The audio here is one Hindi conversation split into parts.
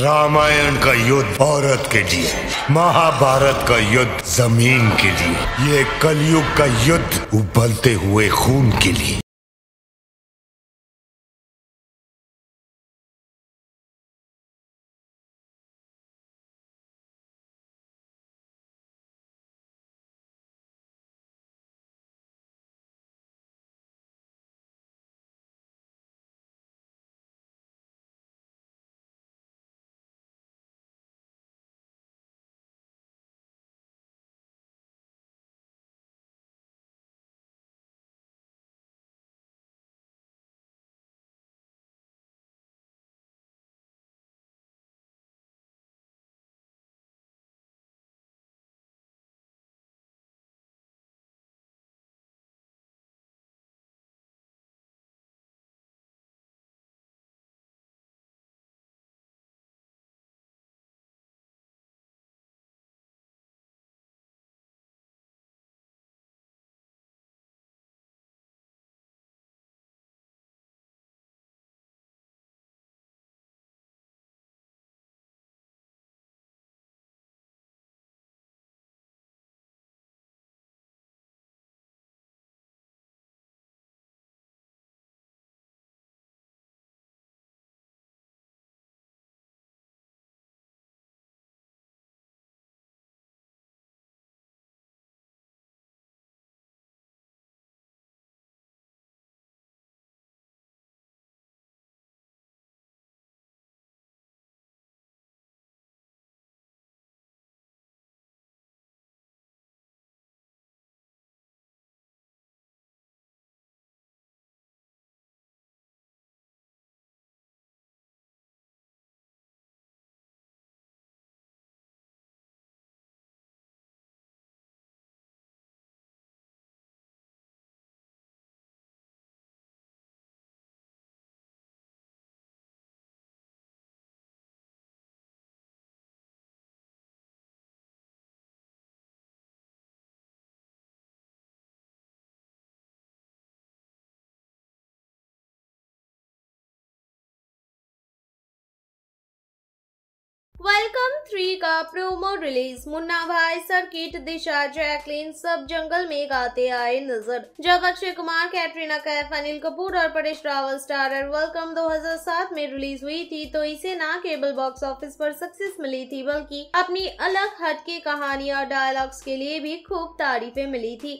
रामायण का युद्ध औरत के लिए महाभारत का युद्ध जमीन के लिए ये कलयुग का युद्ध उबलते हुए खून के लिए वेलकम थ्री का प्रोमो रिलीज मुन्ना भाई सर्किट दिशा जैकलिन सब जंगल में गाते आए नजर जब अक्षय कुमार कैटरीना कैफ अनिल कपूर और परेश रावल स्टारर वेलकम 2007 में रिलीज हुई थी तो इसे न केवल बॉक्स ऑफिस पर सक्सेस मिली थी बल्कि अपनी अलग हट के कहानी और डायलॉग्स के लिए भी खूब तारीफे मिली थी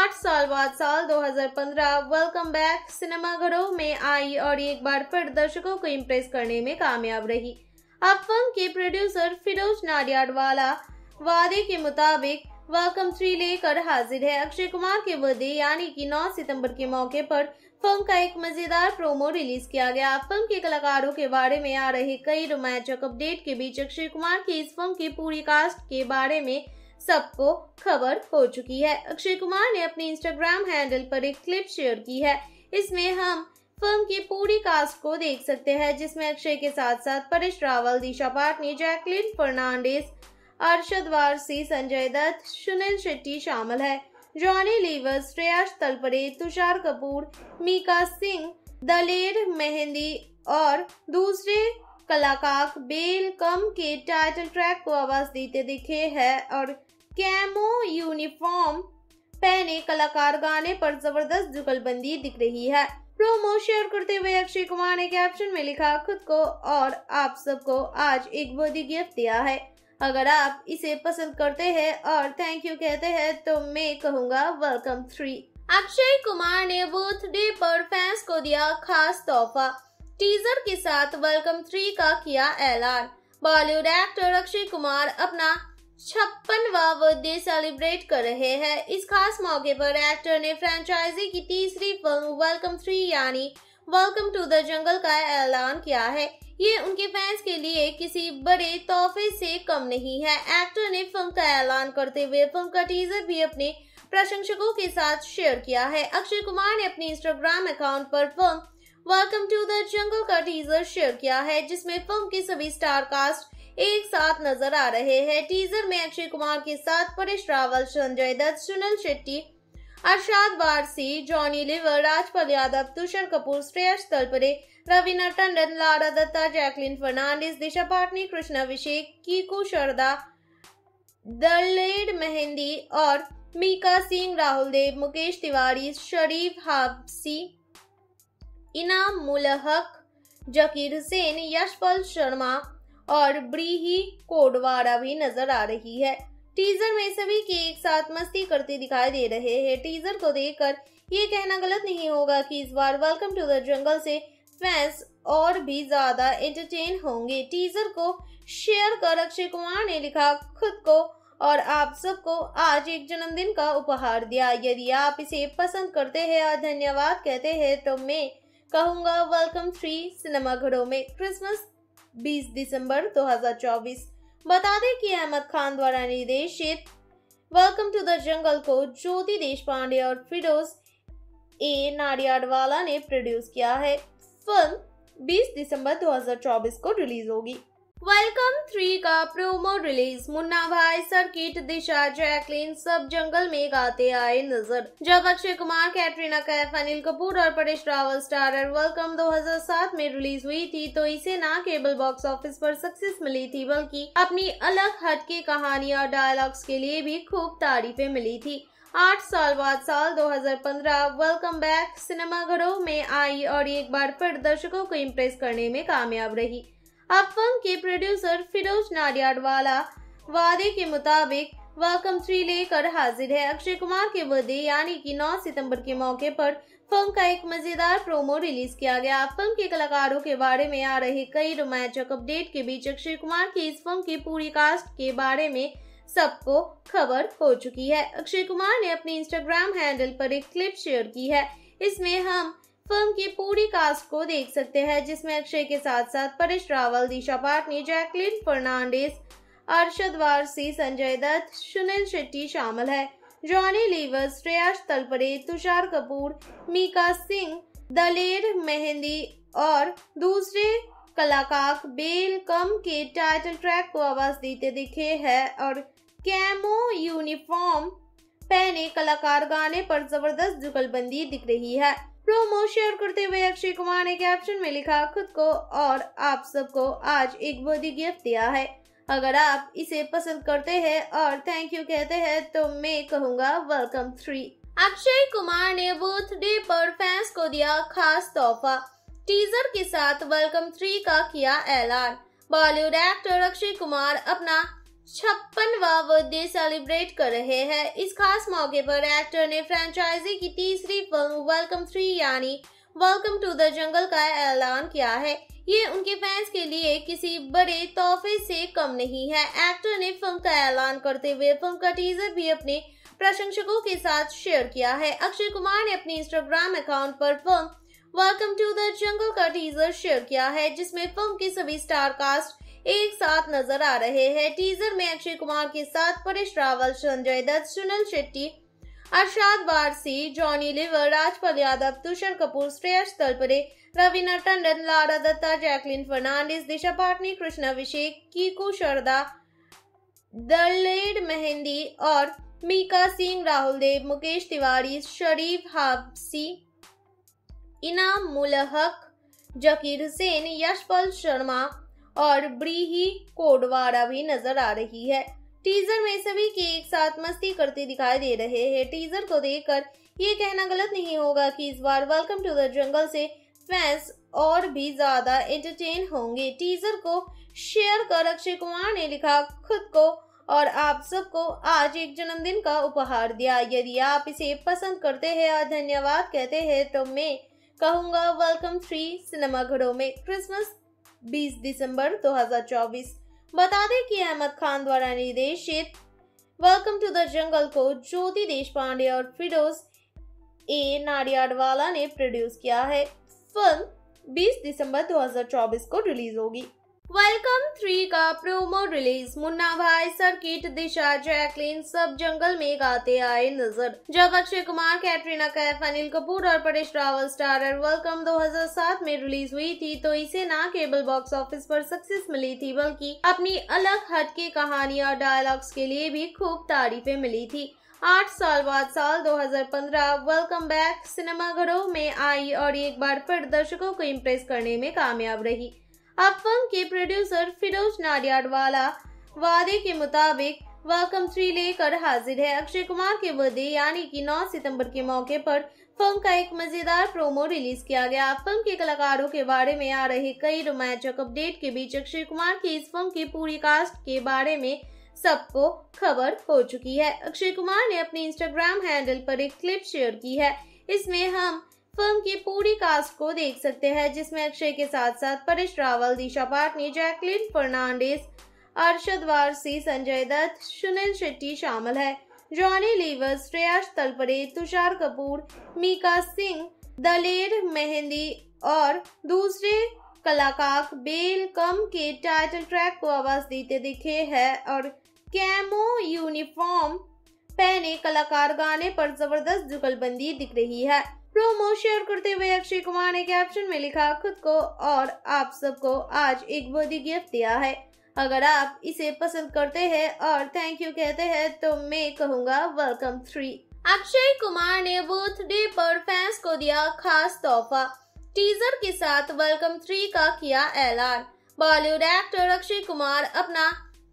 आठ साल बाद साल 2015 वेलकम बैक सिनेमाघरों में आई और एक बार फिर दर्शकों को इम्प्रेस करने में कामयाब रही अब फिल्म के प्रोड्यूसर फिरोज नाडियाडवाला वादे के मुताबिक वेलकम थ्री लेकर हाजिर है अक्षय कुमार के बर्थडे यानी कि 9 सितंबर के मौके पर फिल्म का एक मजेदार प्रोमो रिलीज किया गया फिल्म के कलाकारों के बारे में आ रहे कई रोमांचक अपडेट के बीच अक्षय कुमार की इस फिल्म की पूरी कास्ट के बारे में सबको खबर हो चुकी है अक्षय कुमार ने अपने इंस्टाग्राम हैंडल पर एक क्लिप शेयर की है इसमें हम फिल्म की पूरी कास्ट को देख सकते हैं जिसमें अक्षय के साथ साथ परेश रावल दिशा पाटनी जैकलिन फर्नांडिस अरशद वारसी संजय दत्त सुनील शेट्टी शामिल है जॉनी लीवर श्रेयास तलपरे तुषार कपूर मीका सिंह दलेर मेहंदी और दूसरे कलाकार बेल कम के टाइटल ट्रैक को आवाज देते दिखे हैं और कैमो यूनिफॉर्म पहने कलाकार गाने पर जबरदस्त जुगलबंदी दिख रही है प्रोमो शेयर करते हुए अक्षय कुमार ने कैप्शन में लिखा खुद को और आप सबको आज एक बॉडी गिफ्ट दिया है अगर आप इसे पसंद करते हैं और थैंक यू कहते हैं तो मैं कहूँगा वेलकम थ्री अक्षय कुमार ने बर्थ डे पर फैंस को दिया खास तोहफा टीजर के साथ वेलकम थ्री का किया ऐलान बॉलीवुड एक्टर अक्षय कुमार अपना छप्पनवा बर्थडे सेलिब्रेट कर रहे हैं इस खास मौके पर एक्टर ने फ्रेंचाइजी की तीसरी फिल्म वेलकम थ्री यानी वेलकम टू द जंगल का ऐलान किया है ये उनके फैंस के लिए किसी बड़े तोहफे से कम नहीं है एक्टर ने फिल्म का ऐलान करते हुए फिल्म का टीजर भी अपने प्रशंसकों के साथ शेयर किया है अक्षय कुमार ने अपने इंस्टाग्राम अकाउंट पर फिल्म वेलकम टू द जंगल का टीजर शेयर किया है जिसमें फिल्म के सभी स्टार कास्ट एक साथ नजर आ रहे हैं टीजर में अक्षय कुमार के साथ परेश रावल संजय दत्त सुनील शेट्टी अरशाद वारसी जॉनी लिवर राजपाल यादव तुषार कपूर श्रेयस तलपरे रवीना टंडन लारा दत्ता जैकलिन फर्नांडिस दिशा पाटनी कृष्णा अभिषेक कीकू शरदा दलेड मेहंदी और मीका सिंह राहुल देव मुकेश तिवारी शरीफ हाफसी इनाम मुलहक जकीर हुसैन यशपाल शर्मा और ब्रीही कोडवाड़ा भी नजर आ रही है टीजर में सभी के एक साथ मस्ती करते दिखाई दे रहे हैं टीजर को देखकर ये कहना गलत नहीं होगा कि इस बार वेलकम टू द जंगल से फैंस और भी ज्यादा एंटरटेन होंगे टीजर को शेयर कर अक्षय कुमार ने लिखा खुद को और आप सबको आज एक जन्मदिन का उपहार दिया यदि आप इसे पसंद करते हैं और धन्यवाद कहते हैं तो मैं कहूँगा वेलकम थ्री घरों में क्रिसमस 20 दिसंबर 2024 बता दें कि अहमद खान द्वारा निर्देशित वेलकम टू द जंगल को ज्योति देश पांडे और फिरोज ए नाडियाडवाला ने प्रोड्यूस किया है फिल्म 20 दिसंबर 2024 को रिलीज होगी वेलकम थ्री का प्रोमो रिलीज मुन्ना भाई सर्किट दिशा जैकलिन सब जंगल में गाते आए नजर जब अक्षय कुमार कैटरीना कैफ अनिल कपूर और परेश रावल स्टारर वेलकम 2007 में रिलीज हुई थी तो इसे ना केवल बॉक्स ऑफिस पर सक्सेस मिली थी बल्कि अपनी अलग हट की कहानी और डायलॉग्स के लिए भी खूब तारीफे मिली थी आठ साल बाद साल 2015 वेलकम बैक सिनेमाघरों में आई और एक बार फिर दर्शकों को इम्प्रेस करने में कामयाब रही अब फिल्म के प्रोड्यूसर फिरोज नाडियाडवाला वादे के मुताबिक वेलकम थ्री लेकर हाजिर है अक्षय कुमार के बर्थडे यानी कि 9 सितंबर के मौके पर फिल्म का एक मजेदार प्रोमो रिलीज किया गया फिल्म के कलाकारों के बारे में आ रहे कई रोमांचक अपडेट के बीच अक्षय कुमार की इस फिल्म की पूरी कास्ट के बारे में सबको खबर हो चुकी है अक्षय कुमार ने अपने इंस्टाग्राम हैंडल पर एक क्लिप शेयर की है इसमें हम फिल्म की पूरी कास्ट को देख सकते हैं जिसमें अक्षय के साथ साथ परेश रावल दिशा पाटनी जैकलिन फर्नांडिस अर्षद वारसी संजय दत्त सुनील शेट्टी शामिल है जॉनी लीवर श्रेयास तलपरे तुषार कपूर मीका सिंह दलेर मेहंदी और दूसरे कलाकार बेल कम के टाइटल ट्रैक को आवाज देते दिखे हैं और कैमो यूनिफॉर्म पहने कलाकार गाने पर जबरदस्त जुगलबंदी दिख रही है प्रोमो शेयर करते हुए अक्षय कुमार ने कैप्शन में लिखा खुद को और आप सबको आज एक बॉडी गिफ्ट दिया है अगर आप इसे पसंद करते हैं और थैंक यू कहते हैं तो मैं कहूँगा वेलकम थ्री अक्षय कुमार ने बर्थडे डे पर फैंस को दिया खास तोहफा टीजर के साथ वेलकम थ्री का किया ऐलान बॉलीवुड एक्टर अक्षय कुमार अपना छप्पनवा बर्थडे सेलिब्रेट कर रहे हैं इस खास मौके पर एक्टर ने फ्रेंचाइजी की तीसरी फिल्म वेलकम थ्री यानी वेलकम टू द जंगल का ऐलान किया है ये उनके फैंस के लिए किसी बड़े तोहफे से कम नहीं है एक्टर ने फिल्म का ऐलान करते हुए फिल्म का टीजर भी अपने प्रशंसकों के साथ शेयर किया है अक्षय कुमार ने अपने इंस्टाग्राम अकाउंट पर फिल्म वेलकम टू द जंगल का टीजर शेयर किया है जिसमें फिल्म के सभी स्टार कास्ट एक साथ नजर आ रहे हैं टीजर में अक्षय कुमार के साथ परेश रावल संजय दत्त सुनील शेट्टी अरशाद वारसी जॉनी लिवर राजपाल यादव तुषार कपूर श्रेयस तलपरे रवीना टंडन लारा दत्ता जैकलिन फर्नांडिस दिशा पाटनी कृष्ण अभिषेक कीकू शरदा दलेड मेहंदी और मीका सिंह राहुल देव मुकेश तिवारी शरीफ हाफसी इनाम मुलहक जकीर हुसैन यशपाल शर्मा और ब्रीही कोडवारा भी नजर आ रही है टीजर में सभी के एक साथ मस्ती करते दिखाई दे रहे हैं टीजर को देखकर ये कहना गलत नहीं होगा कि इस बार वेलकम टू द जंगल से फैंस और भी ज्यादा एंटरटेन होंगे टीजर को शेयर कर अक्षय कुमार ने लिखा खुद को और आप सबको आज एक जन्मदिन का उपहार दिया यदि आप इसे पसंद करते हैं और धन्यवाद कहते हैं तो मैं कहूँगा वेलकम थ्री घरों में क्रिसमस 20 दिसंबर 2024 बता दें कि अहमद खान द्वारा निर्देशित वेलकम टू द जंगल को ज्योति देश पांडे और फिरोज ए नाडियाडवाला ने प्रोड्यूस किया है फिल्म 20 दिसंबर 2024 को रिलीज होगी वेलकम थ्री का प्रोमो रिलीज मुन्ना भाई सर्किट दिशा जैकलिन सब जंगल में गाते आए नजर जब अक्षय कुमार कैटरीना कैफ अनिल कपूर और परेश रावल स्टारर वेलकम 2007 में रिलीज हुई थी तो इसे ना केवल बॉक्स ऑफिस पर सक्सेस मिली थी बल्कि अपनी अलग हट की कहानी और डायलॉग्स के लिए भी खूब तारीफें मिली थी आठ साल बाद साल 2015 वेलकम बैक सिनेमाघरों में आई और एक बार फिर दर्शकों को इम्प्रेस करने में कामयाब रही अब फिल्म के प्रोड्यूसर फिरोज नारियाडवाला वादे के मुताबिक वेलकम थ्री लेकर हाजिर है अक्षय कुमार के बर्थडे यानी कि 9 सितंबर के मौके पर फिल्म का एक मजेदार प्रोमो रिलीज किया गया फिल्म के कलाकारों के बारे में आ रहे कई रोमांचक अपडेट के बीच अक्षय कुमार की इस फिल्म की पूरी कास्ट के बारे में सबको खबर हो चुकी है अक्षय कुमार ने अपने इंस्टाग्राम हैंडल पर एक क्लिप शेयर की है इसमें हम फिल्म की पूरी कास्ट को देख सकते हैं जिसमें अक्षय के साथ साथ परेश रावल दिशा पाटनी जैकलिन फर्नांडिस अरशद वारसी संजय दत्त सुनील शेट्टी शामिल है जॉनी लीवर श्रेयास तलपड़े तुषार कपूर मीका सिंह दलेर मेहंदी और दूसरे कलाकार बेल कम के टाइटल ट्रैक को आवाज देते दिखे हैं और कैमो यूनिफॉर्म पहने कलाकार गाने पर जबरदस्त जुगलबंदी दिख रही है प्रोमो शेयर करते हुए अक्षय कुमार ने कैप्शन में लिखा खुद को और आप सबको आज एक बॉडी गिफ्ट दिया है अगर आप इसे पसंद करते हैं और थैंक यू कहते हैं तो मैं कहूँगा वेलकम थ्री अक्षय कुमार ने डे पर फैंस को दिया खास तोहफा टीजर के साथ वेलकम थ्री का किया ऐलान बॉलीवुड एक्टर अक्षय कुमार अपना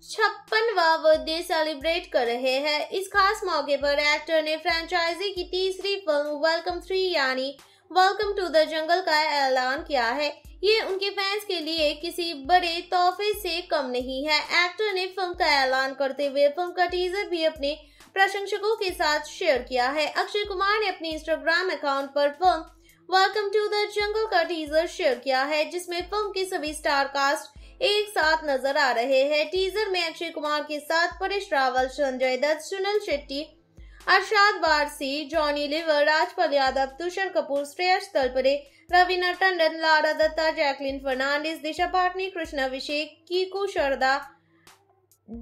छप्पनवा बर्थडे सेलिब्रेट कर रहे हैं इस खास मौके पर एक्टर ने फ्रेंचाइजी की तीसरी फिल्म वेलकम थ्री यानी वेलकम टू द जंगल का ऐलान किया है ये उनके फैंस के लिए किसी बड़े तोहफे से कम नहीं है एक्टर ने फिल्म का ऐलान करते हुए फिल्म का टीजर भी अपने प्रशंसकों के साथ शेयर किया है अक्षय कुमार ने अपने इंस्टाग्राम अकाउंट पर फिल्म वेलकम टू द जंगल का टीजर शेयर किया है जिसमें फिल्म के सभी स्टार कास्ट एक साथ नजर आ रहे हैं टीजर में अक्षय कुमार के साथ परेश रावल संजय दत्त सुनील शेट्टी अरशाद वारसी जॉनी लिवर राजपाल यादव तुषार कपूर श्रेयस तलपरे रवीना टंडन लारा दत्ता जैकलिन फर्नांडिस दिशा पाटनी कृष्ण अभिषेक कीकू शरदा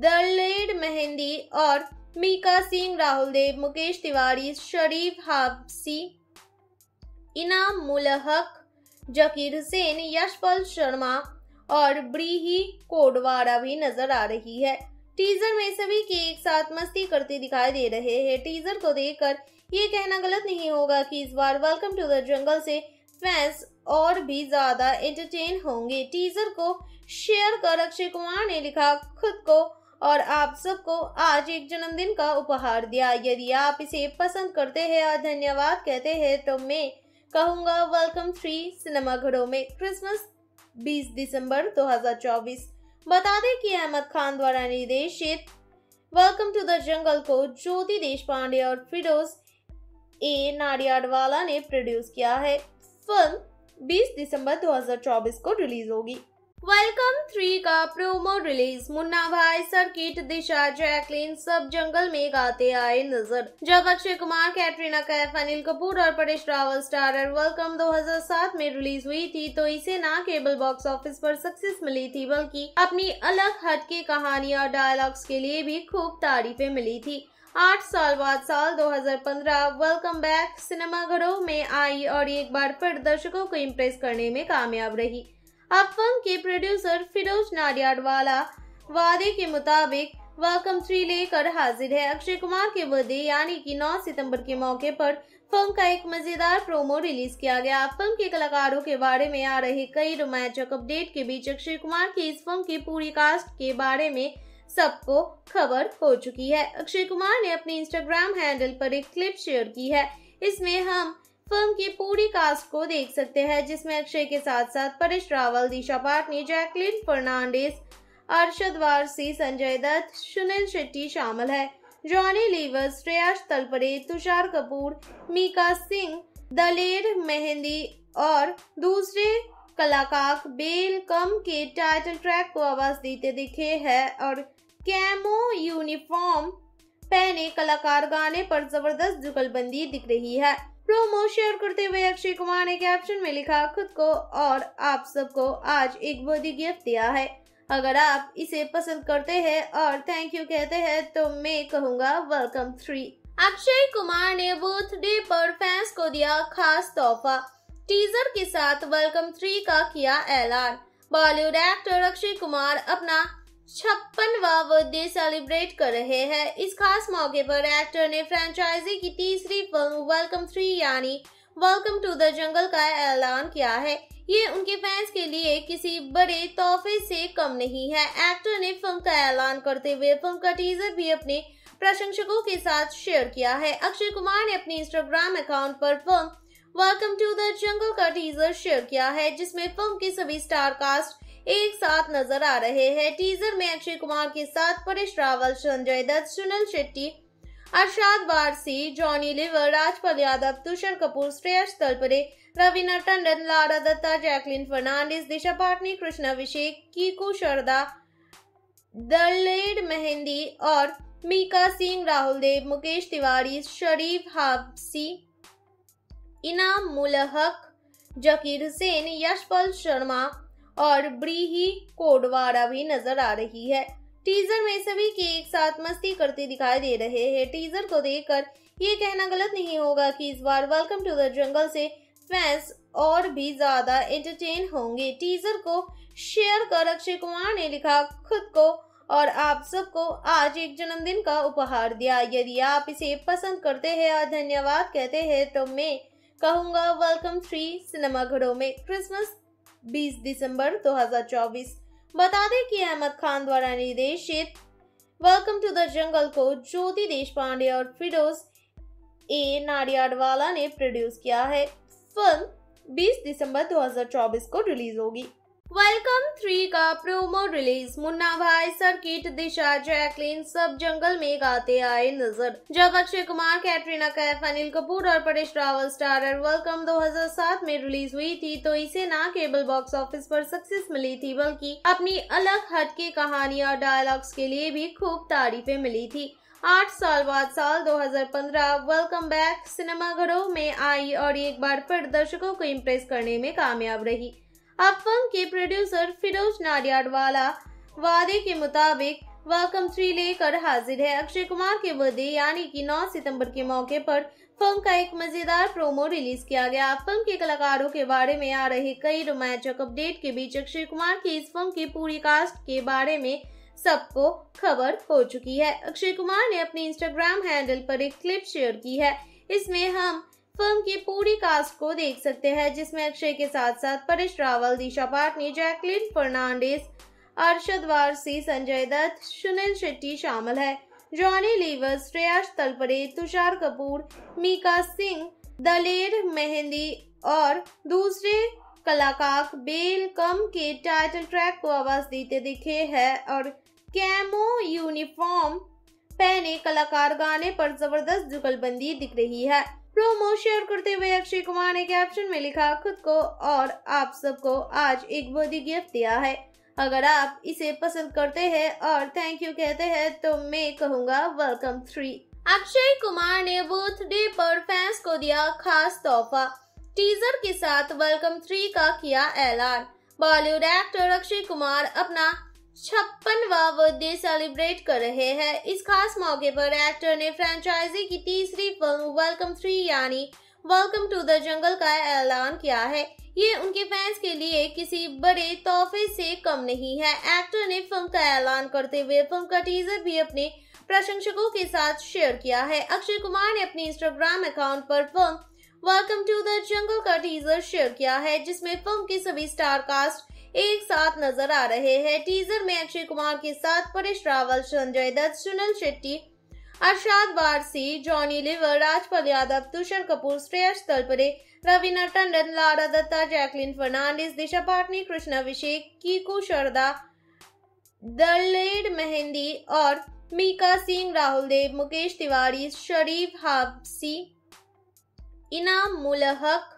दलेड मेहंदी और मीका सिंह राहुल देव मुकेश तिवारी शरीफ हाफसी इनाम मुलहक जकीर हुसैन यशपाल शर्मा और ब्रीही कोडवारा भी नजर आ रही है टीजर में सभी के एक साथ मस्ती करते दिखाई दे रहे हैं टीजर को देखकर ये कहना गलत नहीं होगा कि इस बार वेलकम टू द जंगल से फैंस और भी ज्यादा एंटरटेन होंगे टीजर को शेयर कर अक्षय कुमार ने लिखा खुद को और आप सबको आज एक जन्मदिन का उपहार दिया यदि आप इसे पसंद करते हैं और धन्यवाद कहते हैं तो मैं कहूँगा वेलकम थ्री घरों में क्रिसमस 20 दिसंबर 2024 बता दें कि अहमद खान द्वारा निर्देशित वेलकम टू द जंगल को ज्योति देश पांडे और फिरोज ए नाडियाडवाला ने प्रोड्यूस किया है फिल्म 20 दिसंबर 2024 को रिलीज होगी वेलकम थ्री का प्रोमो रिलीज मुन्ना भाई सर्किट दिशा जैकलिन सब जंगल में गाते आए नजर जब अक्षय कुमार कैटरीना कैफ अनिल कपूर और परेश रावल स्टारर वेलकम 2007 में रिलीज हुई थी तो इसे ना केवल बॉक्स ऑफिस पर सक्सेस मिली थी बल्कि अपनी अलग हट के कहानी और डायलॉग्स के लिए भी खूब तारीफें मिली थी आठ साल बाद साल 2015 वेलकम बैक सिनेमाघरों में आई और एक बार फिर दर्शकों को इम्प्रेस करने में कामयाब रही अब फिल्म के प्रोड्यूसर फिरोज नाडियाडवाला वादे के मुताबिक वेलकम थ्री लेकर हाजिर है अक्षय कुमार के बर्थडे यानी कि 9 सितंबर के मौके पर फिल्म का एक मजेदार प्रोमो रिलीज किया गया फिल्म के कलाकारों के बारे में आ रहे कई रोमांचक अपडेट के बीच अक्षय कुमार की इस फिल्म की पूरी कास्ट के बारे में सबको खबर हो चुकी है अक्षय कुमार ने अपने इंस्टाग्राम हैंडल पर एक क्लिप शेयर की है इसमें हम फिल्म की पूरी कास्ट को देख सकते हैं जिसमें अक्षय के साथ साथ परेश रावल दिशा पाटनी जैकलिन फर्नांडिस अरशद वारसी संजय दत्त सुनील शेट्टी शामिल है जॉनी लीवर श्रेयाश तलपड़े तुषार कपूर मीका सिंह दलेर मेहंदी और दूसरे कलाकार बेल कम के टाइटल ट्रैक को आवाज देते दिखे हैं और कैमो यूनिफॉर्म पहने कलाकार गाने पर जबरदस्त जुगलबंदी दिख रही है प्रोमो शेयर करते हुए अक्षय कुमार ने कैप्शन में लिखा खुद को और आप सबको आज एक बोधी गिफ्ट दिया है अगर आप इसे पसंद करते हैं और थैंक यू कहते हैं तो मैं कहूँगा वेलकम थ्री अक्षय कुमार ने बूथ डे पर फैंस को दिया खास तोहफा टीजर के साथ वेलकम थ्री का किया ऐलान बॉलीवुड एक्टर अक्षय कुमार अपना छप्पनवा बर्थडे सेलिब्रेट कर रहे हैं इस खास मौके पर एक्टर ने फ्रेंचाइजी की तीसरी फिल्म वेलकम थ्री यानी वेलकम टू द जंगल का ऐलान किया है ये उनके फैंस के लिए किसी बड़े तोहफे से कम नहीं है एक्टर ने फिल्म का ऐलान करते हुए फिल्म का टीजर भी अपने प्रशंसकों के साथ शेयर किया है अक्षय कुमार ने अपने इंस्टाग्राम अकाउंट पर फिल्म वेलकम टू द जंगल का टीजर शेयर किया है जिसमें फिल्म के सभी स्टार कास्ट एक साथ नजर आ रहे हैं टीजर में अक्षय कुमार के साथ परेश रावल संजय दत्त सुनील शेट्टी अरशाद वारसी जॉनी लिवर राजपाल यादव तुषार कपूर श्रेयस तलपरे रवीना टंडन लारा दत्ता जैकलिन फर्नांडिस दिशा पाटनी कृष्ण अभिषेक कीकू शरदा दलेड मेहंदी और मीका सिंह राहुल देव मुकेश तिवारी शरीफ हाफसी इनाम मुलहक जकीर हुसैन यशपाल शर्मा और ब्रीही कोडवारा भी नजर आ रही है टीजर में सभी के एक साथ मस्ती करते दिखाई दे रहे हैं टीजर को देखकर ये कहना गलत नहीं होगा कि इस बार वेलकम टू द जंगल से फैंस और भी ज्यादा एंटरटेन होंगे टीजर को शेयर कर अक्षय कुमार ने लिखा खुद को और आप सबको आज एक जन्मदिन का उपहार दिया यदि आप इसे पसंद करते हैं और धन्यवाद कहते हैं तो मैं कहूँगा वेलकम थ्री घरों में क्रिसमस 20 दिसंबर 2024 बता दें कि अहमद खान द्वारा निर्देशित वेलकम टू द जंगल को ज्योति देश पांडे और फिरोज ए नाडियाडवाला ने प्रोड्यूस किया है फिल्म 20 दिसंबर 2024 को रिलीज होगी वेलकम थ्री का प्रोमो रिलीज मुन्ना भाई सर्किट दिशा जैकलिन सब जंगल में गाते आए नजर जब अक्षय कुमार कैटरीना कैफ अनिल कपूर और परेश रावल स्टारर वेलकम 2007 में रिलीज हुई थी तो इसे ना केबल बॉक्स ऑफिस पर सक्सेस मिली थी बल्कि अपनी अलग हट के कहानी और डायलॉग्स के लिए भी खूब तारीफें मिली थी आठ साल बाद साल 2015 वेलकम बैक सिनेमाघरों में आई और एक बार फिर दर्शकों को इम्प्रेस करने में कामयाब रही अब फिल्म के प्रोड्यूसर फिरोज नाडियाडवाला वादे के मुताबिक वेलकम थ्री लेकर हाजिर है अक्षय कुमार के बर्थडे यानी कि 9 सितंबर के मौके पर फिल्म का एक मजेदार प्रोमो रिलीज किया गया फिल्म के कलाकारों के बारे में आ रहे कई रोमांचक अपडेट के बीच अक्षय कुमार की इस फिल्म की पूरी कास्ट के बारे में सबको खबर हो चुकी है अक्षय कुमार ने अपने इंस्टाग्राम हैंडल पर एक क्लिप शेयर की है इसमें हम फिल्म की पूरी कास्ट को देख सकते हैं जिसमें अक्षय के साथ साथ परेश रावल दिशा पाटनी जैकलिन फर्नांडिस अरशद वारसी संजय दत्त सुनील शेट्टी शामिल है जॉनी लीवर श्रेयास तलपरे तुषार कपूर मीका सिंह दलेर मेहंदी और दूसरे कलाकार बेल कम के टाइटल ट्रैक को आवाज देते दिखे हैं और कैमो यूनिफॉर्म पहने कलाकार गाने पर जबरदस्त जुगलबंदी दिख रही है प्रोमो शेयर करते हुए अक्षय कुमार ने कैप्शन में लिखा खुद को और आप सबको आज एक बोधी गिफ्ट दिया है अगर आप इसे पसंद करते हैं और थैंक यू कहते हैं तो मैं कहूँगा वेलकम थ्री अक्षय कुमार ने बर्थडे डे पर फैंस को दिया खास तोहफा टीजर के साथ वेलकम थ्री का किया ऐलान बॉलीवुड एक्टर अक्षय कुमार अपना छप्पनवा बर्थडे सेलिब्रेट कर रहे हैं इस खास मौके पर एक्टर ने फ्रेंचाइजी की तीसरी फिल्म वेलकम थ्री यानी वेलकम टू द जंगल का ऐलान किया है ये उनके फैंस के लिए किसी बड़े तोहफे से कम नहीं है एक्टर ने फिल्म का ऐलान करते हुए फिल्म का टीजर भी अपने प्रशंसकों के साथ शेयर किया है अक्षय कुमार ने अपने इंस्टाग्राम अकाउंट पर फिल्म वेलकम टू द जंगल का टीजर शेयर किया है जिसमें फिल्म के सभी स्टार कास्ट एक साथ नजर आ रहे हैं टीजर में अक्षय कुमार के साथ परेश रावल संजय दत्त सुनील शेट्टी अरशाद वारसी जॉनी लिवर राजपाल यादव तुषार कपूर श्रेयस तलपरे रवीना टंडन लारा दत्ता जैकलिन फर्नांडिस दिशा पाटनी कृष्ण अभिषेक कीकू शरदा दलेड मेहंदी और मीका सिंह राहुल देव मुकेश तिवारी शरीफ हाफसी इनाम मुलहक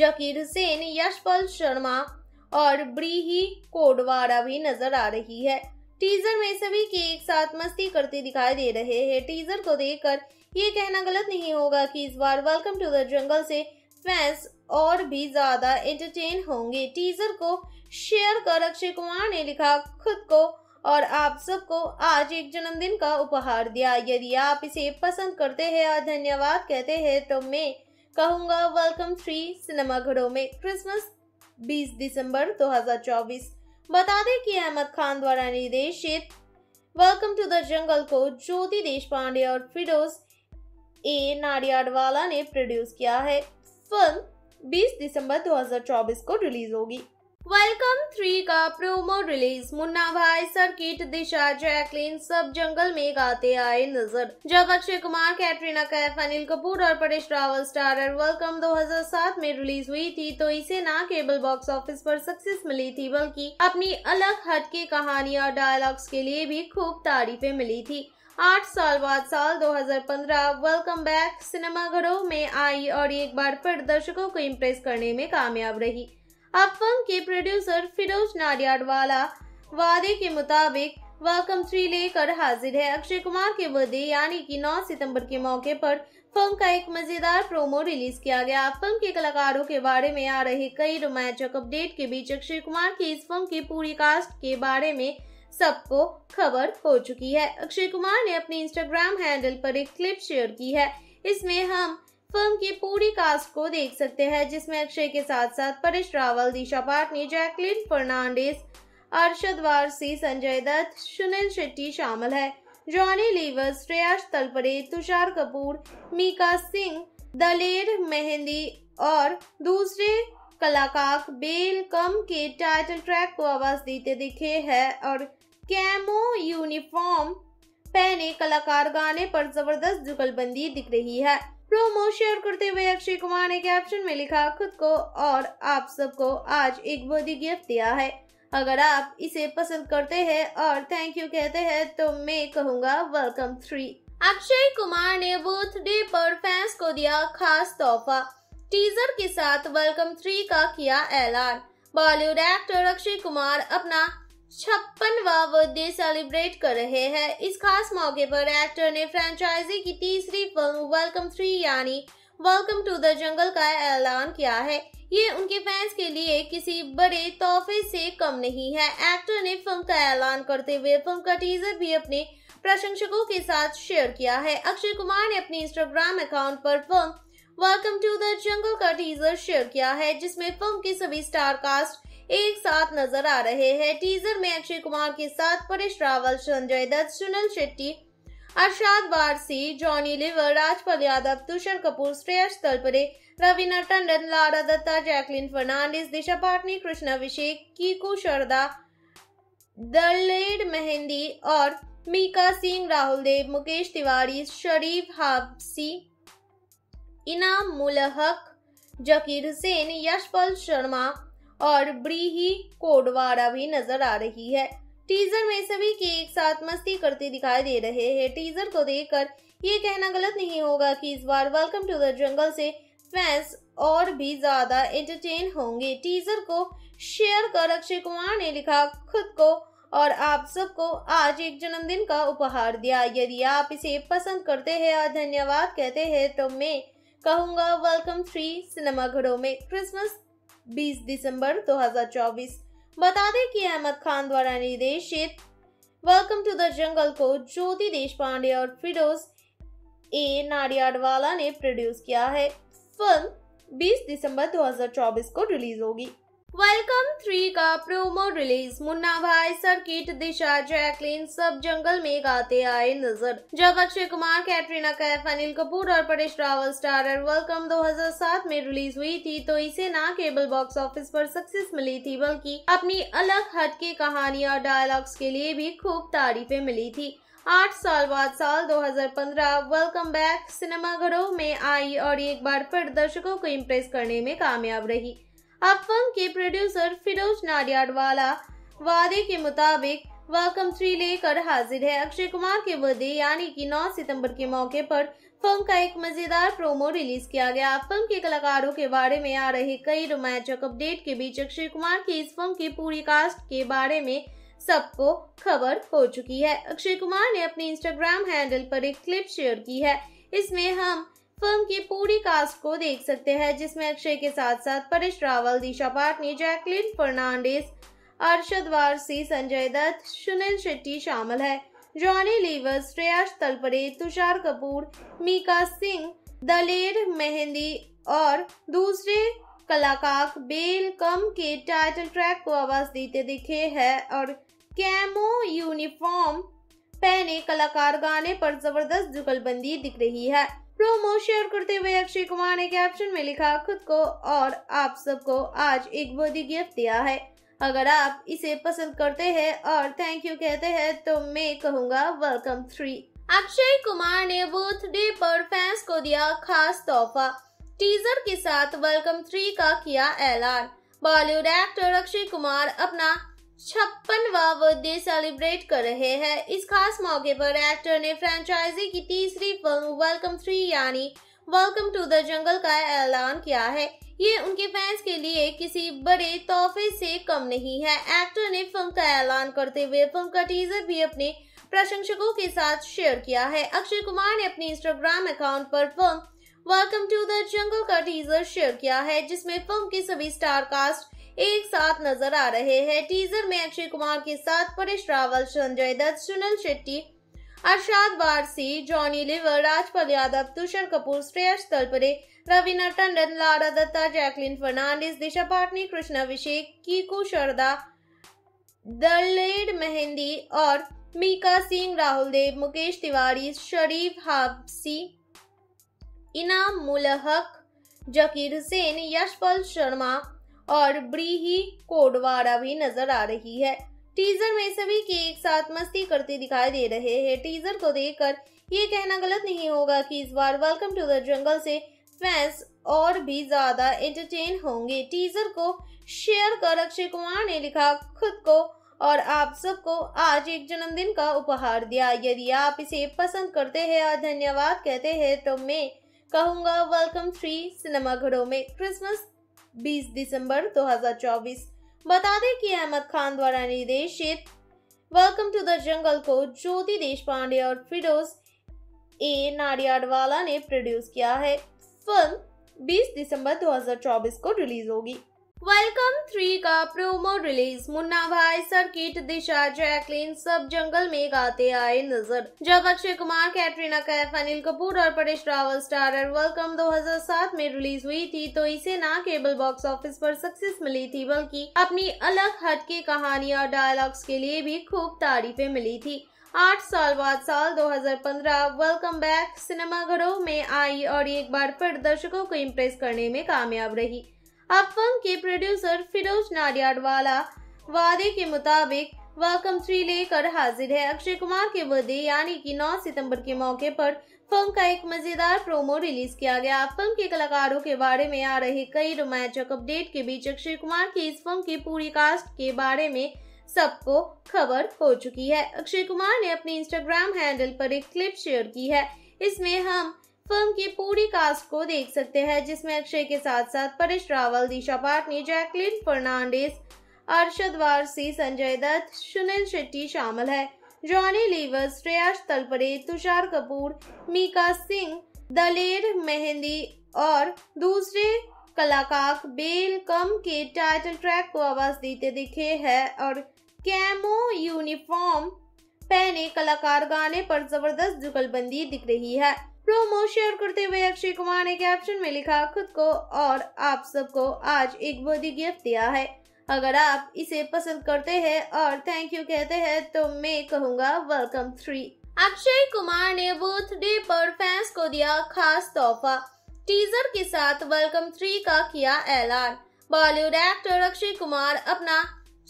जकीर हुसैन यशपाल शर्मा और ब्रीही कोडवारा भी नजर आ रही है टीजर में सभी के एक साथ मस्ती करते दिखाई दे रहे हैं टीजर को देखकर ये कहना गलत नहीं होगा कि इस बार वेलकम टू द जंगल से फैंस और भी ज्यादा एंटरटेन होंगे टीजर को शेयर कर अक्षय कुमार ने लिखा खुद को और आप सबको आज एक जन्मदिन का उपहार दिया यदि आप इसे पसंद करते हैं और धन्यवाद कहते हैं तो मैं कहूँगा वेलकम थ्री सिनेमा घरों में क्रिसमस 20 दिसंबर 2024 बता दें कि अहमद खान द्वारा निर्देशित वेलकम टू द जंगल को ज्योति देश पांडे और फिरोज ए नाडियाडवाला ने प्रोड्यूस किया है फिल्म 20 दिसंबर 2024 को रिलीज होगी वेलकम थ्री का प्रोमो रिलीज मुन्ना भाई सर्किट दिशा जैकलिन सब जंगल में गाते आए नजर जब अक्षय कुमार कैटरीना कैफ अनिल कपूर और परेश रावल स्टारर वेलकम 2007 में रिलीज हुई थी तो इसे न केवल बॉक्स ऑफिस पर सक्सेस मिली थी बल्कि अपनी अलग हट के कहानी और डायलॉग्स के लिए भी खूब तारीफे मिली थी आठ साल बाद साल 2015 वेलकम बैक सिनेमाघरों में आई और एक बार फिर दर्शकों को इम्प्रेस करने में कामयाब रही अब फिल्म के प्रोड्यूसर फिरोज नाडियाडवाला वादे के मुताबिक वेलकम थ्री लेकर हाजिर है अक्षय कुमार के बर्थडे यानी कि 9 सितंबर के मौके पर फिल्म का एक मजेदार प्रोमो रिलीज किया गया फिल्म के कलाकारों के बारे में आ रहे कई रोमांचक अपडेट के बीच अक्षय कुमार की इस फिल्म की पूरी कास्ट के बारे में सबको खबर हो चुकी है अक्षय कुमार ने अपने इंस्टाग्राम हैंडल पर एक क्लिप शेयर की है इसमें हम फिल्म की पूरी कास्ट को देख सकते हैं जिसमें अक्षय के साथ साथ परेश रावल दिशा पाटनी जैकलिन फर्नांडिस अरशद वारसी संजय दत्त सुनील शेट्टी शामिल है जॉनी लीवर श्रेयास तलपरे तुषार कपूर मीका सिंह दलेर मेहंदी और दूसरे कलाकार बेल कम के टाइटल ट्रैक को आवाज देते दिखे हैं और कैमो यूनिफॉर्म पहने कलाकार गाने पर जबरदस्त जुगलबंदी दिख रही है प्रोमो शेयर करते हुए अक्षय कुमार ने कैप्शन में लिखा खुद को और आप सबको आज एक बर्थडे गिफ्ट दिया है अगर आप इसे पसंद करते हैं और थैंक यू कहते हैं तो मैं कहूँगा वेलकम थ्री अक्षय कुमार ने बूथ डे पर फैंस को दिया खास तोहफा टीजर के साथ वेलकम थ्री का किया ऐलान बॉलीवुड एक्टर अक्षय कुमार अपना छप्पनवा बर्थडे सेलिब्रेट कर रहे हैं इस खास मौके पर एक्टर ने फ्रेंचाइजी की तीसरी फिल्म वेलकम थ्री यानी वेलकम टू द जंगल का ऐलान किया है ये उनके फैंस के लिए किसी बड़े तोहफे से कम नहीं है एक्टर ने फिल्म का ऐलान करते हुए फिल्म का टीजर भी अपने प्रशंसकों के साथ शेयर किया है अक्षय कुमार ने अपने इंस्टाग्राम अकाउंट पर फिल्म वेलकम टू द जंगल का टीजर शेयर किया है जिसमें फिल्म के सभी स्टार कास्ट एक साथ नजर आ रहे हैं टीजर में अक्षय कुमार के साथ परेश रावल संजय दत्त सुनील शेट्टी अरशाद वारसी जॉनी लिवर राजपाल यादव तुषार कपूर श्रेयस तलपरे रवीना टंडन लारा दत्ता जैकलिन फर्नांडिस दिशा पाटनी कृष्णा अभिषेक कीकू शरदा दलेड मेहंदी और मीका सिंह राहुल देव मुकेश तिवारी शरीफ हाफसी इनाम मुलहक जकीर हुसैन यशपाल शर्मा और ब्रीही कोडवाड़ा भी नजर आ रही है टीजर में सभी के एक साथ मस्ती करते दिखाई दे रहे हैं टीजर को देखकर ये कहना गलत नहीं होगा कि इस बार वेलकम टू द जंगल से फैंस और भी ज्यादा एंटरटेन होंगे टीजर को शेयर कर अक्षय कुमार ने लिखा खुद को और आप सबको आज एक जन्मदिन का उपहार दिया यदि आप इसे पसंद करते हैं और धन्यवाद कहते हैं तो मैं कहूँगा वेलकम थ्री घरों में क्रिसमस 20 दिसंबर 2024 बता दें कि अहमद खान द्वारा निर्देशित वेलकम टू द जंगल को ज्योति देश पांडे और फिरोज ए नाडियाडवाला ने प्रोड्यूस किया है फिल्म 20 दिसंबर 2024 को रिलीज होगी वेलकम थ्री का प्रोमो रिलीज मुन्ना भाई सर्किट दिशा जैकलिन सब जंगल में गाते आए नजर जब अक्षय कुमार कैटरीना कैफ अनिल कपूर और परेश रावल स्टारर वेलकम 2007 में रिलीज हुई थी तो इसे ना केवल बॉक्स ऑफिस पर सक्सेस मिली थी बल्कि अपनी अलग हट के कहानी और डायलॉग्स के लिए भी खूब तारीफे मिली थी आठ साल बाद साल 2015 वेलकम बैक सिनेमाघरों में आई और एक बार फिर दर्शकों को इम्प्रेस करने में कामयाब रही अब फिल्म के प्रोड्यूसर फिरोज नाडियाडवाला वादे के मुताबिक वेलकम थ्री लेकर हाजिर है अक्षय कुमार के बर्थडे यानी कि 9 सितंबर के मौके पर फिल्म का एक मजेदार प्रोमो रिलीज किया गया फिल्म के कलाकारों के बारे में आ रहे कई रोमांचक अपडेट के बीच अक्षय कुमार की इस फिल्म की पूरी कास्ट के बारे में सबको खबर हो चुकी है अक्षय कुमार ने अपने इंस्टाग्राम हैंडल पर एक क्लिप शेयर की है इसमें हम फिल्म की पूरी कास्ट को देख सकते हैं जिसमें अक्षय के साथ साथ परेश रावल दिशा पाटनी जैकलिन फर्नांडिस अरशद वारसी संजय दत्त सुनील शेट्टी शामिल है जॉनी लीवर श्रेयास तलपरे तुषार कपूर मीका सिंह दलेर मेहंदी और दूसरे कलाकार बेल कम के टाइटल ट्रैक को आवाज देते दिखे हैं और कैमो यूनिफॉर्म पहने कलाकार गाने पर जबरदस्त जुगलबंदी दिख रही है प्रोमो शेयर करते हुए अक्षय कुमार ने कैप्शन में लिखा खुद को और आप सबको आज एक बॉडी गिफ्ट दिया है अगर आप इसे पसंद करते हैं और थैंक यू कहते हैं तो मैं कहूँगा वेलकम थ्री अक्षय कुमार ने बर्थडे डे पर फैंस को दिया खास तोहफा टीजर के साथ वेलकम थ्री का किया ऐलान बॉलीवुड एक्टर अक्षय कुमार अपना छप्पनवा बर्थडे सेलिब्रेट कर रहे हैं इस खास मौके पर एक्टर ने फ्रेंचाइजी की तीसरी फिल्म वेलकम थ्री यानी वेलकम टू द जंगल का ऐलान किया है ये उनके फैंस के लिए किसी बड़े तोहफे से कम नहीं है एक्टर ने फिल्म का ऐलान करते हुए फिल्म का टीजर भी अपने प्रशंसकों के साथ शेयर किया है अक्षय कुमार ने अपने इंस्टाग्राम अकाउंट पर फिल्म वेलकम टू द जंगल का टीजर शेयर किया है जिसमें फिल्म के सभी स्टार कास्ट एक साथ नजर आ रहे हैं टीजर में अक्षय कुमार के साथ परेश रावल संजय दत्त सुनील शेट्टी अरशाद वारसी जॉनी लिवर राजपाल यादव तुषार कपूर श्रेयस तलपरे रवीना टंडन लारा दत्ता जैकलिन फर्नांडिस दिशा पाटनी कृष्ण अभिषेक कीकू शरदा दलेड मेहंदी और मीका सिंह राहुल देव मुकेश तिवारी शरीफ हाफसी इनाम मुलहक जकीर हुसैन यशपाल शर्मा और ब्रीही कोडवारा भी नजर आ रही है टीजर में सभी के एक साथ मस्ती करते दिखाई दे रहे हैं टीजर को देखकर ये कहना गलत नहीं होगा कि इस बार वेलकम टू द जंगल से फैंस और भी ज्यादा एंटरटेन होंगे टीजर को शेयर कर अक्षय कुमार ने लिखा खुद को और आप सबको आज एक जन्मदिन का उपहार दिया यदि आप इसे पसंद करते हैं और धन्यवाद कहते हैं तो मैं कहूँगा वेलकम थ्री घरों में क्रिसमस 20 दिसंबर 2024 बता दें कि अहमद खान द्वारा निर्देशित वेलकम टू द जंगल को ज्योति देश पांडे और फिरोज ए नाडियाडवाला ने प्रोड्यूस किया है फिल्म 20 दिसंबर 2024 को रिलीज होगी वेलकम थ्री का प्रोमो रिलीज मुन्ना भाई सर्किट दिशा जैकलिन सब जंगल में गाते आए नजर जब अक्षय कुमार कैटरीना कैफ अनिल कपूर और परेश रावल स्टारर वेलकम 2007 में रिलीज हुई थी तो इसे ना केवल बॉक्स ऑफिस पर सक्सेस मिली थी बल्कि अपनी अलग हट के कहानी और डायलॉग्स के लिए भी खूब तारीफें मिली थी आठ साल बाद साल 2015 वेलकम बैक सिनेमाघरों में आई और एक बार फिर दर्शकों को इम्प्रेस करने में कामयाब रही अब फिल्म के प्रोड्यूसर फिरोज नारियाडवाला वादे के मुताबिक वेलकम थ्री लेकर हाजिर है अक्षय कुमार के बर्थडे यानी कि 9 सितंबर के मौके पर फिल्म का एक मजेदार प्रोमो रिलीज किया गया फिल्म के कलाकारों के बारे में आ रहे कई रोमांचक अपडेट के बीच अक्षय कुमार की इस फिल्म की पूरी कास्ट के बारे में सबको खबर हो चुकी है अक्षय कुमार ने अपने इंस्टाग्राम हैंडल पर एक क्लिप शेयर की है इसमें हम फिल्म की पूरी कास्ट को देख सकते हैं जिसमें अक्षय के साथ साथ परेश रावल दिशा पाटनी जैकलिन फर्नांडिस अरशद वारसी संजय दत्त सुनील शेट्टी शामिल है जॉनी लीवर श्रेयास तलपरे तुषार कपूर मीका सिंह दलेर मेहंदी और दूसरे कलाकार बेल कम के टाइटल ट्रैक को आवाज देते दिखे हैं और कैमो यूनिफॉर्म पहने कलाकार गाने पर जबरदस्त जुगलबंदी दिख रही है प्रोमो शेयर करते हुए अक्षय कुमार ने कैप्शन में लिखा खुद को और आप सबको आज एक बॉडी गिफ्ट दिया है अगर आप इसे पसंद करते हैं और थैंक यू कहते हैं तो मैं कहूँगा वेलकम थ्री अक्षय कुमार ने बर्थडे पर फैंस को दिया खास तोहफा टीजर के साथ वेलकम थ्री का किया ऐलान बॉलीवुड एक्टर अक्षय कुमार अपना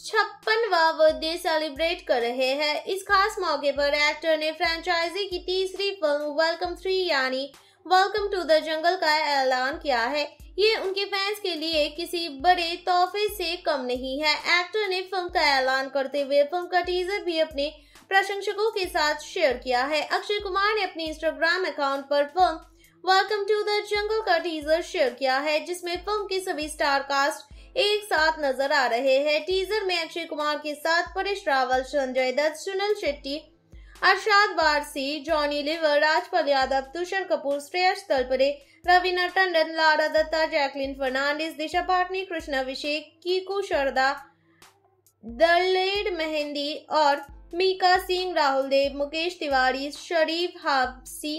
छप्पनवा बर्थडे सेलिब्रेट कर रहे हैं इस खास मौके पर एक्टर ने फ्रेंचाइजी की तीसरी फिल्म वेलकम थ्री यानी वेलकम टू द जंगल का ऐलान किया है ये उनके फैंस के लिए किसी बड़े तोहफे से कम नहीं है एक्टर ने फिल्म का ऐलान करते हुए फिल्म का टीजर भी अपने प्रशंसकों के साथ शेयर किया है अक्षय कुमार ने अपने इंस्टाग्राम अकाउंट पर फिल्म वेलकम टू द जंगल का टीजर शेयर किया है जिसमें फिल्म के सभी स्टार कास्ट एक साथ नजर आ रहे हैं टीजर में अक्षय कुमार के साथ परेश रावल संजय दत्त सुनील शेट्टी अरशाद वारसी जॉनी लिवर राजपाल यादव तुषार कपूर श्रेयस तलपरे रवीना टंडन लारा दत्ता जैकलिन फर्नांडिस दिशा पाटनी कृष्ण अभिषेक कीकू शरदा दलेड मेहंदी और मीका सिंह राहुल देव मुकेश तिवारी शरीफ हाफसी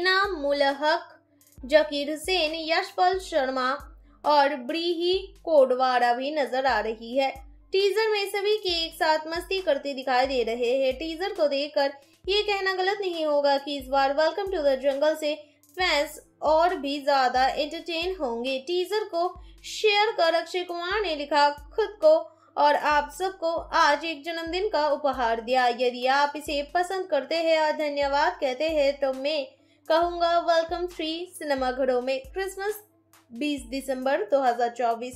इनाम मुलहक जकीर हुसैन यशपाल शर्मा और ब्रीही कोडवारा भी नजर आ रही है टीजर में सभी के एक साथ मस्ती करते दिखाई दे रहे हैं टीजर को देखकर ये कहना गलत नहीं होगा कि इस बार वेलकम टू द जंगल से फैंस और भी ज्यादा एंटरटेन होंगे टीजर को शेयर कर अक्षय कुमार ने लिखा खुद को और आप सबको आज एक जन्मदिन का उपहार दिया यदि आप इसे पसंद करते हैं और धन्यवाद कहते हैं तो मैं कहूँगा वेलकम थ्री घरों में क्रिसमस 20 दिसंबर 2024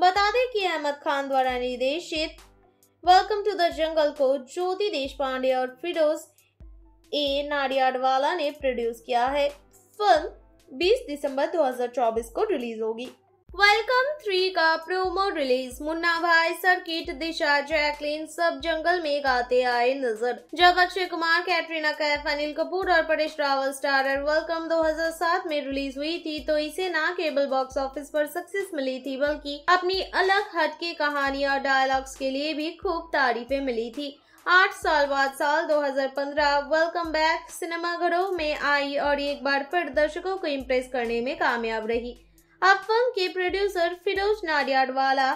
बता दें कि अहमद खान द्वारा निर्देशित वेलकम टू द जंगल को ज्योति देश पांडे और फिरोज ए नाडियाडवाला ने प्रोड्यूस किया है फिल्म 20 दिसंबर 2024 को रिलीज होगी वेलकम थ्री का प्रोमो रिलीज मुन्ना भाई सर्किट दिशा जैकलिन सब जंगल में गाते आए नजर जब अक्षय कुमार कैटरीना कैफ अनिल कपूर और परेश रावल स्टारर वेलकम 2007 में रिलीज हुई थी तो इसे ना केबल बॉक्स ऑफिस पर सक्सेस मिली थी बल्कि अपनी अलग हट के कहानी और डायलॉग्स के लिए भी खूब तारीफें मिली थी आठ साल बाद साल 2015 वेलकम बैक सिनेमाघरों में आई और एक बार फिर दर्शकों को इम्प्रेस करने में कामयाब रही फिल्म के प्रोड्यूसर फिरोज नाडियाडवाला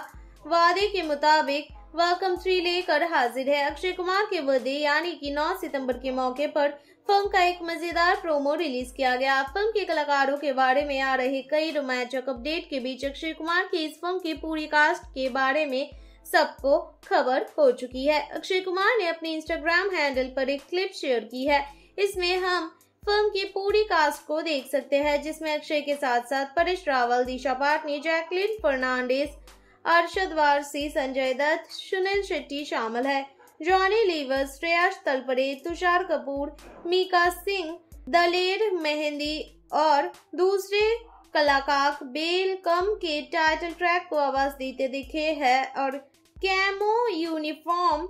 वादे के मुताबिक वेलकम थ्री लेकर हाजिर है अक्षय कुमार के बर्थडे यानी कि 9 सितंबर के मौके पर फिल्म का एक मजेदार प्रोमो रिलीज किया गया फिल्म के कलाकारों के बारे में आ रहे कई रोमांचक अपडेट के बीच अक्षय कुमार की इस फिल्म की पूरी कास्ट के बारे में सबको खबर हो चुकी है अक्षय कुमार ने अपने इंस्टाग्राम हैंडल पर एक क्लिप शेयर की है इसमें हम फिल्म की पूरी कास्ट को देख सकते हैं जिसमें अक्षय के साथ साथ परेश रावल दिशा पाटनी जैकलिन फर्नांडिस अरशद वारसी संजय दत्त सुनील शेट्टी शामिल है जॉनी लीवर श्रेयाश तलपड़े तुषार कपूर मीका सिंह दलेर मेहंदी और दूसरे कलाकार बेल कम के टाइटल ट्रैक को आवाज देते दिखे हैं और कैमो यूनिफॉर्म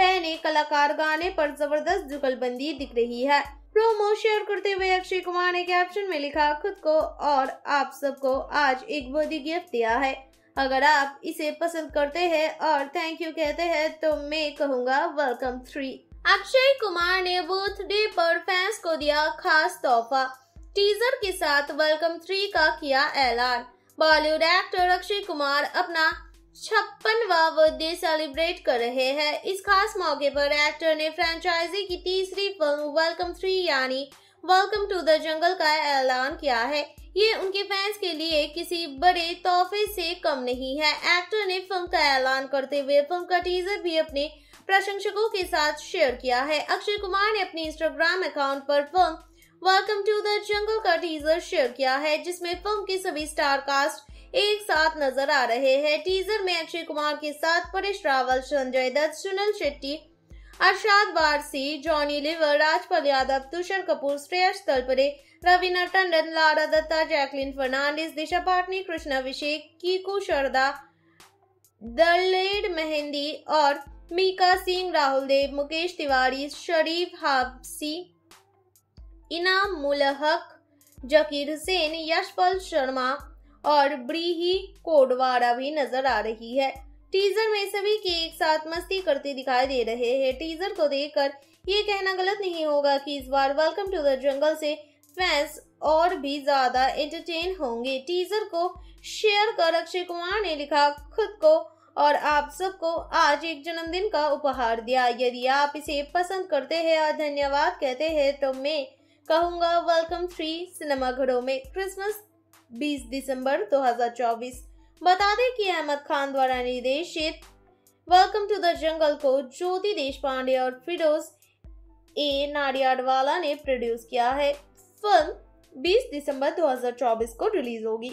पहने कलाकार गाने पर जबरदस्त जुगलबंदी दिख रही है प्रोमो शेयर करते हुए अक्षय कुमार ने कैप्शन में लिखा खुद को और आप सबको आज एक बोधी गिफ्ट दिया है अगर आप इसे पसंद करते हैं और थैंक यू कहते हैं तो मैं कहूँगा वेलकम थ्री अक्षय कुमार ने बूथ डे पर फैंस को दिया खास तोहफा टीजर के साथ वेलकम थ्री का किया ऐलान बॉलीवुड एक्टर अक्षय कुमार अपना छप्पनवा बर्थडे सेलिब्रेट कर रहे हैं इस खास मौके पर एक्टर ने फ्रेंचाइजी की तीसरी फिल्म वेलकम थ्री यानी वेलकम टू द जंगल का ऐलान किया है ये उनके फैंस के लिए किसी बड़े तोहफे से कम नहीं है एक्टर ने फिल्म का ऐलान करते हुए फिल्म का टीजर भी अपने प्रशंसकों के साथ शेयर किया है अक्षय कुमार ने अपने इंस्टाग्राम अकाउंट पर फिल्म वेलकम टू द जंगल का टीजर शेयर किया है जिसमें फिल्म के सभी स्टार कास्ट एक साथ नजर आ रहे हैं टीजर में अक्षय कुमार के साथ परेश रावल संजय दत्त सुनील शेट्टी अरशाद वारसी जॉनी लिवर राजपाल यादव तुषार कपूर श्रेयस तलपरे रवीना टंडन लारा दत्ता जैकलिन फर्नांडिस दिशा पाटनी कृष्ण अभिषेक कीकू शरदा दलेड मेहंदी और मीका सिंह राहुल देव मुकेश तिवारी शरीफ हाफसी इनाम मुलहक जकीर हुसैन यशपाल शर्मा और ब्रीही कोडवारा भी नजर आ रही है टीजर में सभी के एक साथ मस्ती करते दिखाई दे रहे हैं टीजर को देखकर ये कहना गलत नहीं होगा कि इस बार वेलकम टू द जंगल से फैंस और भी ज्यादा एंटरटेन होंगे टीजर को शेयर कर अक्षय कुमार ने लिखा खुद को और आप सबको आज एक जन्मदिन का उपहार दिया यदि आप इसे पसंद करते हैं और धन्यवाद कहते हैं तो मैं कहूँगा वेलकम थ्री घरों में क्रिसमस 20 दिसंबर 2024 बता दें कि अहमद खान द्वारा निर्देशित वेलकम टू द जंगल को ज्योति देश पांडे और फिरोज ए नाडियाडवाला ने प्रोड्यूस किया है फिल्म 20 दिसंबर 2024 को रिलीज होगी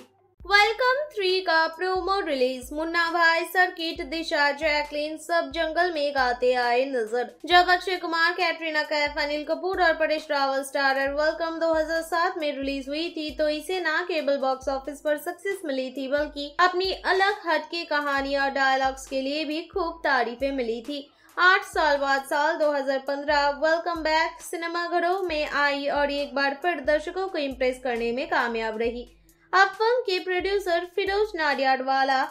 वेलकम थ्री का प्रोमो रिलीज मुन्ना भाई सर्किट दिशा जैकलिन सब जंगल में गाते आए नजर जब अक्षय कुमार कैटरीना कैफ अनिल कपूर और परेश रावल स्टारर वेलकम 2007 में रिलीज हुई थी तो इसे ना केबल बॉक्स ऑफिस पर सक्सेस मिली थी बल्कि अपनी अलग हट के कहानी और डायलॉग्स के लिए भी खूब तारीफें मिली थी आठ साल बाद साल 2015 वेलकम बैक सिनेमाघरों में आई और एक बार फिर दर्शकों को इम्प्रेस करने में कामयाब रही फिल्म के प्रोड्यूसर फिरोज नाडियाडवाला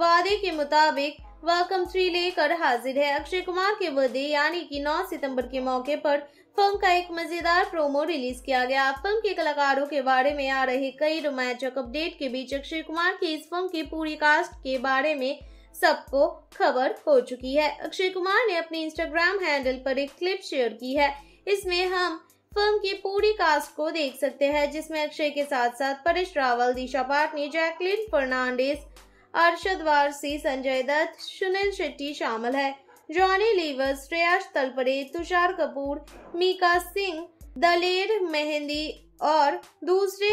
वादे के मुताबिक वेलकम थ्री लेकर हाजिर है अक्षय कुमार के बर्थडे यानी कि 9 सितंबर के मौके पर फंक का एक मजेदार प्रोमो रिलीज किया गया फंक के कलाकारों के बारे में आ रहे कई रोमांचक अपडेट के बीच अक्षय कुमार के इस फंक की पूरी कास्ट के बारे में सबको खबर हो चुकी है अक्षय कुमार ने अपने इंस्टाग्राम हैंडल पर एक क्लिप शेयर की है इसमें हम फिल्म की पूरी कास्ट को देख सकते हैं जिसमें अक्षय के साथ साथ परेश रावल दिशा पाटनी जैकलिन फर्नांडिस अरशद वारसी संजय दत्त सुनील शेट्टी शामिल है जॉनी लीवर श्रेयास तलपरे तुषार कपूर मीका सिंह दलेर मेहंदी और दूसरे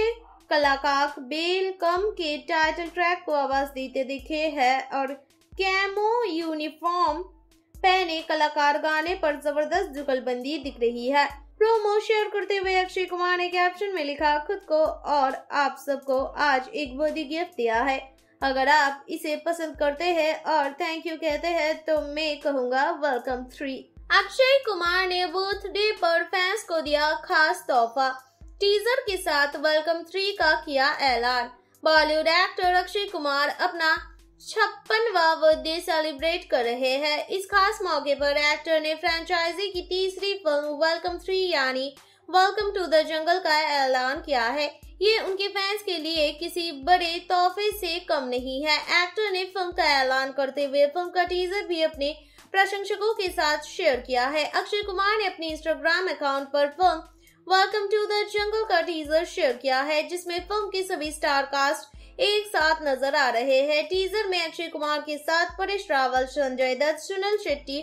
कलाकार बेल कम के टाइटल ट्रैक को आवाज देते दिखे हैं और कैमो यूनिफॉर्म पहने कलाकार गाने पर जबरदस्त जुगलबंदी दिख रही है प्रोमो शेयर करते हुए अक्षय कुमार ने कैप्शन में लिखा खुद को और आप सबको आज एक बोधी गिफ्ट दिया है अगर आप इसे पसंद करते हैं और थैंक यू कहते हैं तो मैं कहूँगा वेलकम थ्री अक्षय कुमार ने बर्थ डे पर फैंस को दिया खास तोहफा टीजर के साथ वेलकम थ्री का किया ऐलान बॉलीवुड एक्टर अक्षय कुमार अपना छप्पनवा बर्थडे सेलिब्रेट कर रहे हैं इस खास मौके पर एक्टर ने फ्रेंचाइजी की तीसरी फिल्म वेलकम थ्री यानी वेलकम टू द जंगल का ऐलान किया है ये उनके फैंस के लिए किसी बड़े तोहफे से कम नहीं है एक्टर ने फिल्म का ऐलान करते हुए फिल्म का टीजर भी अपने प्रशंसकों के साथ शेयर किया है अक्षय कुमार ने अपने इंस्टाग्राम अकाउंट पर फिल्म वेलकम टू द जंगल का टीजर शेयर किया है जिसमें फिल्म के सभी स्टार कास्ट एक साथ नजर आ रहे हैं टीजर में अक्षय कुमार के साथ परेश रावल संजय दत्त सुनील शेट्टी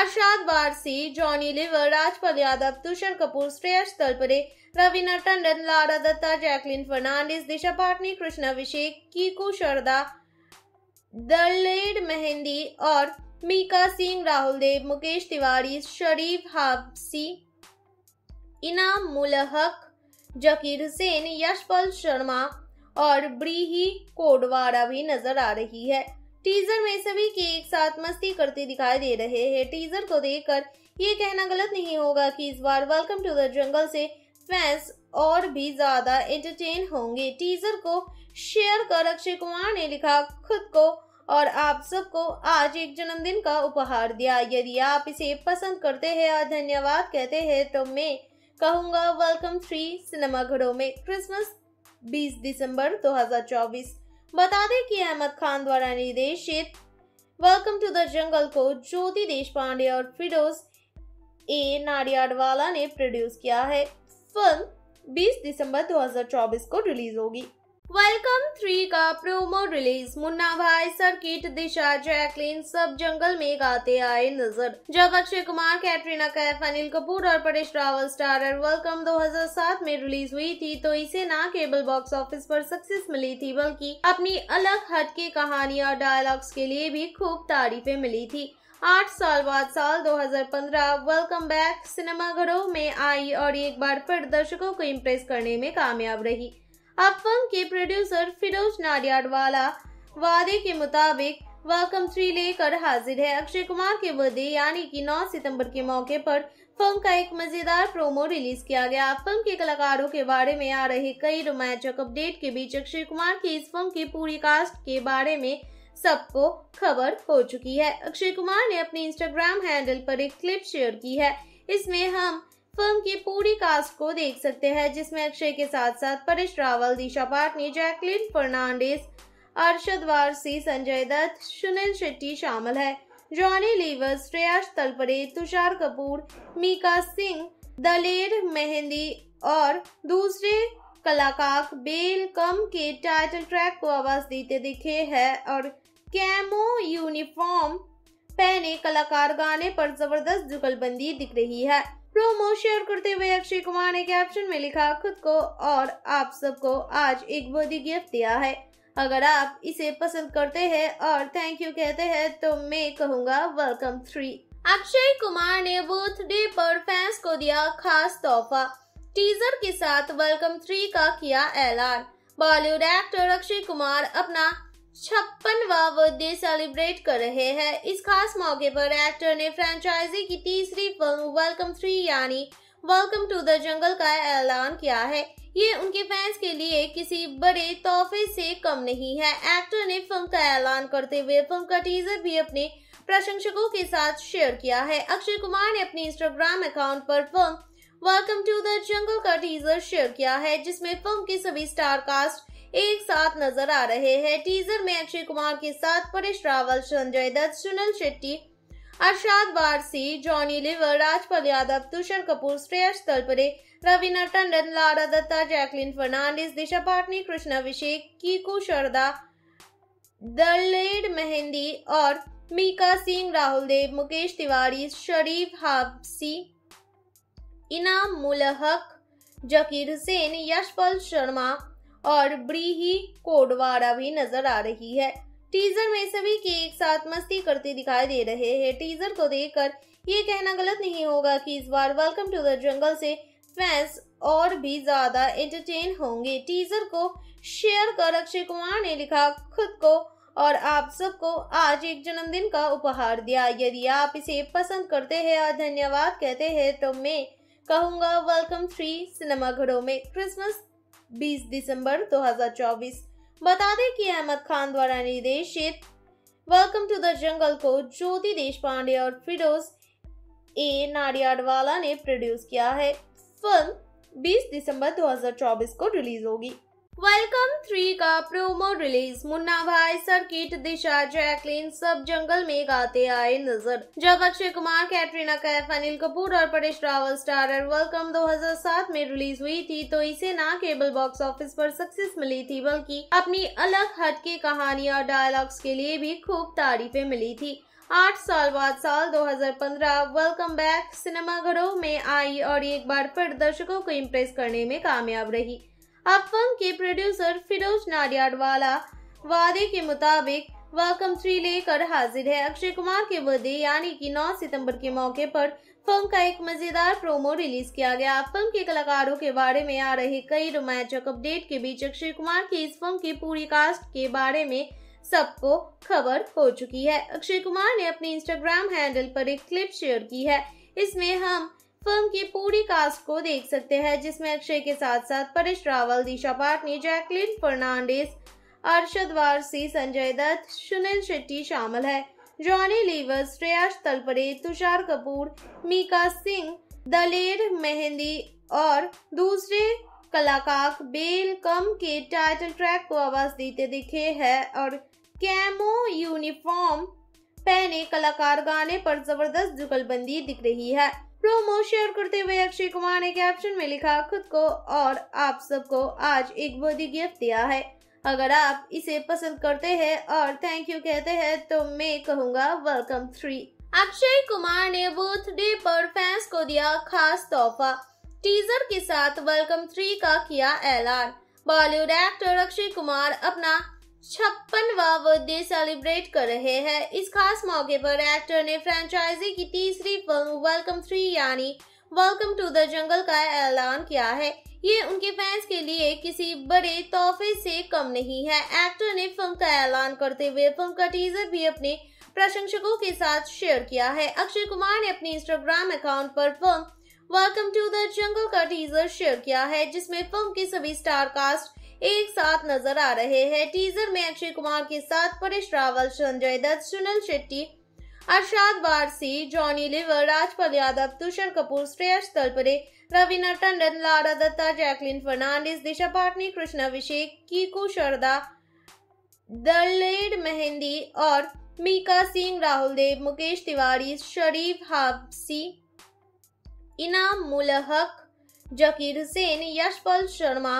अरशाद वारसी जॉनी लिवर राजपाल यादव तुषार कपूर श्रेयस तलपरे रवीना टंडन लारा दत्ता जैकलिन फर्नांडिस दिशा पाटनी कृष्ण अभिषेक कीकू शरदा दलेड मेहंदी और मीका सिंह राहुल देव मुकेश तिवारी शरीफ हाफसी इनाम मुलहक जकीर हुसैन यशपाल शर्मा और ब्रीही कोडवारा भी नजर आ रही है टीजर में सभी के एक साथ मस्ती करते दिखाई दे रहे हैं टीजर को देखकर ये कहना गलत नहीं होगा कि इस बार वेलकम टू द जंगल से फैंस और भी ज्यादा एंटरटेन होंगे टीजर को शेयर कर अक्षय कुमार ने लिखा खुद को और आप सबको आज एक जन्मदिन का उपहार दिया यदि आप इसे पसंद करते हैं और धन्यवाद कहते हैं तो मैं कहूँगा वेलकम थ्री सिनेमा घरों में क्रिसमस 20 दिसंबर 2024 बता दें कि अहमद खान द्वारा निर्देशित वेलकम टू द जंगल को ज्योति देश पांडे और फिरोज ए नाडियाडवाला ने प्रोड्यूस किया है फिल्म 20 दिसंबर 2024 को रिलीज होगी वेलकम थ्री का प्रोमो रिलीज मुन्ना भाई सर्किट दिशा जैकलिन सब जंगल में गाते आए नजर जब अक्षय कुमार कैटरीना कैफ अनिल कपूर और परेश रावल स्टारर वेलकम 2007 में रिलीज हुई थी तो इसे न केवल बॉक्स ऑफिस पर सक्सेस मिली थी बल्कि अपनी अलग हट के कहानी और डायलॉग्स के लिए भी खूब तारीफे मिली थी आठ साल बाद साल 2015 वेलकम बैक सिनेमाघरों में आई और एक बार फिर दर्शकों को इम्प्रेस करने में कामयाब रही फिल्म के प्रोड्यूसर फिरोज नाडियाडवाला वादे के मुताबिक वह थ्री लेकर हाजिर है अक्षय कुमार के बर्थडे यानी कि 9 सितंबर के मौके पर फिल्म का एक मजेदार प्रोमो रिलीज किया गया फिल्म के कलाकारों के बारे में आ रहे कई रोमांचक अपडेट के बीच अक्षय कुमार की इस फिल्म की पूरी कास्ट के बारे में सबको खबर हो चुकी है अक्षय कुमार ने अपने इंस्टाग्राम हैंडल पर एक क्लिप शेयर की है इसमें हम फिल्म की पूरी कास्ट को देख सकते हैं जिसमें अक्षय के साथ साथ परेश रावल दिशा पाटनी जैकलिन फर्नांडिस अरशद वारसी संजय दत्त सुनील शेट्टी शामिल है जॉनी लीवर श्रेयास तलपरे तुषार कपूर मीका सिंह दलेर मेहंदी और दूसरे कलाकार बेल कम के टाइटल ट्रैक को आवाज देते दिखे हैं और कैमो यूनिफॉर्म पहने कलाकार गाने पर जबरदस्त जुगलबंदी दिख रही है प्रोमो शेयर करते हुए अक्षय कुमार ने कैप्शन में लिखा खुद को और आप सबको आज एक बर्थडे गिफ्ट दिया है अगर आप इसे पसंद करते हैं और थैंक यू कहते हैं तो मैं कहूँगा वेलकम थ्री अक्षय कुमार ने बूथ डे पर फैंस को दिया खास तोहफा टीजर के साथ वेलकम थ्री का किया ऐलान बॉलीवुड एक्टर अक्षय कुमार अपना छप्पनवा बर्थडे सेलिब्रेट कर रहे हैं इस खास मौके पर एक्टर ने फ्रेंचाइजी की तीसरी फिल्म वेलकम थ्री यानी वेलकम टू द जंगल का ऐलान किया है ये उनके फैंस के लिए किसी बड़े तोहफे से कम नहीं है एक्टर ने फिल्म का ऐलान करते हुए फिल्म का टीजर भी अपने प्रशंसकों के साथ शेयर किया है अक्षय कुमार ने अपने इंस्टाग्राम अकाउंट पर फिल्म वेलकम टू द जंगल का टीजर शेयर किया है जिसमें फिल्म के सभी स्टार कास्ट एक साथ नजर आ रहे हैं टीजर में अक्षय कुमार के साथ परेश रावल संजय दत्त सुनील शेट्टी अरशाद वारसी जॉनी लिवर राजपाल यादव तुषार कपूर श्रेयस तलपरे रवीना टंडन लारा दत्ता जैकलिन फर्नांडिस दिशा पाटनी कृष्णा अभिषेक कीकू शरदा दलेड मेहंदी और मीका सिंह राहुल देव मुकेश तिवारी शरीफ हाफसी इनाम मुलहक जकीर हुसैन यशपाल शर्मा और ब्रीही कोडवाड़ा भी नजर आ रही है टीजर में सभी के एक साथ मस्ती करते दिखाई दे रहे हैं टीजर को देखकर ये कहना गलत नहीं होगा कि इस बार वेलकम टू द जंगल से फैंस और भी ज्यादा एंटरटेन होंगे टीजर को शेयर कर अक्षय कुमार ने लिखा खुद को और आप सबको आज एक जन्मदिन का उपहार दिया यदि आप इसे पसंद करते हैं और धन्यवाद कहते हैं तो मैं कहूँगा वेलकम थ्री घरों में क्रिसमस 20 दिसंबर 2024 बता दें कि अहमद खान द्वारा निर्देशित वेलकम टू द जंगल को ज्योति देश पांडे और फिरोज ए नाडियाडवाला ने प्रोड्यूस किया है फिल्म 20 दिसंबर 2024 को रिलीज होगी वेलकम थ्री का प्रोमो रिलीज मुन्ना भाई सर्किट दिशा जैकलिन सब जंगल में गाते आए नजर जब अक्षय कुमार कैटरीना कैफ अनिल कपूर और परेश रावल स्टारर वेलकम 2007 में रिलीज हुई थी तो इसे ना केवल बॉक्स ऑफिस पर सक्सेस मिली थी बल्कि अपनी अलग हट के कहानी और डायलॉग्स के लिए भी खूब तारीफे मिली थी आठ साल बाद साल 2015 वेलकम बैक सिनेमाघरों में आई और एक बार फिर दर्शकों को इम्प्रेस करने में कामयाब रही अब फिल्म के प्रोड्यूसर फिरोज नाडियाडवाला वादे के मुताबिक वेलकम थ्री लेकर हाजिर है अक्षय कुमार के बर्थडे यानी कि 9 सितंबर के मौके पर फिल्म का एक मजेदार प्रोमो रिलीज किया गया फिल्म के कलाकारों के बारे में आ रहे कई रोमांचक अपडेट के बीच अक्षय कुमार की इस फिल्म की पूरी कास्ट के बारे में सबको खबर हो चुकी है अक्षय कुमार ने अपने इंस्टाग्राम हैंडल पर एक क्लिप शेयर की है इसमें हम फिल्म की पूरी कास्ट को देख सकते हैं जिसमें अक्षय के साथ साथ परेश रावल दिशा पाटनी जैकलिन फर्नांडिस अर्षद वारसी संजय दत्त सुनील शेट्टी शामिल है जॉनी लीवर श्रेयास तलपरे तुषार कपूर मीका सिंह दलेर मेहंदी और दूसरे कलाकार बेल कम के टाइटल ट्रैक को आवाज देते दिखे हैं और कैमो यूनिफॉर्म पहने कलाकार गाने पर जबरदस्त जुगलबंदी दिख रही है प्रोमो शेयर करते हुए अक्षय कुमार ने कैप्शन में लिखा खुद को और आप सबको आज एक बॉडी गिफ्ट दिया है अगर आप इसे पसंद करते हैं और थैंक यू कहते हैं तो मैं कहूँगा वेलकम थ्री अक्षय कुमार ने बूथ डे पर फैंस को दिया खास तोहफा टीजर के साथ वेलकम थ्री का किया ऐलान बॉलीवुड एक्टर अक्षय कुमार अपना छप्पनवा बर्थडे सेलिब्रेट कर रहे हैं इस खास मौके पर एक्टर ने फ्रेंचाइजी की तीसरी फिल्म वेलकम थ्री यानी वेलकम टू द जंगल का ऐलान किया है ये उनके फैंस के लिए किसी बड़े तोहफे से कम नहीं है एक्टर ने फिल्म का ऐलान करते हुए फिल्म का टीजर भी अपने प्रशंसकों के साथ शेयर किया है अक्षय कुमार ने अपने इंस्टाग्राम अकाउंट पर फिल्म वेलकम टू द जंगल का टीजर शेयर किया है जिसमें फिल्म के सभी स्टार कास्ट एक साथ नजर आ रहे हैं टीजर में अक्षय कुमार के साथ परेश रावल संजय दत्त सुनील शेट्टी अरशाद वारसी जॉनी लिवर राजपाल यादव तुषार कपूर श्रेयस तलपरे रवीना टंडन लारा दत्ता जैकलिन फर्नांडिस दिशा पाटनी कृष्ण अभिषेक कीकू शरदा दलेड मेहंदी और मीका सिंह राहुल देव मुकेश तिवारी शरीफ हाफसी इनाम मुलहक जकीर हुसैन यशपाल शर्मा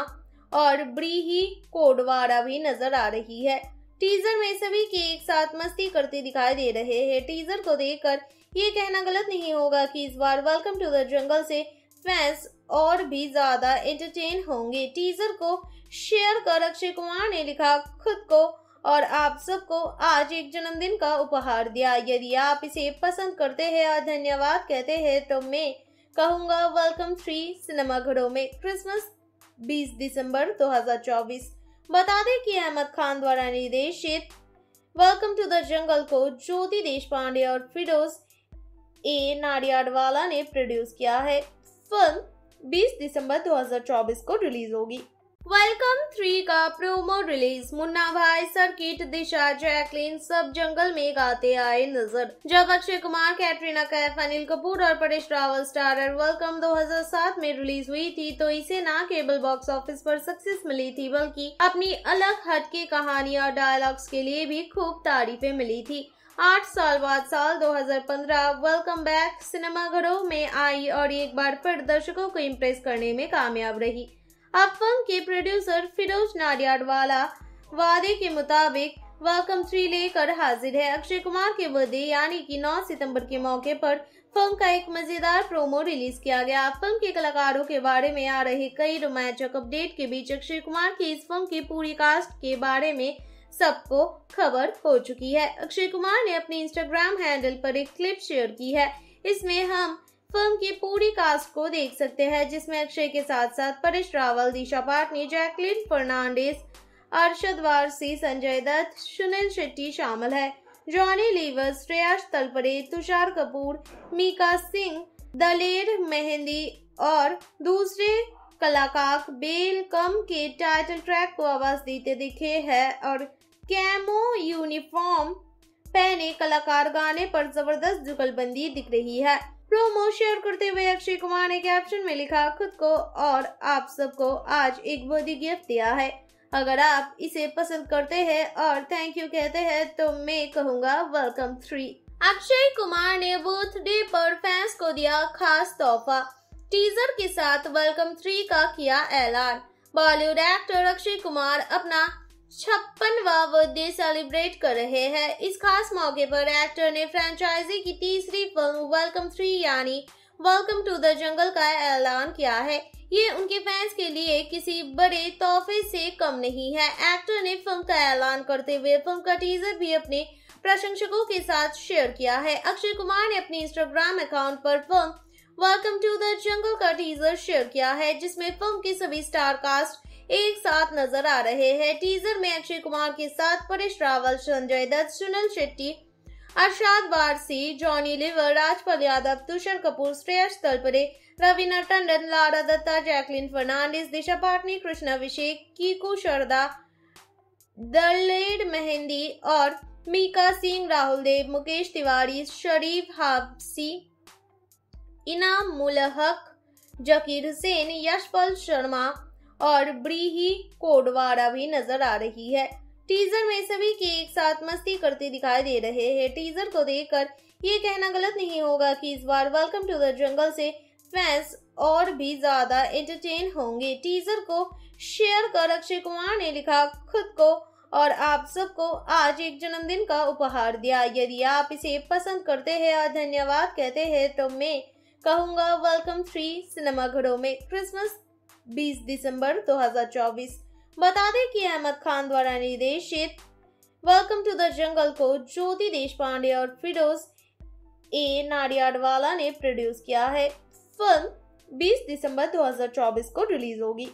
और ब्रीही कोडवारा भी नजर आ रही है टीजर में सभी के एक साथ मस्ती करते दिखाई दे रहे हैं टीजर को देखकर ये कहना गलत नहीं होगा कि इस बार वेलकम टू द जंगल से फैंस और भी ज्यादा एंटरटेन होंगे टीजर को शेयर कर अक्षय कुमार ने लिखा खुद को और आप सबको आज एक जन्मदिन का उपहार दिया यदि आप इसे पसंद करते हैं और धन्यवाद कहते हैं तो मैं कहूँगा वेलकम थ्री घरों में क्रिसमस 20 दिसंबर 2024 बता दें कि अहमद खान द्वारा निर्देशित वेलकम टू द जंगल को ज्योति देश पांडे और फिरोज ए नाडियाडवाला ने प्रोड्यूस किया है फिल्म 20 दिसंबर 2024 को रिलीज होगी वेलकम थ्री का प्रोमो रिलीज मुन्ना भाई सर्किट दिशा जैकलिन सब जंगल में गाते आए नजर जब अक्षय कुमार कैटरीना कैफ अनिल कपूर और परेश रावल स्टारर वेलकम 2007 में रिलीज हुई थी तो इसे ना केवल बॉक्स ऑफिस पर सक्सेस मिली थी बल्कि अपनी अलग हट के कहानी और डायलॉग्स के लिए भी खूब तारीफें मिली थी आठ साल बाद साल 2015 वेलकम बैक सिनेमाघरों में आई और एक बार फिर दर्शकों को इम्प्रेस करने में कामयाब रही अब फिल्म के प्रोड्यूसर फिरोज नारियाडवाला वादे के मुताबिक वेलकम थ्री लेकर हाजिर है अक्षय कुमार के बर्थडे यानी कि 9 सितंबर के मौके पर फिल्म का एक मजेदार प्रोमो रिलीज किया गया फिल्म के कलाकारों के बारे में आ रहे कई रोमांचक अपडेट के बीच अक्षय कुमार की इस फिल्म की पूरी कास्ट के बारे में सबको खबर हो चुकी है अक्षय कुमार ने अपने इंस्टाग्राम हैंडल पर एक क्लिप शेयर की है इसमें हम फिल्म की पूरी कास्ट को देख सकते हैं जिसमें अक्षय के साथ साथ परेश रावल दिशा पाटनी जैकलिन फर्नांडिस अरशद वारसी संजय दत्त सुनील शेट्टी शामिल है जॉनी लीवर श्रेयास तलपड़े तुषार कपूर मीका सिंह दलेर मेहंदी और दूसरे कलाकार बेल कम के टाइटल ट्रैक को आवाज देते दिखे हैं और कैमो यूनिफॉर्म पहने कलाकार गाने पर जबरदस्त जुगलबंदी दिख रही है प्रोमो शेयर करते हुए अक्षय कुमार ने कैप्शन में लिखा खुद को और आप सबको आज एक बॉडी गिफ्ट दिया है अगर आप इसे पसंद करते हैं और थैंक यू कहते हैं तो मैं कहूँगा वेलकम थ्री अक्षय कुमार ने डे पर फैंस को दिया खास तोहफा टीजर के साथ वेलकम थ्री का किया ऐलान बॉलीवुड एक्टर अक्षय कुमार अपना छप्पनवा बर्थडे सेलिब्रेट कर रहे हैं इस खास मौके पर एक्टर ने फ्रेंचाइजी की तीसरी फिल्म वेलकम थ्री यानी वेलकम टू द जंगल का ऐलान किया है ये उनके फैंस के लिए किसी बड़े तोहफे से कम नहीं है एक्टर ने फिल्म का ऐलान करते हुए फिल्म का टीजर भी अपने प्रशंसकों के साथ शेयर किया है अक्षय कुमार ने अपने इंस्टाग्राम अकाउंट पर फिल्म वेलकम टू द जंगल का टीजर शेयर किया है जिसमें फिल्म के सभी स्टार कास्ट एक साथ नजर आ रहे हैं टीजर में अक्षय कुमार के साथ परेश रावल संजय दत्त सुनील शेट्टी अरशाद वारसी जॉनी लिवर राजपाल यादव तुषार कपूर श्रेयस तलपरे रवीना टंडन लारा दत्ता जैकलिन फर्नांडिस दिशा पाटनी कृष्ण अभिषेक कीकू शरदा दलेड मेहंदी और मीका सिंह राहुल देव मुकेश तिवारी शरीफ हाफसी इनाम मुलहक जकीर हुसैन यशपाल शर्मा और ब्रीही कोडवारा भी नजर आ रही है टीजर में सभी के एक साथ मस्ती करते दिखाई दे रहे हैं टीजर को देखकर ये कहना गलत नहीं होगा कि इस बार वेलकम टू द जंगल से फैंस और भी ज्यादा एंटरटेन होंगे टीजर को शेयर कर अक्षय कुमार ने लिखा खुद को और आप सबको आज एक जन्मदिन का उपहार दिया यदि आप इसे पसंद करते हैं और धन्यवाद कहते हैं तो मैं कहूँगा वेलकम थ्री घरों में क्रिसमस 20 दिसंबर 2024 बता दें कि अहमद खान द्वारा निर्देशित वेलकम टू द जंगल को ज्योति देश पांडे और फिरोज ए नाडियाडवाला ने प्रोड्यूस किया है फिल्म 20 दिसंबर 2024 को रिलीज होगी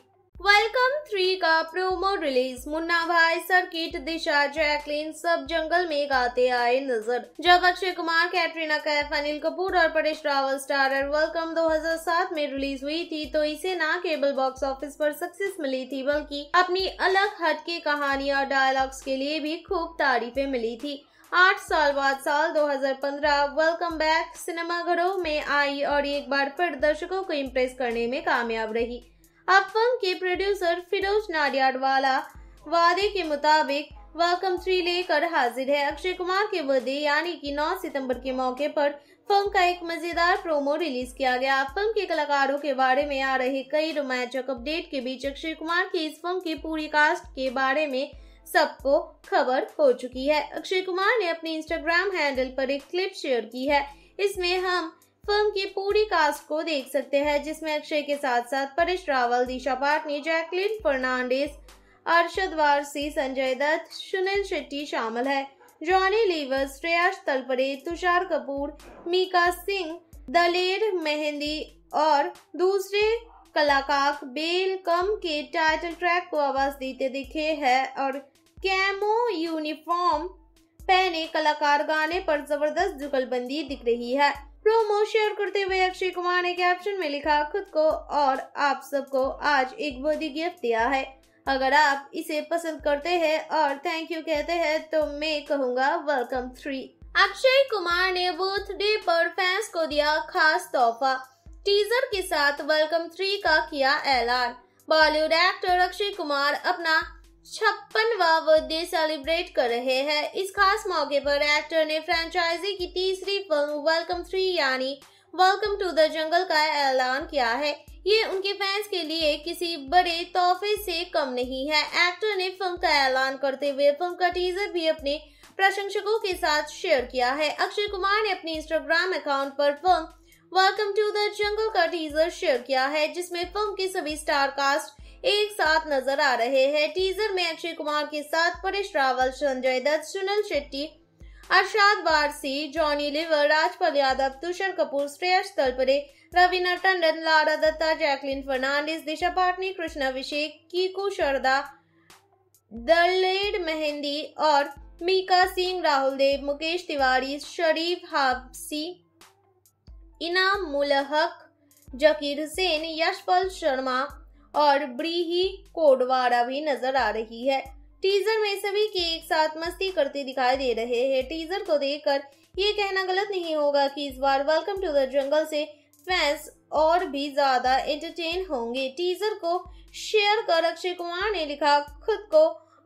वेलकम थ्री का प्रोमो रिलीज मुन्ना भाई सर्किट दिशा जैकलिन सब जंगल में गाते आए नजर जब अक्षय कुमार कैटरीना कैफ अनिल कपूर और परेश रावल स्टारर वेलकम 2007 में रिलीज हुई थी तो इसे ना केबल बॉक्स ऑफिस पर सक्सेस मिली थी बल्कि अपनी अलग हट के कहानी और डायलॉग्स के लिए भी खूब तारीफें मिली थी आठ साल बाद साल 2015 वेलकम बैक सिनेमाघरों में आई और एक बार फिर दर्शकों को इम्प्रेस करने में कामयाब रही फिल्म के प्रोड्यूसर फिरोज नाडियाडवाला वादे के मुताबिक वेलकम थ्री लेकर हाजिर है अक्षय कुमार के बर्थडे यानी कि 9 सितंबर के मौके पर फिल्म का एक मजेदार प्रोमो रिलीज किया गया फिल्म के कलाकारों के बारे में आ रहे कई रोमांचक अपडेट के बीच अक्षय कुमार की इस फिल्म की पूरी कास्ट के बारे में सबको खबर हो चुकी है अक्षय कुमार ने अपने इंस्टाग्राम हैंडल पर एक क्लिप शेयर की है इसमें हम फिल्म की पूरी कास्ट को देख सकते हैं जिसमें अक्षय के साथ साथ परेश रावल दिशा पाटनी जैकलिन फर्नांडिस अरशद वारसी संजय दत्त सुनील शेट्टी शामिल है जॉनी लीवर श्रेयाश तलपड़े तुषार कपूर मीका सिंह दलेर मेहंदी और दूसरे कलाकार बेल कम के टाइटल ट्रैक को आवाज देते दिखे हैं और कैमो यूनिफॉर्म पहने कलाकार गाने पर जबरदस्त जुगलबंदी दिख रही है प्रोमो शेयर करते हुए अक्षय कुमार ने कैप्शन में लिखा खुद को और आप सबको आज एक बोधी गिफ्ट दिया है अगर आप इसे पसंद करते हैं और थैंक यू कहते हैं तो मैं कहूँगा वेलकम थ्री अक्षय कुमार ने बूथ डे पर फैंस को दिया खास तोहफा टीजर के साथ वेलकम थ्री का किया ऐलान बॉलीवुड एक्टर अक्षय कुमार अपना छप्पनवा बर्थडे सेलिब्रेट कर रहे हैं इस खास मौके पर एक्टर ने फ्रेंचाइजी की तीसरी फिल्म वेलकम थ्री यानी वेलकम टू द जंगल का ऐलान किया है ये उनके फैंस के लिए किसी बड़े तोहफे से कम नहीं है एक्टर ने फिल्म का ऐलान करते हुए फिल्म का टीजर भी अपने प्रशंसकों के साथ शेयर किया है अक्षय कुमार ने अपने इंस्टाग्राम अकाउंट पर फिल्म वेलकम टू द जंगल का टीजर शेयर किया है जिसमें फिल्म के सभी स्टार कास्ट एक साथ नजर आ रहे हैं टीजर में अक्षय कुमार के साथ परेश रावल संजय दत्त सुनील शेट्टी अरशाद वारसी जॉनी लिवर राजपाल यादव तुषार कपूर श्रेयस तलपरे रवीना टंडन लारा दत्ता जैकलिन फर्नांडिस दिशा पाटनी कृष्ण अभिषेक कीकू शरदा दलेड मेहंदी और मीका सिंह राहुल देव मुकेश तिवारी शरीफ हाफसी इनाम मुलहक जकीर हुसैन यशपाल शर्मा और ब्रीही कोडवारा भी नजर आ रही है टीजर में सभी के एक साथ मस्ती करते दिखाई दे रहे हैं टीजर को देखकर ये कहना गलत नहीं होगा कि इस बार वेलकम टू द जंगल से फैंस और भी ज्यादा एंटरटेन होंगे टीजर को शेयर कर अक्षय कुमार ने लिखा खुद को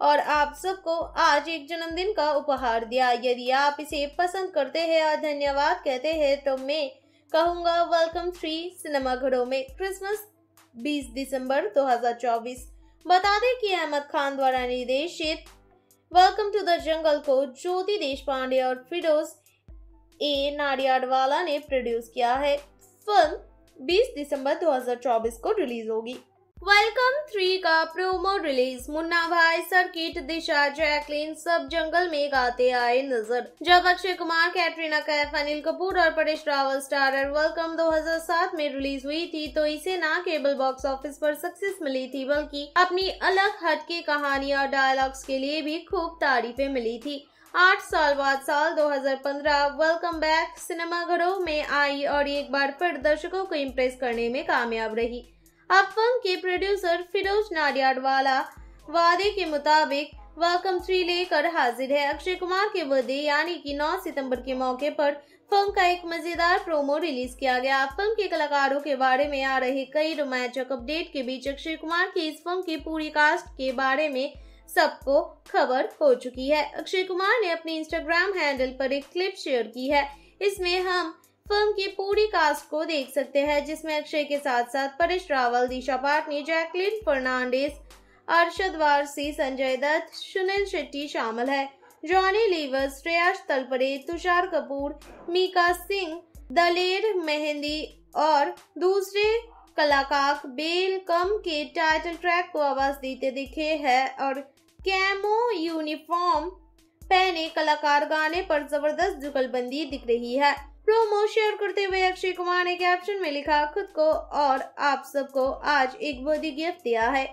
और आप सबको आज एक जन्मदिन का उपहार दिया यदि आप इसे पसंद करते हैं और धन्यवाद कहते हैं तो मैं कहूँगा वेलकम थ्री घरों में क्रिसमस 20 दिसंबर 2024 बता दें कि अहमद खान द्वारा निर्देशित वेलकम टू द जंगल को ज्योति देश पांडे और फिरोज ए नाडियाडवाला ने प्रोड्यूस किया है फिल्म 20 दिसंबर 2024 को रिलीज होगी वेलकम थ्री का प्रोमो रिलीज मुन्ना भाई सर्किट दिशा जैकलिन सब जंगल में गाते आए नजर जब अक्षय कुमार कैटरीना कैफ अनिल कपूर और परेश रावल स्टारर वेलकम 2007 में रिलीज हुई थी तो इसे ना केबल बॉक्स ऑफिस पर सक्सेस मिली थी बल्कि अपनी अलग हट के कहानी और डायलॉग्स के लिए भी खूब तारीफें मिली थी आठ साल बाद साल 2015 वेलकम बैक सिनेमाघरों में आई और एक बार फिर दर्शकों को इम्प्रेस करने में कामयाब रही फिल्म के प्रोड्यूसर फिरोज नाडियाडवाला वादे के मुताबिक वेलकम थ्री लेकर हाजिर है अक्षय कुमार के बर्थडे यानी कि 9 सितंबर के मौके पर फंक का एक मजेदार प्रोमो रिलीज किया गया फंक के कलाकारों के बारे में आ रहे कई रोमांचक अपडेट के बीच अक्षय कुमार के इस फंक की पूरी कास्ट के बारे में सबको खबर हो चुकी है अक्षय कुमार ने अपने इंस्टाग्राम हैंडल पर एक क्लिप शेयर की है इसमें हम फिल्म की पूरी कास्ट को देख सकते हैं जिसमें अक्षय के साथ साथ परेश रावल दिशा पाटनी जैकलिन फर्नांडिस अरशद वारसी संजय दत्त सुनील शेट्टी शामिल है जॉनी लीवर श्रेयास तलपड़े तुषार कपूर मीका सिंह दलेर मेहंदी और दूसरे कलाकार बेल कम के टाइटल ट्रैक को आवाज देते दिखे हैं और कैमो यूनिफॉर्म पहने कलाकार गाने पर जबरदस्त जुगलबंदी दिख रही है प्रोमो शेयर करते हुए अक्षय कुमार ने कैप्शन में लिखा खुद को और आप सबको आज एक बोधी गिफ्ट दिया है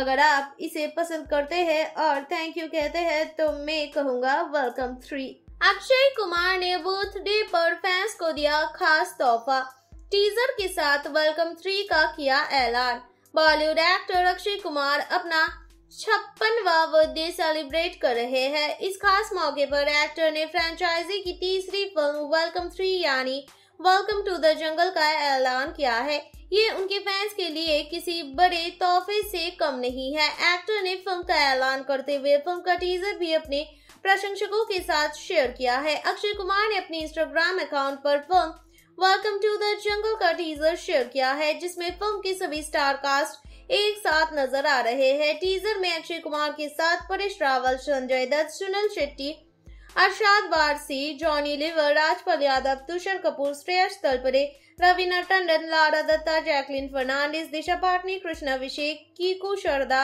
अगर आप इसे पसंद करते हैं और थैंक यू कहते हैं तो मैं कहूँगा वेलकम थ्री अक्षय कुमार ने बर्थ डे पर फैंस को दिया खास तोहफा टीजर के साथ वेलकम थ्री का किया ऐलान बॉलीवुड एक्टर अक्षय कुमार अपना छप्पनवा बर्थडे सेलिब्रेट कर रहे हैं इस खास मौके पर एक्टर ने फ्रेंचाइजी की तीसरी फिल्म वेलकम थ्री यानी वेलकम टू द जंगल का ऐलान किया है ये उनके फैंस के लिए किसी बड़े तोहफे से कम नहीं है एक्टर ने फिल्म का ऐलान करते हुए फिल्म का टीजर भी अपने प्रशंसकों के साथ शेयर किया है अक्षय कुमार ने अपने इंस्टाग्राम अकाउंट पर फिल्म वेलकम टू द जंगल का टीजर शेयर किया है जिसमें फिल्म के सभी स्टार कास्ट एक साथ नजर आ रहे हैं टीजर में अक्षय कुमार के साथ परेश रावल संजय दत्त सुनील शेट्टी अरशाद वारसी जॉनी लिवर राजपाल यादव तुषार कपूर श्रेयस तलपरे रवीना टंडन लारा दत्ता जैकलिन फर्नांडिस दिशा पाटनी कृष्ण अभिषेक कीकू शरदा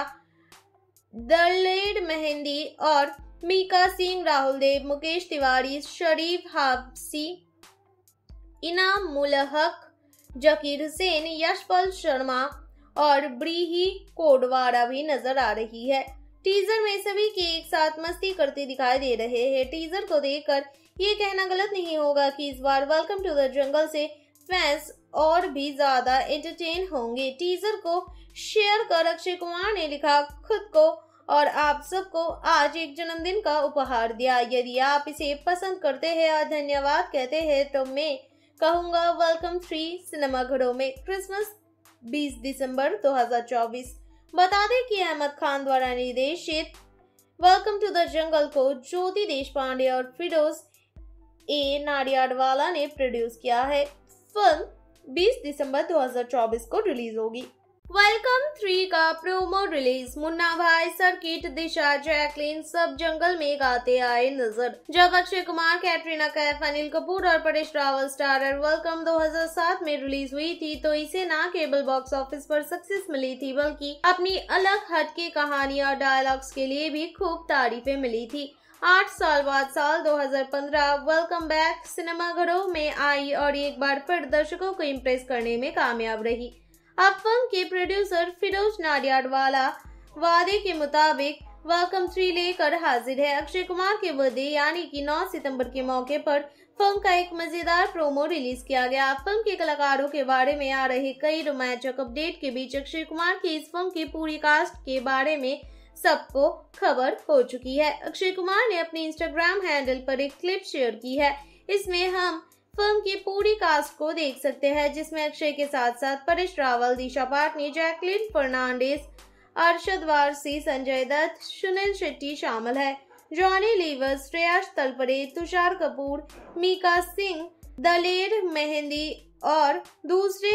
दलेड मेहंदी और मीका सिंह राहुल देव मुकेश तिवारी शरीफ हाफसी इनाम मुलहक जकीर हुसैन यशपाल शर्मा और ब्रीही कोडवारा भी नजर आ रही है टीजर में सभी के एक साथ मस्ती करते दिखाई दे रहे हैं टीजर को देखकर ये कहना गलत नहीं होगा कि इस बार वेलकम टू द जंगल से फैंस और भी ज्यादा एंटरटेन होंगे टीजर को शेयर कर अक्षय कुमार ने लिखा खुद को और आप सबको आज एक जन्मदिन का उपहार दिया यदि आप इसे पसंद करते हैं और धन्यवाद कहते हैं तो मैं कहूँगा वेलकम थ्री सिनेमा घरों में क्रिसमस 20 दिसंबर 2024 बता दें कि अहमद खान द्वारा निर्देशित वेलकम टू द जंगल को ज्योति देश पांडे और फिरोज ए नाडियाडवाला ने प्रोड्यूस किया है फिल्म 20 दिसंबर 2024 को रिलीज होगी वेलकम थ्री का प्रोमो रिलीज मुन्ना भाई सर्किट दिशा जैकलिन सब जंगल में गाते आए नजर जब अक्षय कुमार कैटरीना कैफ अनिल कपूर और परेश रावल स्टारर वेलकम 2007 में रिलीज हुई थी तो इसे न केवल बॉक्स ऑफिस पर सक्सेस मिली थी बल्कि अपनी अलग हट के कहानी और डायलॉग्स के लिए भी खूब तारीफे मिली थी आठ साल बाद साल 2015 वेलकम बैक सिनेमाघरों में आई और एक बार फिर दर्शकों को इम्प्रेस करने में कामयाब रही फिल्म के प्रोड्यूसर फिरोज नाडियाडवाला वादे के मुताबिक वह थ्री लेकर हाजिर है अक्षय कुमार के बर्थडे यानी कि 9 सितंबर के मौके पर फिल्म का एक मजेदार प्रोमो रिलीज किया गया फिल्म के कलाकारों के बारे में आ रहे कई रोमांचक अपडेट के बीच अक्षय कुमार की इस फिल्म की पूरी कास्ट के बारे में सबको खबर हो चुकी है अक्षय कुमार ने अपने इंस्टाग्राम हैंडल पर एक क्लिप शेयर की है इसमें हम फिल्म की पूरी कास्ट को देख सकते हैं जिसमें अक्षय के साथ साथ परेश रावल दिशा पाटनी जैकलिन फर्नांडिस अरशद वारसी संजय दत्त सुनील शेट्टी शामिल है जॉनी लीवर श्रेयास तलपरे तुषार कपूर मीका सिंह दलेर मेहंदी और दूसरे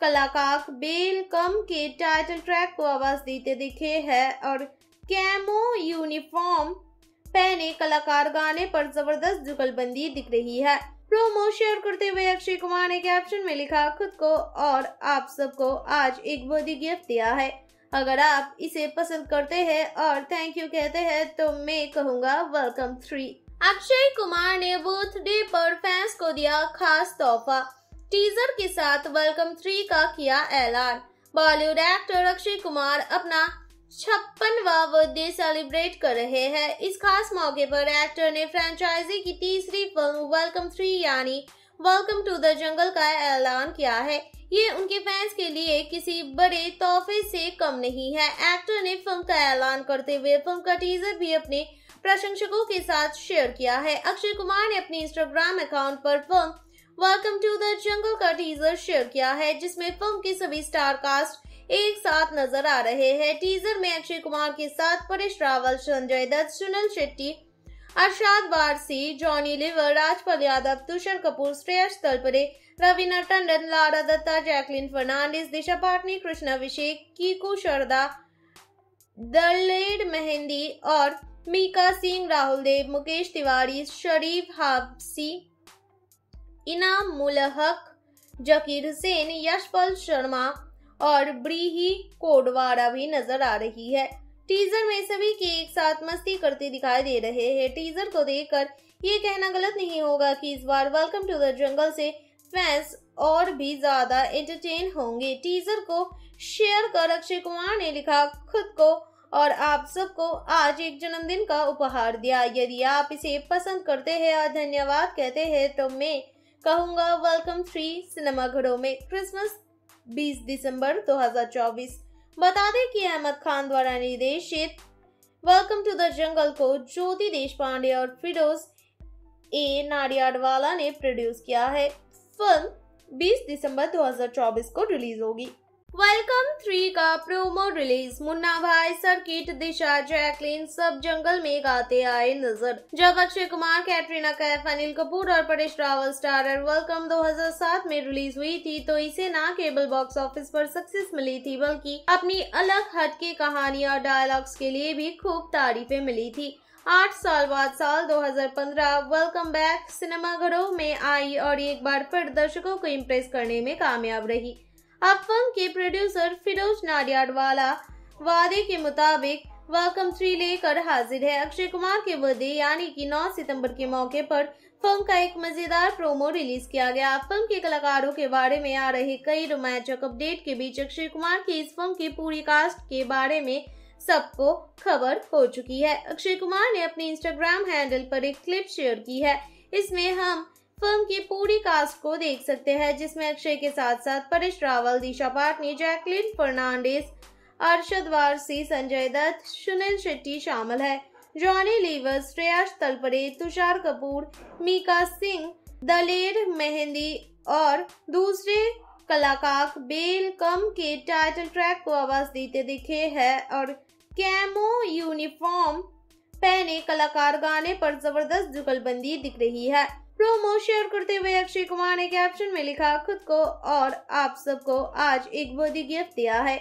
कलाकार बेल कम के टाइटल ट्रैक को आवाज देते दिखे हैं और कैमो यूनिफॉर्म पहने कलाकार गाने पर जबरदस्त जुगलबंदी दिख रही है प्रोमो शेयर करते हुए अक्षय कुमार ने कैप्शन में लिखा खुद को और आप सबको आज एक बर्थडे गिफ्ट दिया है अगर आप इसे पसंद करते हैं और थैंक यू कहते हैं तो मैं कहूँगा वेलकम थ्री अक्षय कुमार ने बूथ डे पर फैंस को दिया खास तोहफा टीजर के साथ वेलकम थ्री का किया ऐलान बॉलीवुड एक्टर अक्षय कुमार अपना छप्पनवा बर्थडे सेलिब्रेट कर रहे हैं इस खास मौके पर एक्टर ने फ्रेंचाइजी की तीसरी फिल्म वेलकम थ्री यानी वेलकम टू द जंगल का ऐलान किया है ये उनके फैंस के लिए किसी बड़े तोहफे से कम नहीं है एक्टर ने फिल्म का ऐलान करते हुए फिल्म का टीजर भी अपने प्रशंसकों के साथ शेयर किया है अक्षय कुमार ने अपने इंस्टाग्राम अकाउंट पर फिल्म वेलकम टू द जंगल का टीजर शेयर किया है जिसमें फिल्म के सभी स्टार कास्ट एक साथ नजर आ रहे हैं टीजर में अक्षय कुमार के साथ परेश रावल संजय दत्त सुनील शेट्टी अरशाद वारसी जॉनी लिवर राजपाल यादव तुषार कपूर श्रेयस तलपरे रवीना टंडन लारा दत्ता जैकलिन फर्नांडिस दिशा पाटनी कृष्णा अभिषेक कीकू शरदा दलेड मेहंदी और मीका सिंह राहुल देव मुकेश तिवारी शरीफ हाफसी इनाम मुलहक जकीर हुसैन यशपाल शर्मा और ब्रीही कोडवाड़ा भी नजर आ रही है टीजर में सभी के एक साथ मस्ती करते दिखाई दे रहे हैं टीजर को देखकर ये कहना गलत नहीं होगा कि इस बार वेलकम टू द जंगल से फैंस और भी ज्यादा एंटरटेन होंगे टीजर को शेयर कर अक्षय कुमार ने लिखा खुद को और आप सबको आज एक जन्मदिन का उपहार दिया यदि आप इसे पसंद करते हैं और धन्यवाद कहते हैं तो मैं कहूँगा वेलकम थ्री घरों में क्रिसमस 20 दिसंबर 2024 बता दें कि अहमद खान द्वारा निर्देशित वेलकम टू द जंगल को ज्योति देश पांडे और फिरोज ए नाडियाडवाला ने प्रोड्यूस किया है फिल्म 20 दिसंबर 2024 को रिलीज होगी वेलकम थ्री का प्रोमो रिलीज मुन्ना भाई सर्किट दिशा जैकलिन सब जंगल में गाते आए नजर जब अक्षय कुमार कैटरीना कैफ अनिल कपूर और परेश रावल स्टारर वेलकम 2007 में रिलीज हुई थी तो इसे ना केवल बॉक्स ऑफिस पर सक्सेस मिली थी बल्कि अपनी अलग हट के कहानी और डायलॉग्स के लिए भी खूब तारीफे मिली थी आठ साल बाद साल 2015 वेलकम बैक सिनेमाघरों में आई और एक बार फिर दर्शकों को इम्प्रेस करने में कामयाब रही अब फिल्म के प्रोड्यूसर फिरोज नाडियाडवाला वादे के मुताबिक वेलकम थ्री लेकर हाजिर है अक्षय कुमार के बर्थडे यानी कि 9 सितंबर के मौके पर फिल्म का एक मजेदार प्रोमो रिलीज किया गया फिल्म के कलाकारों के बारे में आ रहे कई रोमांचक अपडेट के बीच अक्षय कुमार की इस फिल्म की पूरी कास्ट के बारे में सबको खबर हो चुकी है अक्षय कुमार ने अपने इंस्टाग्राम हैंडल पर एक क्लिप शेयर की है इसमें हम फिल्म की पूरी कास्ट को देख सकते हैं जिसमें अक्षय के साथ साथ परेश रावल दिशा पाटनी जैकलिन फर्नांडिस अरशद वारसी संजय दत्त सुनील शेट्टी शामिल है जॉनी लीवर श्रेयाश तलपरे तुषार कपूर मीका सिंह दलेर मेहंदी और दूसरे कलाकार बेल कम के टाइटल ट्रैक को आवाज देते दिखे हैं और कैमो यूनिफॉर्म पहने कलाकार गाने पर जबरदस्त जुगलबंदी दिख रही है प्रोमो शेयर करते हुए अक्षय कुमार ने कैप्शन में लिखा खुद को और आप सबको आज एक बॉडी गिफ्ट दिया है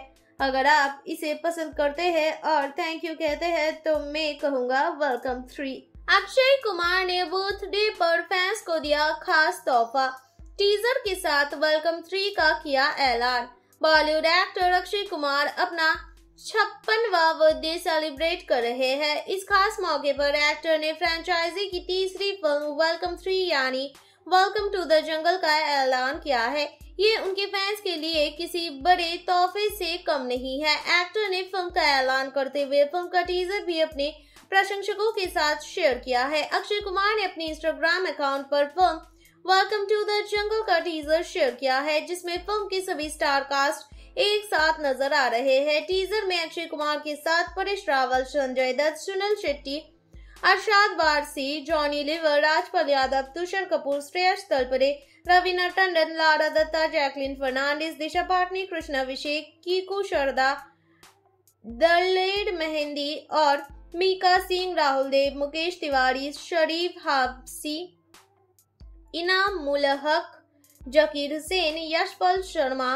अगर आप इसे पसंद करते हैं और थैंक यू कहते हैं तो मैं कहूँगा वेलकम थ्री अक्षय कुमार ने बूथ डे पर फैंस को दिया खास तोहफा टीजर के साथ वेलकम थ्री का किया ऐलान बॉलीवुड एक्टर अक्षय कुमार अपना छप्पनवा बर्थडे सेलिब्रेट कर रहे हैं इस खास मौके पर एक्टर ने फ्रेंचाइजी की तीसरी फिल्म वेलकम थ्री यानी वेलकम टू द जंगल का ऐलान किया है ये उनके फैंस के लिए किसी बड़े तोहफे से कम नहीं है एक्टर ने फिल्म का ऐलान करते हुए फिल्म का टीजर भी अपने प्रशंसकों के साथ शेयर किया है अक्षय कुमार ने अपने इंस्टाग्राम अकाउंट पर फिल्म वेलकम टू द जंगल का टीजर शेयर किया है जिसमें फिल्म के सभी स्टार कास्ट एक साथ नजर आ रहे हैं टीजर में अक्षय कुमार के साथ परेश रावल संजय दत्त सुनील शेट्टी अरशाद वारसी जॉनी लिवर राजपाल यादव तुषार कपूर श्रेयस तलपरे रवीना टंडन लारा दत्ता जैकलिन फर्नांडिस दिशा पाटनी कृष्ण अभिषेक कीकू शरदा दलेड मेहंदी और मीका सिंह राहुल देव मुकेश तिवारी शरीफ हाफसी इनाम मुलहक जकीर हुसैन यशपाल शर्मा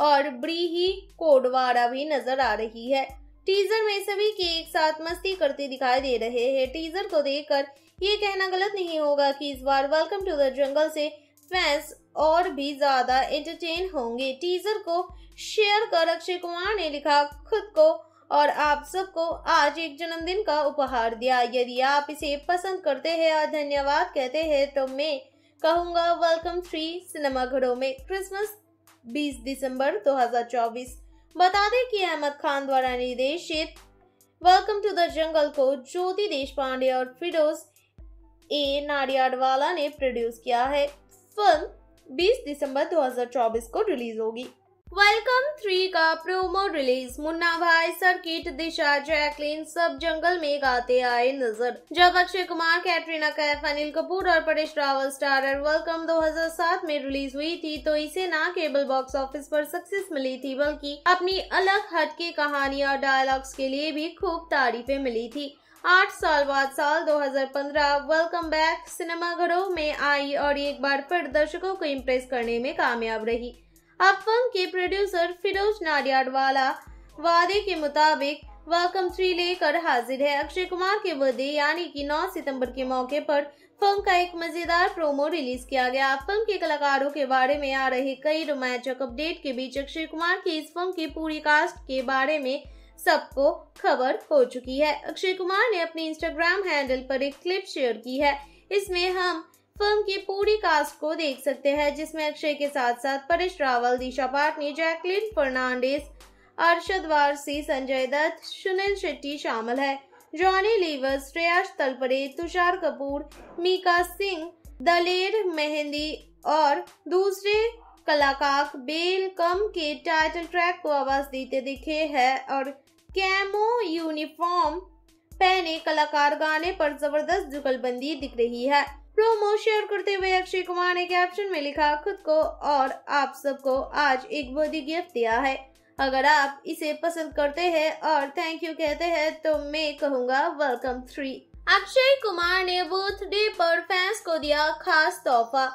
और ब्रीही कोडवारा भी नजर आ रही है टीजर में सभी के एक साथ मस्ती करते दिखाई दे रहे हैं टीजर को देखकर ये कहना गलत नहीं होगा कि इस बार वेलकम टू द जंगल से फैंस और भी ज्यादा एंटरटेन होंगे टीजर को शेयर कर अक्षय कुमार ने लिखा खुद को और आप सबको आज एक जन्मदिन का उपहार दिया यदि आप इसे पसंद करते हैं और धन्यवाद कहते हैं तो मैं कहूँगा वेलकम थ्री घरों में क्रिसमस 20 दिसंबर 2024 बता दें कि अहमद खान द्वारा निर्देशित वेलकम टू द जंगल को ज्योति देश पांडे और फिरोज ए नाडियाडवाला ने प्रोड्यूस किया है फिल्म 20 दिसंबर 2024 को रिलीज होगी वेलकम थ्री का प्रोमो रिलीज मुन्ना भाई सर्किट दिशा जैकलिन सब जंगल में गाते आए नजर जब अक्षय कुमार कैटरीना कैफ अनिल कपूर और परेश रावल स्टारर वेलकम 2007 में रिलीज हुई थी तो इसे ना केवल बॉक्स ऑफिस पर सक्सेस मिली थी बल्कि अपनी अलग हट के कहानी और डायलॉग्स के लिए भी खूब तारीफें मिली थी आठ साल बाद साल 2015 वेलकम बैक सिनेमाघरों में आई और एक बार फिर दर्शकों को इम्प्रेस करने में कामयाब रही अब फिल्म के प्रोड्यूसर फिरोज नारियाडवाला वादे के मुताबिक वेलकम थ्री लेकर हाजिर है अक्षय कुमार के बर्थडे यानी कि 9 सितंबर के मौके पर फिल्म का एक मजेदार प्रोमो रिलीज किया गया फिल्म के कलाकारों के बारे में आ रहे कई रोमांचक अपडेट के बीच अक्षय कुमार की इस फिल्म की पूरी कास्ट के बारे में सबको खबर हो चुकी है अक्षय कुमार ने अपने इंस्टाग्राम हैंडल पर एक क्लिप शेयर की है इसमें हम फिल्म की पूरी कास्ट को देख सकते हैं जिसमें अक्षय के साथ साथ परेश रावल दिशा पाटनी जैकलिन फर्नांडिस अरशद वारसी संजय दत्त सुनील शेट्टी शामिल है जॉनी लीवर श्रेयास तलपड़े तुषार कपूर मीका सिंह दलेर मेहंदी और दूसरे कलाकार बेल कम के टाइटल ट्रैक को आवाज देते दिखे हैं और कैमो यूनिफॉर्म पहने कलाकार गाने पर जबरदस्त जुगलबंदी दिख रही है प्रोमो शेयर करते हुए अक्षय कुमार ने कैप्शन में लिखा खुद को और आप सबको आज एक बॉडी गिफ्ट दिया है अगर आप इसे पसंद करते हैं और थैंक यू कहते हैं तो मैं कहूँगा वेलकम थ्री अक्षय कुमार ने डे पर फैंस को दिया खास तोहफा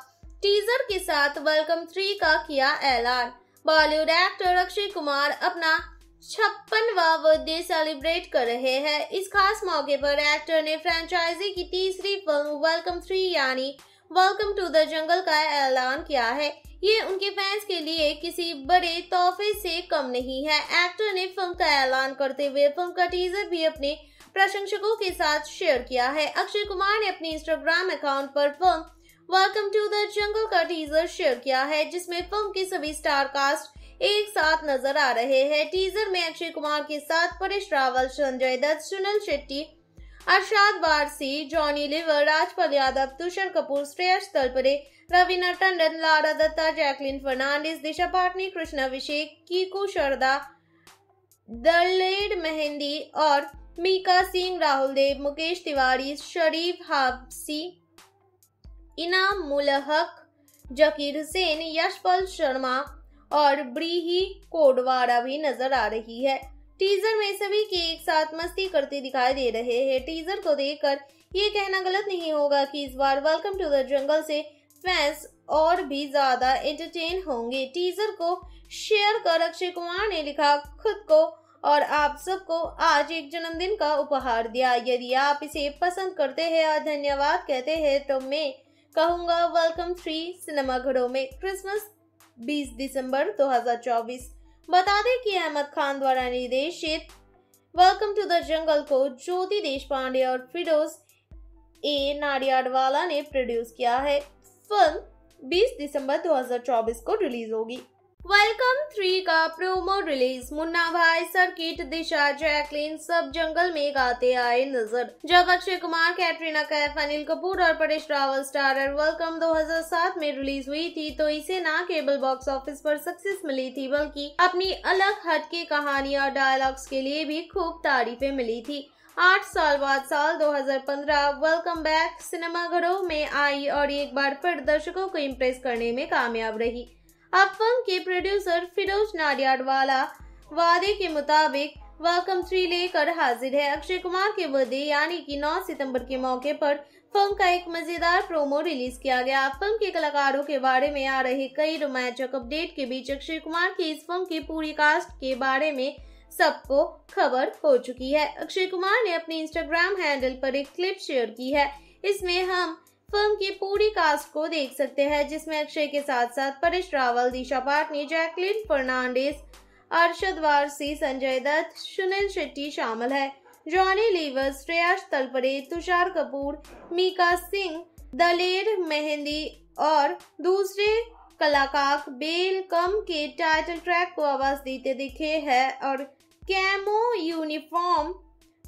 टीजर के साथ वेलकम थ्री का किया ऐलान बॉलीवुड एक्टर अक्षय कुमार अपना छप्पनवा बर्थडे सेलिब्रेट कर रहे हैं इस खास मौके पर एक्टर ने फ्रेंचाइजी की तीसरी फिल्म वेलकम थ्री यानी वेलकम टू द जंगल का ऐलान किया है ये उनके फैंस के लिए किसी बड़े तोहफे से कम नहीं है एक्टर ने फिल्म का ऐलान करते हुए फिल्म का टीजर भी अपने प्रशंसकों के साथ शेयर किया है अक्षय कुमार ने अपने इंस्टाग्राम अकाउंट पर फिल्म वेलकम टू द जंगल का टीजर शेयर किया है जिसमें फिल्म के सभी स्टार कास्ट एक साथ नजर आ रहे हैं टीजर में अक्षय कुमार के साथ परेश रावल संजय दत्त सुनील शेट्टी अरशाद वारसी जॉनी लिवर राजपाल यादव तुषार कपूर श्रेयस तलपरे रवीना टंडन लारा दत्ता जैकलिन फर्नांडिस दिशा पाटनी कृष्ण अभिषेक कीकू शरदा दलेड मेहंदी और मीका सिंह राहुल देव मुकेश तिवारी शरीफ हाफसी इनाम मुलहक जकीर हुसैन यशपाल शर्मा और ब्रीही कोडवारा भी नजर आ रही है टीजर में सभी के एक साथ मस्ती करते दिखाई दे रहे हैं टीजर को देखकर ये कहना गलत नहीं होगा कि इस बार वेलकम टू द जंगल से फैंस और भी ज्यादा एंटरटेन होंगे टीजर को शेयर कर अक्षय कुमार ने लिखा खुद को और आप सबको आज एक जन्मदिन का उपहार दिया यदि आप इसे पसंद करते हैं और धन्यवाद कहते हैं तो मैं कहूँगा वेलकम थ्री घरों में क्रिसमस 20 दिसंबर 2024 बता दें कि अहमद खान द्वारा निर्देशित वेलकम टू द जंगल को ज्योति देश पांडे और फिरोज ए नाडियाडवाला ने प्रोड्यूस किया है फिल्म 20 दिसंबर 2024 को रिलीज होगी वेलकम थ्री का प्रोमो रिलीज मुन्ना भाई सर्किट दिशा जैकलिन सब जंगल में गाते आए नजर जब अक्षय कुमार कैटरीना कैफ अनिल कपूर और परेश रावल स्टारर वेलकम 2007 में रिलीज हुई थी तो इसे ना केबल बॉक्स ऑफिस पर सक्सेस मिली थी बल्कि अपनी अलग हट के कहानी और डायलॉग्स के लिए भी खूब तारीफें मिली थी आठ साल बाद साल 2015 वेलकम बैक सिनेमाघरों में आई और एक बार फिर दर्शकों को इम्प्रेस करने में कामयाब रही अब फिल्म के प्रोड्यूसर फिरोज नाडियाडवाला वादे के मुताबिक वेलकम थ्री लेकर हाजिर है अक्षय कुमार के बर्थडे यानी कि 9 सितंबर के मौके पर फिल्म का एक मजेदार प्रोमो रिलीज किया गया फिल्म के कलाकारों के बारे में आ रहे कई रोमांचक अपडेट के बीच अक्षय कुमार की इस फिल्म की पूरी कास्ट के बारे में सबको खबर हो चुकी है अक्षय कुमार ने अपने इंस्टाग्राम हैंडल पर एक क्लिप शेयर की है इसमें हम फिल्म की पूरी कास्ट को देख सकते हैं जिसमें अक्षय के साथ साथ परेश रावल दिशा पाटनी जैकलिन फर्नांडिस अरशद वारसी संजय दत्त सुनील शेट्टी शामिल है जॉनी लीवर श्रेयाश तलपड़े तुषार कपूर मीका सिंह दलेर मेहंदी और दूसरे कलाकार बेल कम के टाइटल ट्रैक को आवाज देते दिखे हैं और कैमो यूनिफॉर्म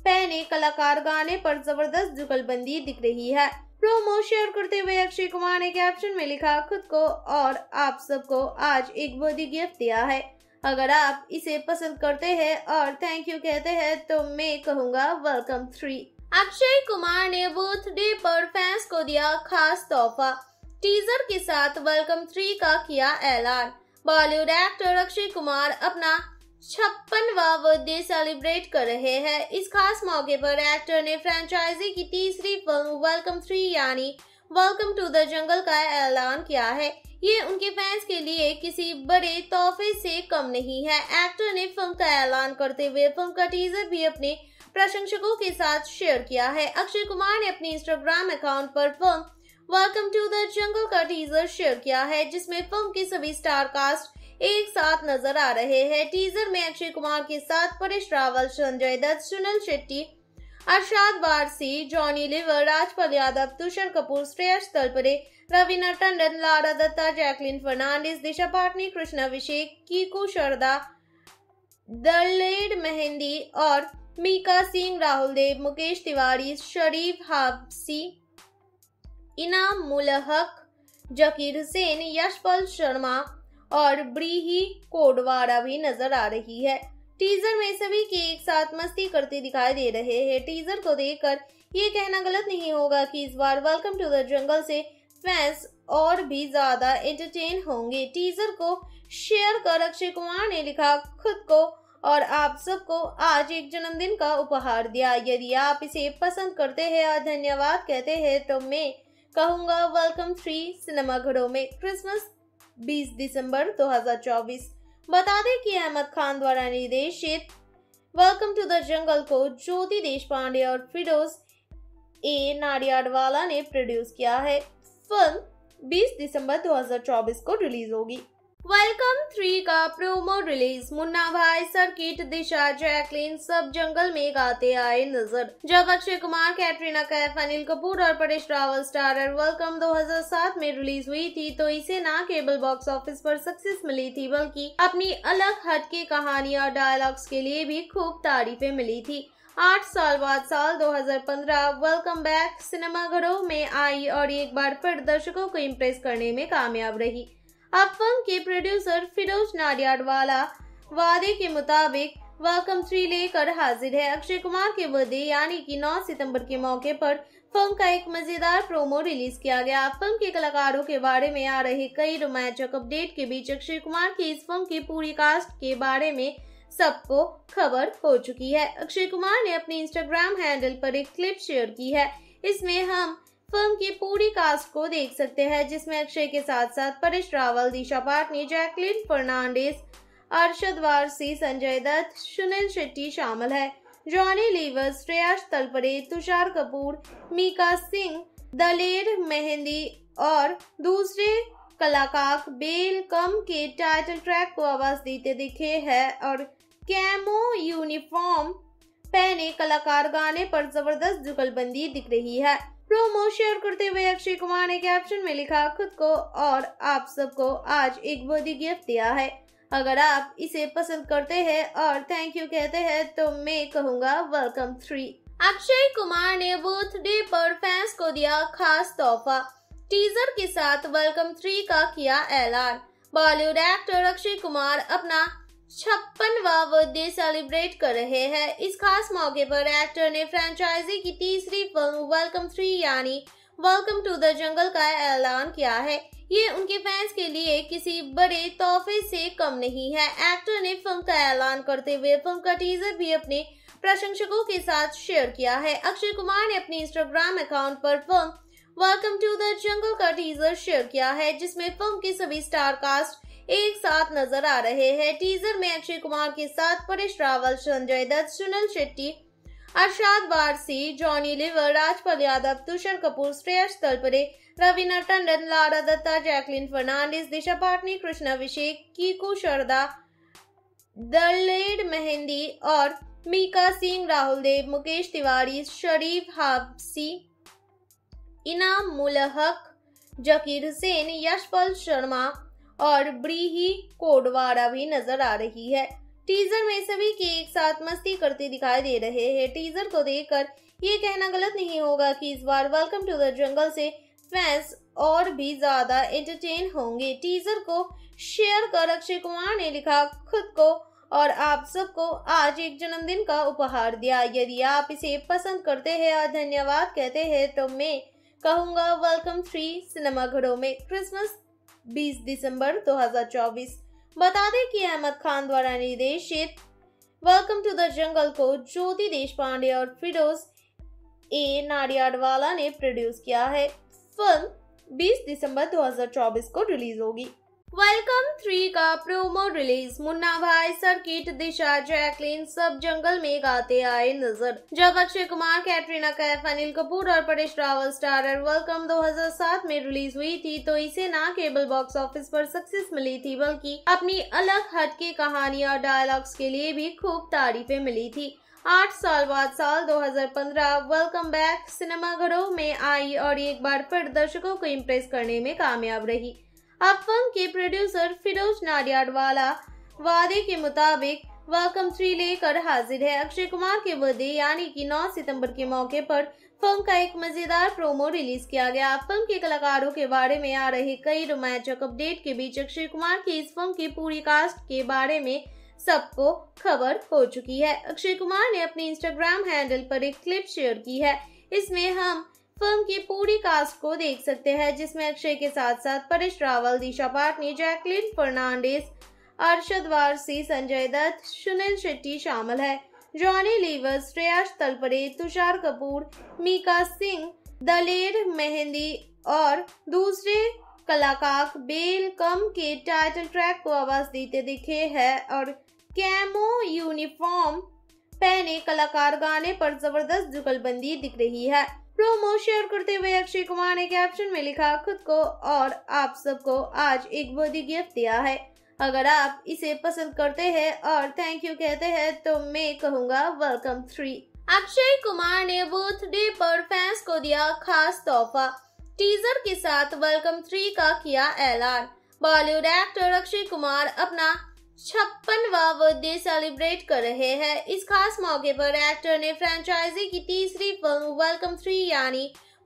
पहने कलाकार गाने पर जबरदस्त जुगलबंदी दिख रही है प्रोमो शेयर करते हुए अक्षय कुमार ने कैप्शन में लिखा खुद को और आप सबको आज एक बोधी गिफ्ट दिया है अगर आप इसे पसंद करते हैं और थैंक यू कहते हैं तो मैं कहूँगा वेलकम थ्री अक्षय कुमार ने बूथ डे पर फैंस को दिया खास तोहफा टीजर के साथ वेलकम थ्री का किया ऐलान बॉलीवुड एक्टर अक्षय कुमार अपना छप्पनवा बर्थडे सेलिब्रेट कर रहे हैं इस खास मौके पर एक्टर ने फ्रेंचाइजी की तीसरी फिल्म वेलकम थ्री यानी वेलकम टू द जंगल का ऐलान किया है ये उनके फैंस के लिए किसी बड़े तोहफे से कम नहीं है एक्टर ने फिल्म का ऐलान करते हुए फिल्म का टीजर भी अपने प्रशंसकों के साथ शेयर किया है अक्षय कुमार ने अपने इंस्टाग्राम अकाउंट पर फिल्म वेलकम टू द जंगल का टीजर शेयर किया है जिसमें फिल्म के सभी स्टार कास्ट एक साथ नजर आ रहे हैं टीजर में अक्षय कुमार के साथ परेश रावल संजय दत्त सुनील शेट्टी अरशाद वारसी जॉनी लिवर राजपाल यादव तुषार कपूर श्रेयस तलपरे रवीना टंडन लारा दत्ता जैकलिन फर्नांडिस दिशा पाटनी कृष्ण अभिषेक कीकू शरदा दलेड मेहंदी और मीका सिंह राहुल देव मुकेश तिवारी शरीफ हाफसी इनाम मुलहक जकीर हुसैन यशपाल शर्मा और ब्रीही कोडवारा भी नजर आ रही है टीजर में सभी के एक साथ मस्ती करते दिखाई दे रहे हैं टीजर को देखकर ये कहना गलत नहीं होगा कि इस बार वेलकम टू द जंगल से फैंस और भी ज्यादा एंटरटेन होंगे टीजर को शेयर कर अक्षय कुमार ने लिखा खुद को और आप सबको आज एक जन्मदिन का उपहार दिया यदि आप इसे पसंद करते हैं और धन्यवाद कहते हैं तो मैं कहूँगा वेलकम थ्री घरों में क्रिसमस 20 दिसंबर 2024 बता दें कि अहमद खान द्वारा निर्देशित वेलकम टू द जंगल को ज्योति देश पांडे और फिरोज ए नाडियाडवाला ने प्रोड्यूस किया है फिल्म 20 दिसंबर 2024 को रिलीज होगी वेलकम थ्री का प्रोमो रिलीज मुन्ना भाई सर्किट दिशा जैकलिन सब जंगल में गाते आए नजर जब अक्षय कुमार कैटरीना कैफ अनिल कपूर और परेश रावल स्टारर वेलकम 2007 में रिलीज हुई थी तो इसे ना केबल बॉक्स ऑफिस पर सक्सेस मिली थी बल्कि अपनी अलग हट के कहानी और डायलॉग्स के लिए भी खूब तारीफें मिली थी आठ साल बाद साल 2015 वेलकम बैक सिनेमाघरों में आई और एक बार फिर दर्शकों को इम्प्रेस करने में कामयाब रही फिल्म के प्रोड्यूसर फिरोज नाडियाडवाला वादे के मुताबिक वेलकम थ्री लेकर हाजिर है अक्षय कुमार के बर्थडे यानी कि 9 सितंबर के मौके पर फंक का एक मजेदार प्रोमो रिलीज किया गया फंक के कलाकारों के बारे में आ रहे कई रोमांचक अपडेट के बीच अक्षय कुमार के इस फंक की पूरी कास्ट के बारे में सबको खबर हो चुकी है अक्षय कुमार ने अपने इंस्टाग्राम हैंडल पर एक क्लिप शेयर की है इसमें हम फिल्म की पूरी कास्ट को देख सकते हैं जिसमें अक्षय के साथ साथ परेश रावल दिशा पाटनी जैकलिन फर्नांडिस अरशद वारसी संजय दत्त सुनील शेट्टी शामिल है जॉनी लीवर श्रेयास तलपड़े तुषार कपूर मीका सिंह दलेर मेहंदी और दूसरे कलाकार बेल कम के टाइटल ट्रैक को आवाज देते दिखे हैं और कैमो यूनिफॉर्म पहने कलाकार गाने पर जबरदस्त जुगलबंदी दिख रही है प्रोमो शेयर करते हुए अक्षय कुमार ने कैप्शन में लिखा खुद को और आप सबको आज एक बोधी गिफ्ट दिया है अगर आप इसे पसंद करते हैं और थैंक यू कहते हैं तो मैं कहूँगा वेलकम थ्री अक्षय कुमार ने बर्थ डे पर फैंस को दिया खास तोहफा टीजर के साथ वेलकम थ्री का किया ऐलान बॉलीवुड एक्टर अक्षय कुमार अपना छप्पनवा बर्थडे सेलिब्रेट कर रहे हैं इस खास मौके पर एक्टर ने फ्रेंचाइजी की तीसरी फिल्म वेलकम थ्री यानी वेलकम टू द जंगल का ऐलान किया है ये उनके फैंस के लिए किसी बड़े तोहफे से कम नहीं है एक्टर ने फिल्म का ऐलान करते हुए फिल्म का टीजर भी अपने प्रशंसकों के साथ शेयर किया है अक्षय कुमार ने अपने इंस्टाग्राम अकाउंट पर फिल्म वेलकम टू द जंगल का टीजर शेयर किया है जिसमें फिल्म के सभी स्टार कास्ट एक साथ नजर आ रहे हैं टीजर में अक्षय कुमार के साथ परेश रावल संजय दत्त सुनील शेट्टी अरशाद वारसी जॉनी लिवर राजपाल यादव तुषार कपूर श्रेयस तलपरे रवीना टंडन लारा दत्ता जैकलिन फर्नांडिस दिशा पाटनी कृष्ण अभिषेक कीकू शरदा दलेड मेहंदी और मीका सिंह राहुल देव मुकेश तिवारी शरीफ हाफसी इनाम मुलहक जकीर हुसैन यशपाल शर्मा और ब्रीही कोडवाड़ा भी नजर आ रही है टीजर में सभी के एक साथ मस्ती करते दिखाई दे रहे हैं टीजर को देखकर ये कहना गलत नहीं होगा कि इस बार वेलकम टू द जंगल से फैंस और भी ज्यादा एंटरटेन होंगे टीजर को शेयर कर अक्षय कुमार ने लिखा खुद को और आप सबको आज एक जन्मदिन का उपहार दिया यदि आप इसे पसंद करते हैं और धन्यवाद कहते हैं तो मैं कहूँगा वेलकम थ्री सिनेमा घरों में क्रिसमस 20 दिसंबर 2024 बता दें कि अहमद खान द्वारा निर्देशित वेलकम टू द जंगल को ज्योति देश पांडे और फिरोज ए नाडियाडवाला ने प्रोड्यूस किया है फिल्म 20 दिसंबर 2024 को रिलीज होगी वेलकम थ्री का प्रोमो रिलीज मुन्ना भाई सर्किट दिशा जैकलिन सब जंगल में गाते आए नजर जब अक्षय कुमार कैटरीना कैफ अनिल कपूर और परेश रावल स्टारर वेलकम 2007 में रिलीज हुई थी तो इसे न केवल बॉक्स ऑफिस पर सक्सेस मिली थी बल्कि अपनी अलग हट के कहानी और डायलॉग्स के लिए भी खूब तारीफे मिली थी आठ साल बाद साल 2015 वेलकम बैक सिनेमाघरों में आई और एक बार फिर दर्शकों को इम्प्रेस करने में कामयाब रही अब फिल्म के प्रोड्यूसर फिरोज नाडियाडवाला वादे के मुताबिक वेलकम थ्री लेकर हाजिर है अक्षय कुमार के बर्थडे यानी कि 9 सितंबर के मौके पर फिल्म का एक मजेदार प्रोमो रिलीज किया गया फिल्म के कलाकारों के बारे में आ रहे कई रोमांचक अपडेट के बीच अक्षय कुमार की इस फिल्म की पूरी कास्ट के बारे में सबको खबर हो चुकी है अक्षय कुमार ने अपने इंस्टाग्राम हैंडल पर एक क्लिप शेयर की है इसमें हम फिल्म की पूरी कास्ट को देख सकते हैं जिसमें अक्षय के साथ साथ परेश रावल दिशा पाटनी जैकलिन फर्नांडिस अरशद वारसी संजय दत्त सुनील शेट्टी शामिल है जॉनी लीवर श्रेयास तलपरे तुषार कपूर मीका सिंह दलेर मेहंदी और दूसरे कलाकार बेल कम के टाइटल ट्रैक को आवाज देते दिखे हैं और कैमो यूनिफॉर्म पहने कलाकार गाने पर जबरदस्त जुगलबंदी दिख रही है प्रोमो शेयर करते हुए अक्षय कुमार ने कैप्शन में लिखा खुद को और आप सबको आज एक बड़ी गिफ्ट दिया है अगर आप इसे पसंद करते हैं और थैंक यू कहते हैं तो मैं कहूँगा वेलकम थ्री अक्षय कुमार ने बूथ डे पर फैंस को दिया खास तोहफा टीजर के साथ वेलकम थ्री का किया ऐलान बॉलीवुड एक्टर अक्षय कुमार अपना छप्पनवा बर्थडे सेलिब्रेट कर रहे हैं इस खास मौके पर एक्टर ने फ्रेंचाइजी की तीसरी फिल्म वेलकम थ्री यानी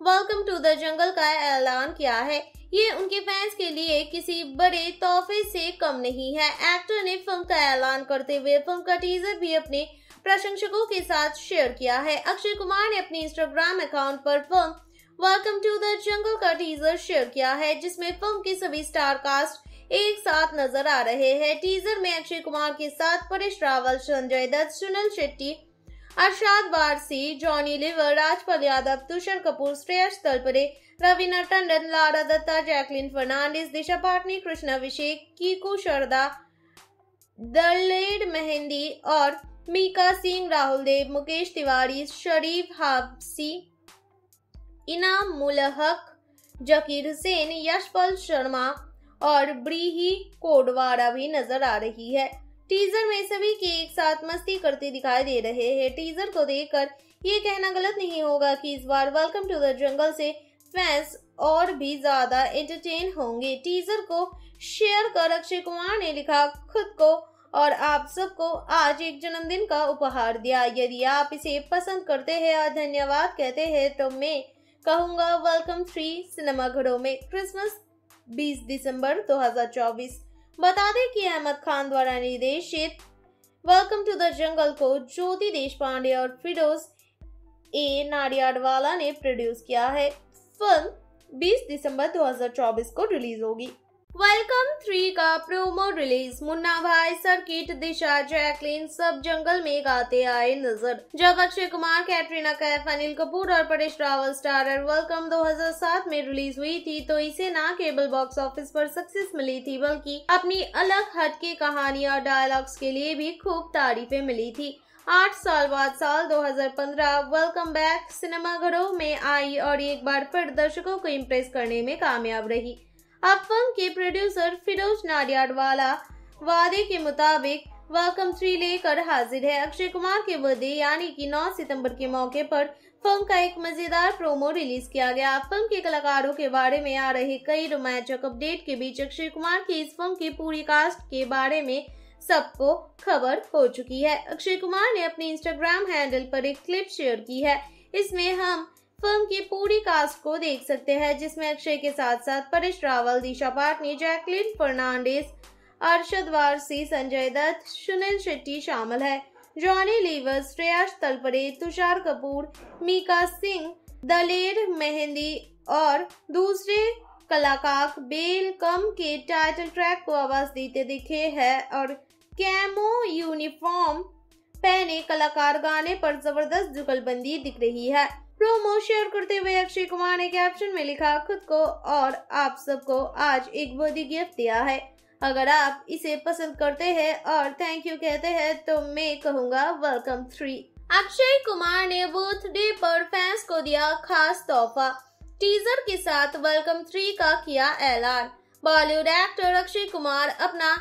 वेलकम टू द जंगल का ऐलान किया है ये उनके फैंस के लिए किसी बड़े तोहफे से कम नहीं है एक्टर ने फिल्म का ऐलान करते हुए फिल्म का टीजर भी अपने प्रशंसकों के साथ शेयर किया है अक्षय कुमार ने अपने इंस्टाग्राम अकाउंट पर फिल्म वेलकम टू द जंगल का टीजर शेयर किया है जिसमें फिल्म के सभी स्टार कास्ट एक साथ नजर आ रहे हैं टीजर में अक्षय कुमार के साथ परेश रावल संजय दत्त सुनील शेट्टी अरशाद वारसी जॉनी लिवर राजपाल यादव तुषार कपूर श्रेयस तलपरे रवीना टंडन लारा दत्ता जैकलिन फर्नांडिस दिशा पाटनी कृष्णा अभिषेक कीकू शरदा दलेड मेहंदी और मीका सिंह राहुल देव मुकेश तिवारी शरीफ हाफसी इनाम मुलहक जकीर हुसैन यशपाल शर्मा और ब्रीही कोडवाड़ा भी नजर आ रही है टीजर में सभी के एक साथ मस्ती करते दिखाई दे रहे हैं टीजर को देखकर ये कहना गलत नहीं होगा कि इस बार वेलकम टू द जंगल से फैंस और भी ज्यादा एंटरटेन होंगे टीजर को शेयर कर अक्षय कुमार ने लिखा खुद को और आप सबको आज एक जन्मदिन का उपहार दिया यदि आप इसे पसंद करते हैं और धन्यवाद कहते हैं तो मैं कहूँगा वेलकम थ्री घरों में क्रिसमस 20 दिसंबर 2024 बता दें कि अहमद खान द्वारा निर्देशित वेलकम टू द जंगल को ज्योति देश पांडे और फिरोज ए नाडियाडवाला ने प्रोड्यूस किया है फिल्म 20 दिसंबर 2024 को रिलीज होगी वेलकम थ्री का प्रोमो रिलीज मुन्ना भाई सर्किट दिशा जैकलिन सब जंगल में गाते आए नजर जब अक्षय कुमार कैटरीना कैफ अनिल कपूर और परेश रावल स्टारर वेलकम 2007 में रिलीज हुई थी तो इसे ना केबल बॉक्स ऑफिस पर सक्सेस मिली थी बल्कि अपनी अलग हट की कहानी और डायलॉग्स के लिए भी खूब तारीफे मिली थी आठ साल बाद साल 2015 वेलकम बैक सिनेमाघरों में आई और एक बार फिर दर्शकों को इम्प्रेस करने में कामयाब रही अब फिल्म के प्रोड्यूसर फिरोज नाडियाडवाला वादे के मुताबिक वेलकम थ्री लेकर हाजिर है अक्षय कुमार के बर्थडे यानी कि 9 सितंबर के मौके पर फिल्म का एक मजेदार प्रोमो रिलीज किया गया फिल्म के कलाकारों के बारे में आ रहे कई रोमांचक अपडेट के बीच अक्षय कुमार की इस फिल्म की पूरी कास्ट के बारे में सबको खबर हो चुकी है अक्षय कुमार ने अपने इंस्टाग्राम हैंडल पर एक क्लिप शेयर की है इसमें हम फिल्म की पूरी कास्ट को देख सकते हैं जिसमें अक्षय के साथ साथ परेश रावल दिशा पाटनी जैकलिन फर्नांडिस अरशद वारसी संजय दत्त सुनील शेट्टी शामिल है जॉनी लीवर श्रेयास तलपरे तुषार कपूर मीका सिंह दलेर मेहंदी और दूसरे कलाकार बेल कम के टाइटल ट्रैक को आवाज देते दिखे हैं और कैमो यूनिफॉर्म पहने कलाकार गाने पर जबरदस्त जुगलबंदी दिख रही है प्रोमो शेयर करते हुए अक्षय कुमार ने कैप्शन में लिखा खुद को और आप सबको आज एक बॉडी गिफ्ट दिया है अगर आप इसे पसंद करते हैं और थैंक यू कहते हैं तो मैं कहूँगा वेलकम थ्री अक्षय कुमार ने बर्थडे डे पर फैंस को दिया खास तोहफा टीजर के साथ वेलकम थ्री का किया ऐलान बॉलीवुड एक्टर अक्षय कुमार अपना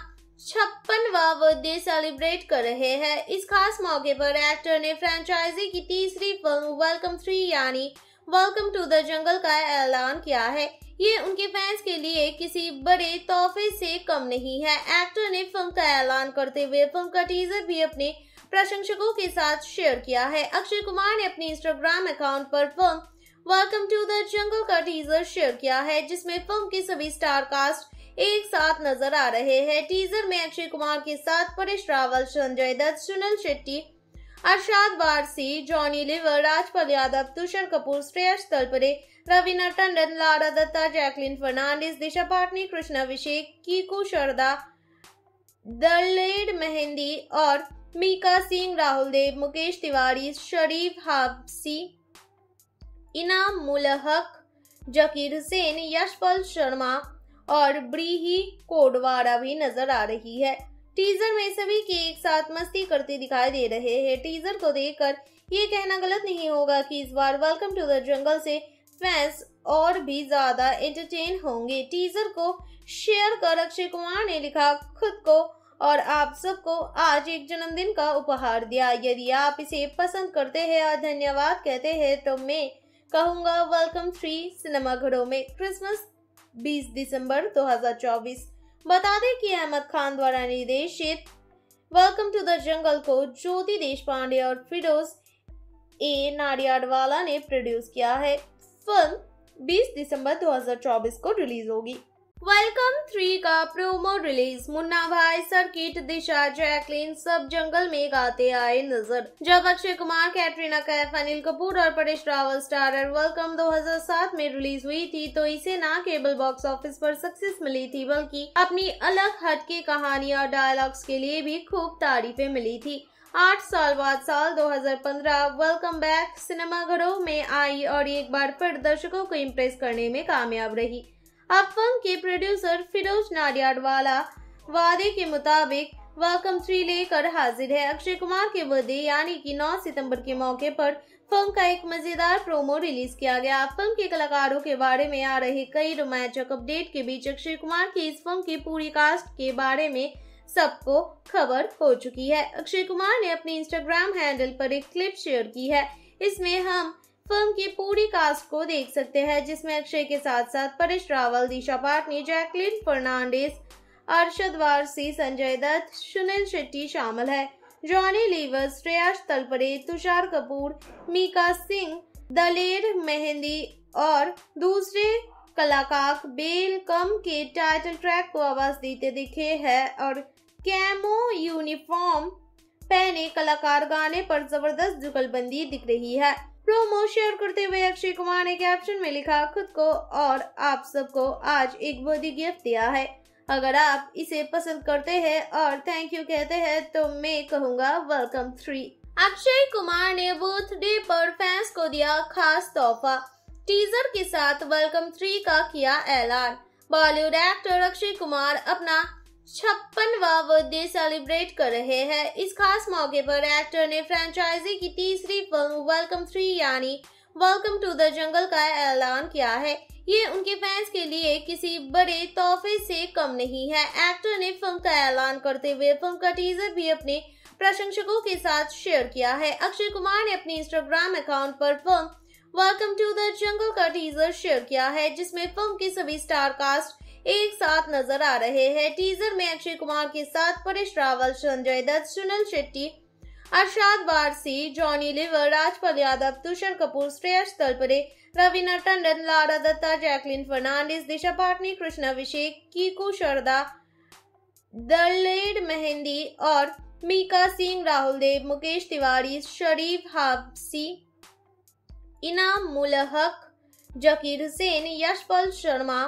छप्पनवा बर्थडे सेलिब्रेट कर रहे हैं इस खास मौके पर एक्टर ने फ्रेंचाइजी की तीसरी फिल्म वेलकम थ्री यानी वेलकम टू द जंगल का ऐलान किया है ये उनके फैंस के लिए किसी बड़े तोहफे से कम नहीं है एक्टर ने फिल्म का ऐलान करते हुए फिल्म का टीजर भी अपने प्रशंसकों के साथ शेयर किया है अक्षय कुमार ने अपने इंस्टाग्राम अकाउंट पर फिल्म वेलकम टू द जंगल का टीजर शेयर किया है जिसमें फिल्म के सभी स्टार कास्ट एक साथ नजर आ रहे हैं टीजर में अक्षय कुमार के साथ परेश रावल संजय दत्त सुनील शेट्टी अरशाद वारसी जॉनी लिवर राजपाल यादव तुषार कपूर श्रेयस तलपरे रवीना टंडन लारा दत्ता जैकलिन फर्नांडिस दिशा पाटनी कृष्ण अभिषेक कीकू शरदा दलेड मेहंदी और मीका सिंह राहुल देव मुकेश तिवारी शरीफ हाफसी इनाम मुलहक जकीर हुसैन यशपाल शर्मा और ब्रीही कोडवारा भी नजर आ रही है टीजर में सभी के एक साथ मस्ती करते दिखाई दे रहे हैं टीजर को देखकर ये कहना गलत नहीं होगा कि इस बार वेलकम टू द जंगल से फैंस और भी ज्यादा एंटरटेन होंगे टीजर को शेयर कर अक्षय कुमार ने लिखा खुद को और आप सबको आज एक जन्मदिन का उपहार दिया यदि आप इसे पसंद करते हैं और धन्यवाद कहते हैं तो मैं कहूँगा वेलकम थ्री घरों में क्रिसमस 20 दिसंबर 2024 बता दें कि अहमद खान द्वारा निर्देशित वेलकम टू द जंगल को ज्योति देश पांडे और फिरोज ए नाडियाडवाला ने प्रोड्यूस किया है फिल्म 20 दिसंबर 2024 को रिलीज होगी वेलकम थ्री का प्रोमो रिलीज मुन्ना भाई सर्किट दिशा जैकलिन सब जंगल में गाते आए नजर जब अक्षय कुमार कैटरीना कैफ अनिल कपूर और परेश रावल स्टारर वेलकम 2007 में रिलीज हुई थी तो इसे ना केवल बॉक्स ऑफिस पर सक्सेस मिली थी बल्कि अपनी अलग हट के कहानी और डायलॉग्स के लिए भी खूब तारीफें मिली थी आठ साल बाद साल 2015 वेलकम बैक सिनेमाघरों में आई और एक बार फिर दर्शकों को इम्प्रेस करने में कामयाब रही अब फिल्म के प्रोड्यूसर फिरोज नारियाडवाला वादे के मुताबिक वेलकम थ्री लेकर हाजिर है अक्षय कुमार के बर्थडे यानी कि 9 सितंबर के मौके पर फिल्म का एक मजेदार प्रोमो रिलीज किया गया फिल्म के कलाकारों के बारे में आ रहे कई रोमांचक अपडेट के बीच अक्षय कुमार की इस फिल्म की पूरी कास्ट के बारे में सबको खबर हो चुकी है अक्षय कुमार ने अपने इंस्टाग्राम हैंडल पर एक क्लिप शेयर की है इसमें हम फिल्म की पूरी कास्ट को देख सकते हैं जिसमें अक्षय के साथ साथ परेश रावल दिशा पाटनी जैकलिन फर्नांडिस अरशद वारसी संजय दत्त सुनील शेट्टी शामिल है जॉनी लीवर श्रेयास तलपड़े तुषार कपूर मीका सिंह दलेर मेहंदी और दूसरे कलाकार बेल कम के टाइटल ट्रैक को आवाज देते दिखे हैं और कैमो यूनिफॉर्म पहने कलाकार गाने पर जबरदस्त जुगलबंदी दिख रही है प्रोमो शेयर करते हुए अक्षय कुमार ने कैप्शन में लिखा खुद को और आप सबको आज एक बॉडी गिफ्ट दिया है अगर आप इसे पसंद करते हैं और थैंक यू कहते हैं तो मैं कहूँगा वेलकम थ्री अक्षय कुमार ने बर्थडे पर फैंस को दिया खास तोहफा टीजर के साथ वेलकम थ्री का किया ऐलान बॉलीवुड एक्टर अक्षय कुमार अपना छप्पनवा बर्थडे सेलिब्रेट कर रहे हैं इस खास मौके पर एक्टर ने फ्रेंचाइजी की तीसरी फिल्म वेलकम थ्री यानी वेलकम टू द जंगल का ऐलान किया है ये उनके फैंस के लिए किसी बड़े तोहफे से कम नहीं है एक्टर ने फिल्म का ऐलान करते हुए फिल्म का टीजर भी अपने प्रशंसकों के साथ शेयर किया है अक्षय कुमार ने अपने इंस्टाग्राम अकाउंट पर फिल्म वेलकम टू द जंगल का टीजर शेयर किया है जिसमें फिल्म के सभी स्टार कास्ट एक साथ नजर आ रहे हैं टीजर में अक्षय कुमार के साथ परेश रावल संजय दत्त सुनील शेट्टी अरशाद वारसी जॉनी लिवर राजपाल यादव तुषार कपूर श्रेयस तलपरे रवीना टंडन लारा दत्ता जैकलिन फर्नांडिस दिशा पाटनी कृष्ण अभिषेक कीकू शरदा दलेड मेहंदी और मीका सिंह राहुल देव मुकेश तिवारी शरीफ हाफसी इनाम मुलहक जकीर हुसैन यशपाल शर्मा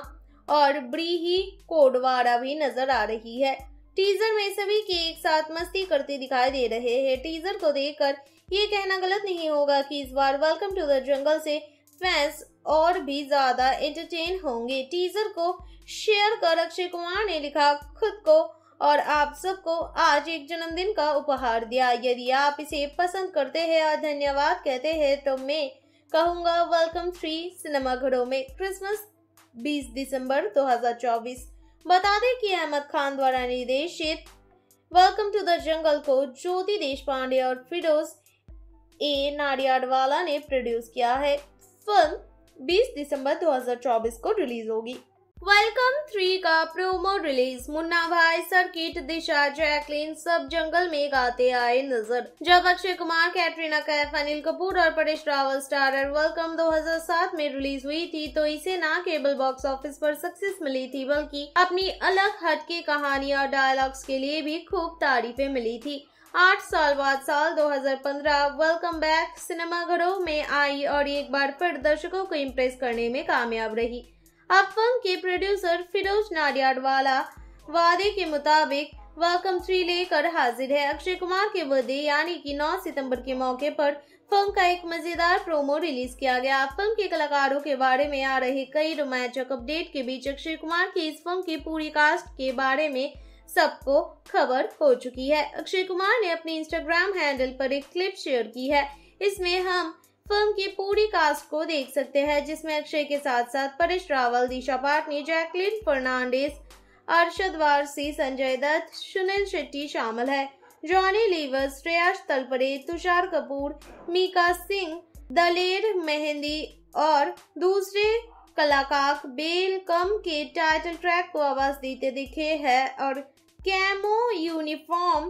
और ब्रीही कोडवारा भी नजर आ रही है टीजर में सभी के एक साथ मस्ती करते दिखाई दे रहे हैं टीजर को देखकर ये कहना गलत नहीं होगा कि इस बार वेलकम टू द जंगल से फैंस और भी ज्यादा एंटरटेन होंगे टीजर को शेयर कर अक्षय कुमार ने लिखा खुद को और आप सबको आज एक जन्मदिन का उपहार दिया यदि आप इसे पसंद करते हैं और धन्यवाद कहते हैं तो मैं कहूँगा वेलकम थ्री घरों में क्रिसमस 20 दिसंबर 2024 बता दें कि अहमद खान द्वारा निर्देशित वेलकम टू द जंगल को ज्योति देश पांडे और फिरोज ए नाडियाडवाला ने प्रोड्यूस किया है फिल्म 20 दिसंबर 2024 को रिलीज होगी वेलकम थ्री का प्रोमो रिलीज मुन्ना भाई सर्किट दिशा जैकलिन सब जंगल में गाते आए नजर जब अक्षय कुमार कैटरीना कैफ अनिल कपूर और परेश रावल स्टारर वेलकम 2007 में रिलीज हुई थी तो इसे ना केवल बॉक्स ऑफिस पर सक्सेस मिली थी बल्कि अपनी अलग हट के कहानी और डायलॉग्स के लिए भी खूब तारीफें मिली थी आठ साल बाद साल 2015 वेलकम बैक सिनेमाघरों में आई और एक बार फिर दर्शकों को इम्प्रेस करने में कामयाब रही अब फिल्म के प्रोड्यूसर फिरोज नाडियाडवाला वादे के मुताबिक वेलकम थ्री लेकर हाजिर है अक्षय कुमार के बर्थडे यानी कि 9 सितंबर के मौके पर फिल्म का एक मजेदार प्रोमो रिलीज किया गया फिल्म के कलाकारों के बारे में आ रहे कई रोमांचक अपडेट के बीच अक्षय कुमार की इस फिल्म की पूरी कास्ट के बारे में सबको खबर हो चुकी है अक्षय कुमार ने अपने इंस्टाग्राम हैंडल पर एक क्लिप शेयर की है इसमें हम फिल्म की पूरी कास्ट को देख सकते हैं जिसमें अक्षय के साथ साथ परेश रावल दिशा पाटनी जैकलिन फर्नांडिस अरशद वारसी संजय दत्त सुनील शेट्टी शामिल है जॉनी लीवर श्रेयाश तलपड़े तुषार कपूर मीका सिंह दलेर मेहंदी और दूसरे कलाकार बेल कम के टाइटल ट्रैक को आवाज देते दिखे हैं और कैमो यूनिफॉर्म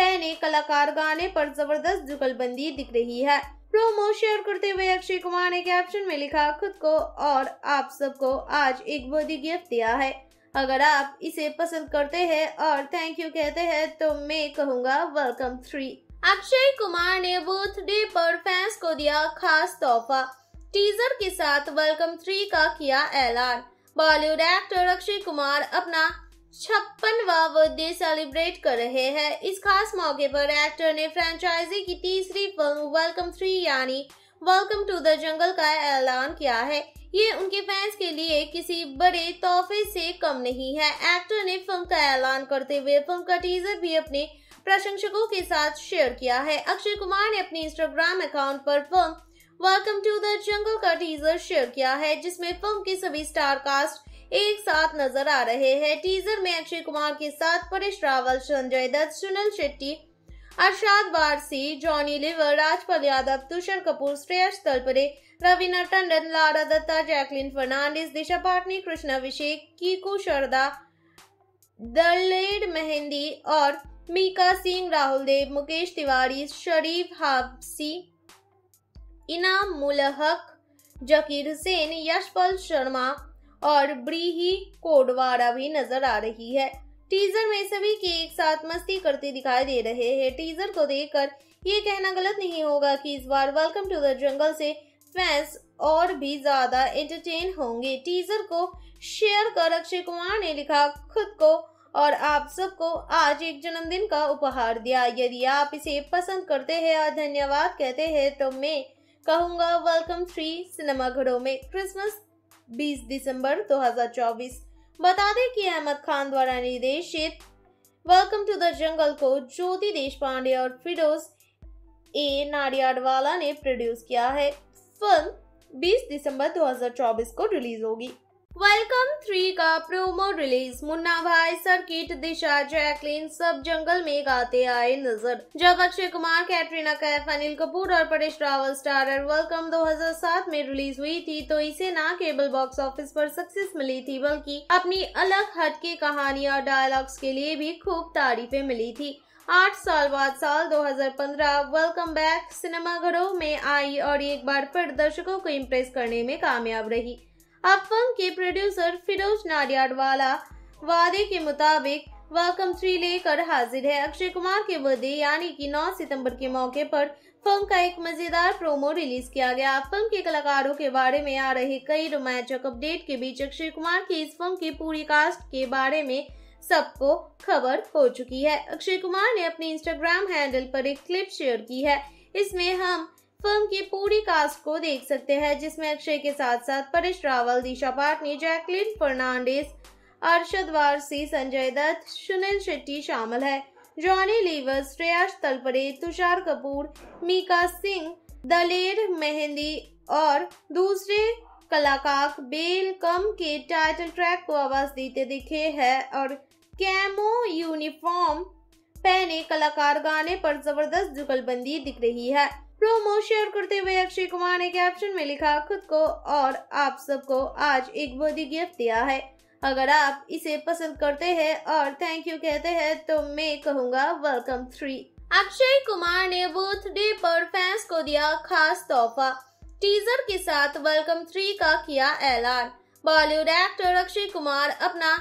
पहने कलाकार गाने पर जबरदस्त जुगलबंदी दिख रही है प्रोमो शेयर करते हुए अक्षय कुमार ने कैप्शन में लिखा खुद को और आप सबको आज एक बोधी गिफ्ट दिया है अगर आप इसे पसंद करते हैं और थैंक यू कहते हैं तो मैं कहूँगा वेलकम थ्री अक्षय कुमार ने बूथ डे पर फैंस को दिया खास तोहफा टीजर के साथ वेलकम थ्री का किया ऐलान बॉलीवुड एक्टर अक्षय कुमार अपना छप्पनवा बर्थडे सेलिब्रेट कर रहे हैं इस खास मौके पर एक्टर ने फ्रेंचाइजी की तीसरी फिल्म वेलकम थ्री यानी वेलकम टू द जंगल का ऐलान किया है ये उनके फैंस के लिए किसी बड़े तोहफे से कम नहीं है एक्टर ने फिल्म का ऐलान करते हुए फिल्म का टीजर भी अपने प्रशंसकों के साथ शेयर किया है अक्षय कुमार ने अपने इंस्टाग्राम अकाउंट पर फिल्म वेलकम टू द जंगल का टीजर शेयर किया है जिसमें फिल्म के सभी स्टार कास्ट एक साथ नजर आ रहे हैं टीजर में अक्षय कुमार के साथ परेश रावल संजय दत्त सुनील शेट्टी अरशाद वारसी जॉनी लिवर राजपाल यादव तुषार कपूर श्रेयस तलपरे रवीना टंडन लारा दत्ता जैकलिन फर्नांडिस दिशा पाटनी कृष्ण अभिषेक कीकू शरदा दलेड मेहंदी और मीका सिंह राहुल देव मुकेश तिवारी शरीफ हाफसी इनाम मुलहक जकीर हुसैन यशपाल शर्मा और ब्रीही कोडवारा भी नजर आ रही है टीजर में सभी के एक साथ मस्ती करते दिखाई दे रहे हैं टीजर को देखकर ये कहना गलत नहीं होगा कि इस बार वेलकम टू द जंगल से फैंस और भी ज्यादा एंटरटेन होंगे टीजर को शेयर कर अक्षय कुमार ने लिखा खुद को और आप सबको आज एक जन्मदिन का उपहार दिया यदि आप इसे पसंद करते हैं और धन्यवाद कहते हैं तो मैं कहूँगा वेलकम थ्री घरों में क्रिसमस 20 दिसंबर 2024 बता दें कि अहमद खान द्वारा निर्देशित वेलकम टू द जंगल को ज्योति देश पांडे और फिरोज ए नाडियाडवाला ने प्रोड्यूस किया है फिल्म 20 दिसंबर 2024 को रिलीज होगी वेलकम थ्री का प्रोमो रिलीज मुन्ना भाई सर्किट दिशा जैकलिन सब जंगल में गाते आए नजर जब अक्षय कुमार कैटरीना कैफ अनिल कपूर और परेश रावल स्टारर वेलकम 2007 में रिलीज हुई थी तो इसे ना केबल बॉक्स ऑफिस पर सक्सेस मिली थी बल्कि अपनी अलग हट के कहानी और डायलॉग्स के लिए भी खूब तारीफें मिली थी आठ साल बाद साल 2015 वेलकम बैक सिनेमाघरों में आई और एक बार फिर दर्शकों को इम्प्रेस करने में कामयाब रही फिल्म के प्रोड्यूसर फिरोज नाडियाडवाला वादे के मुताबिक वेलकम थ्री लेकर हाजिर है अक्षय कुमार के बर्थडे यानी कि 9 सितंबर के मौके पर फंक का एक मजेदार प्रोमो रिलीज किया गया फंक के कलाकारों के बारे में आ रहे कई रोमांचक अपडेट के बीच अक्षय कुमार के इस फंक की पूरी कास्ट के बारे में सबको खबर हो चुकी है अक्षय कुमार ने अपने इंस्टाग्राम हैंडल पर एक क्लिप शेयर की है इसमें हम फिल्म की पूरी कास्ट को देख सकते हैं जिसमें अक्षय के साथ साथ परेश रावल दिशा पाटनी जैकलिन फर्नांडिस अरशद वारसी संजय दत्त सुनील शेट्टी शामिल है जॉनी लीवर श्रेयास तलपड़े तुषार कपूर मीका सिंह दलेर मेहंदी और दूसरे कलाकार बेल कम के टाइटल ट्रैक को आवाज देते दिखे हैं और कैमो यूनिफॉर्म पहने कलाकार गाने पर जबरदस्त जुगलबंदी दिख रही है प्रोमो शेयर करते हुए अक्षय कुमार ने कैप्शन में लिखा खुद को और आप सबको आज एक बोधी गिफ्ट दिया है अगर आप इसे पसंद करते हैं और थैंक यू कहते हैं तो मैं कहूँगा वेलकम थ्री अक्षय कुमार ने बर्थ डे पर फैंस को दिया खास तोहफा टीजर के साथ वेलकम थ्री का किया ऐलान बॉलीवुड एक्टर अक्षय कुमार अपना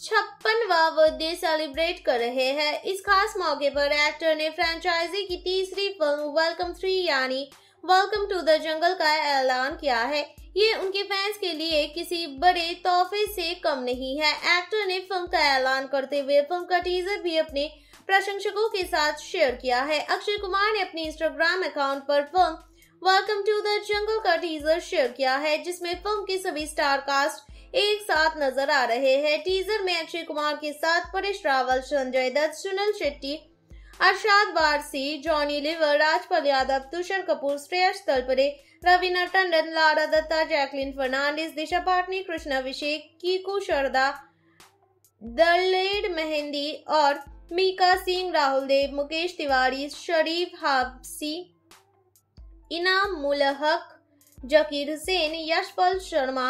छप्पनवा बर्थडे सेलिब्रेट कर रहे हैं इस खास मौके पर एक्टर ने फ्रेंचाइजी की तीसरी फिल्म वेलकम थ्री यानी वेलकम टू द जंगल का ऐलान किया है ये उनके फैंस के लिए किसी बड़े तोहफे से कम नहीं है एक्टर ने फिल्म का ऐलान करते हुए फिल्म का टीजर भी अपने प्रशंसकों के साथ शेयर किया है अक्षय कुमार ने अपने इंस्टाग्राम अकाउंट पर फिल्म वेलकम टू द जंगल का टीजर शेयर किया है जिसमें फिल्म के सभी स्टार कास्ट एक साथ नजर आ रहे हैं टीजर में अक्षय कुमार के साथ परेश रावल संजय दत्त सुनील शेट्टी अरशाद वारसी जॉनी लिवर राजपाल यादव तुषार कपूर श्रेयस तलपरे रवीना टंडन लारा दत्ता जैकलिन फर्नांडिस दिशा पाटनी कृष्ण अभिषेक कीकू शरदा दलेड मेहंदी और मीका सिंह राहुल देव मुकेश तिवारी शरीफ हाफसी इनाम मुलहक जकीर हुसैन यशपाल शर्मा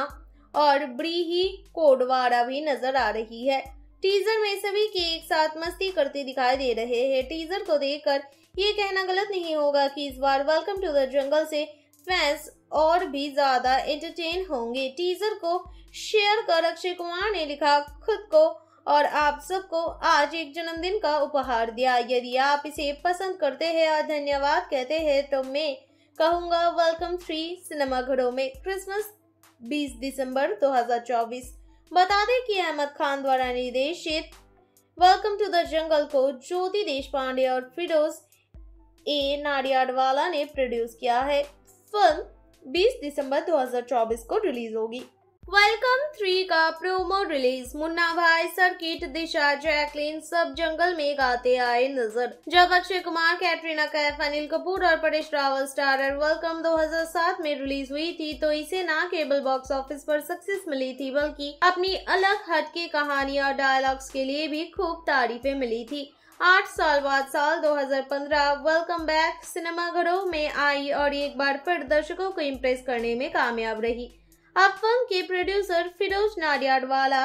और ब्रीही कोडवारा भी नजर आ रही है टीजर में सभी के एक साथ मस्ती करते दिखाई दे रहे हैं टीजर को देखकर ये कहना गलत नहीं होगा कि इस बार वेलकम टू द जंगल से फैंस और भी ज्यादा एंटरटेन होंगे टीजर को शेयर कर अक्षय कुमार ने लिखा खुद को और आप सबको आज एक जन्मदिन का उपहार दिया यदि आप इसे पसंद करते हैं और धन्यवाद कहते हैं तो मैं कहूँगा वेलकम थ्री सिनेमा घरों में क्रिसमस 20 दिसंबर 2024 बता दें कि अहमद खान द्वारा निर्देशित वेलकम टू द जंगल को ज्योति देश पांडे और फिरोज ए नाडियाडवाला ने प्रोड्यूस किया है फिल्म 20 दिसंबर 2024 को रिलीज होगी वेलकम थ्री का प्रोमो रिलीज मुन्ना भाई सर्किट दिशा जैकलिन सब जंगल में गाते आए नजर जब अक्षय कुमार कैटरीना कैफ अनिल कपूर और परेश रावल स्टारर वेलकम 2007 में रिलीज हुई थी तो इसे न केवल बॉक्स ऑफिस पर सक्सेस मिली थी बल्कि अपनी अलग हट के कहानी और डायलॉग्स के लिए भी खूब तारीफे मिली थी आठ साल बाद साल 2015 वेलकम बैक सिनेमाघरों में आई और एक बार फिर दर्शकों को इम्प्रेस करने में कामयाब रही अब फिल्म के प्रोड्यूसर फिरोज नाडियाडवाला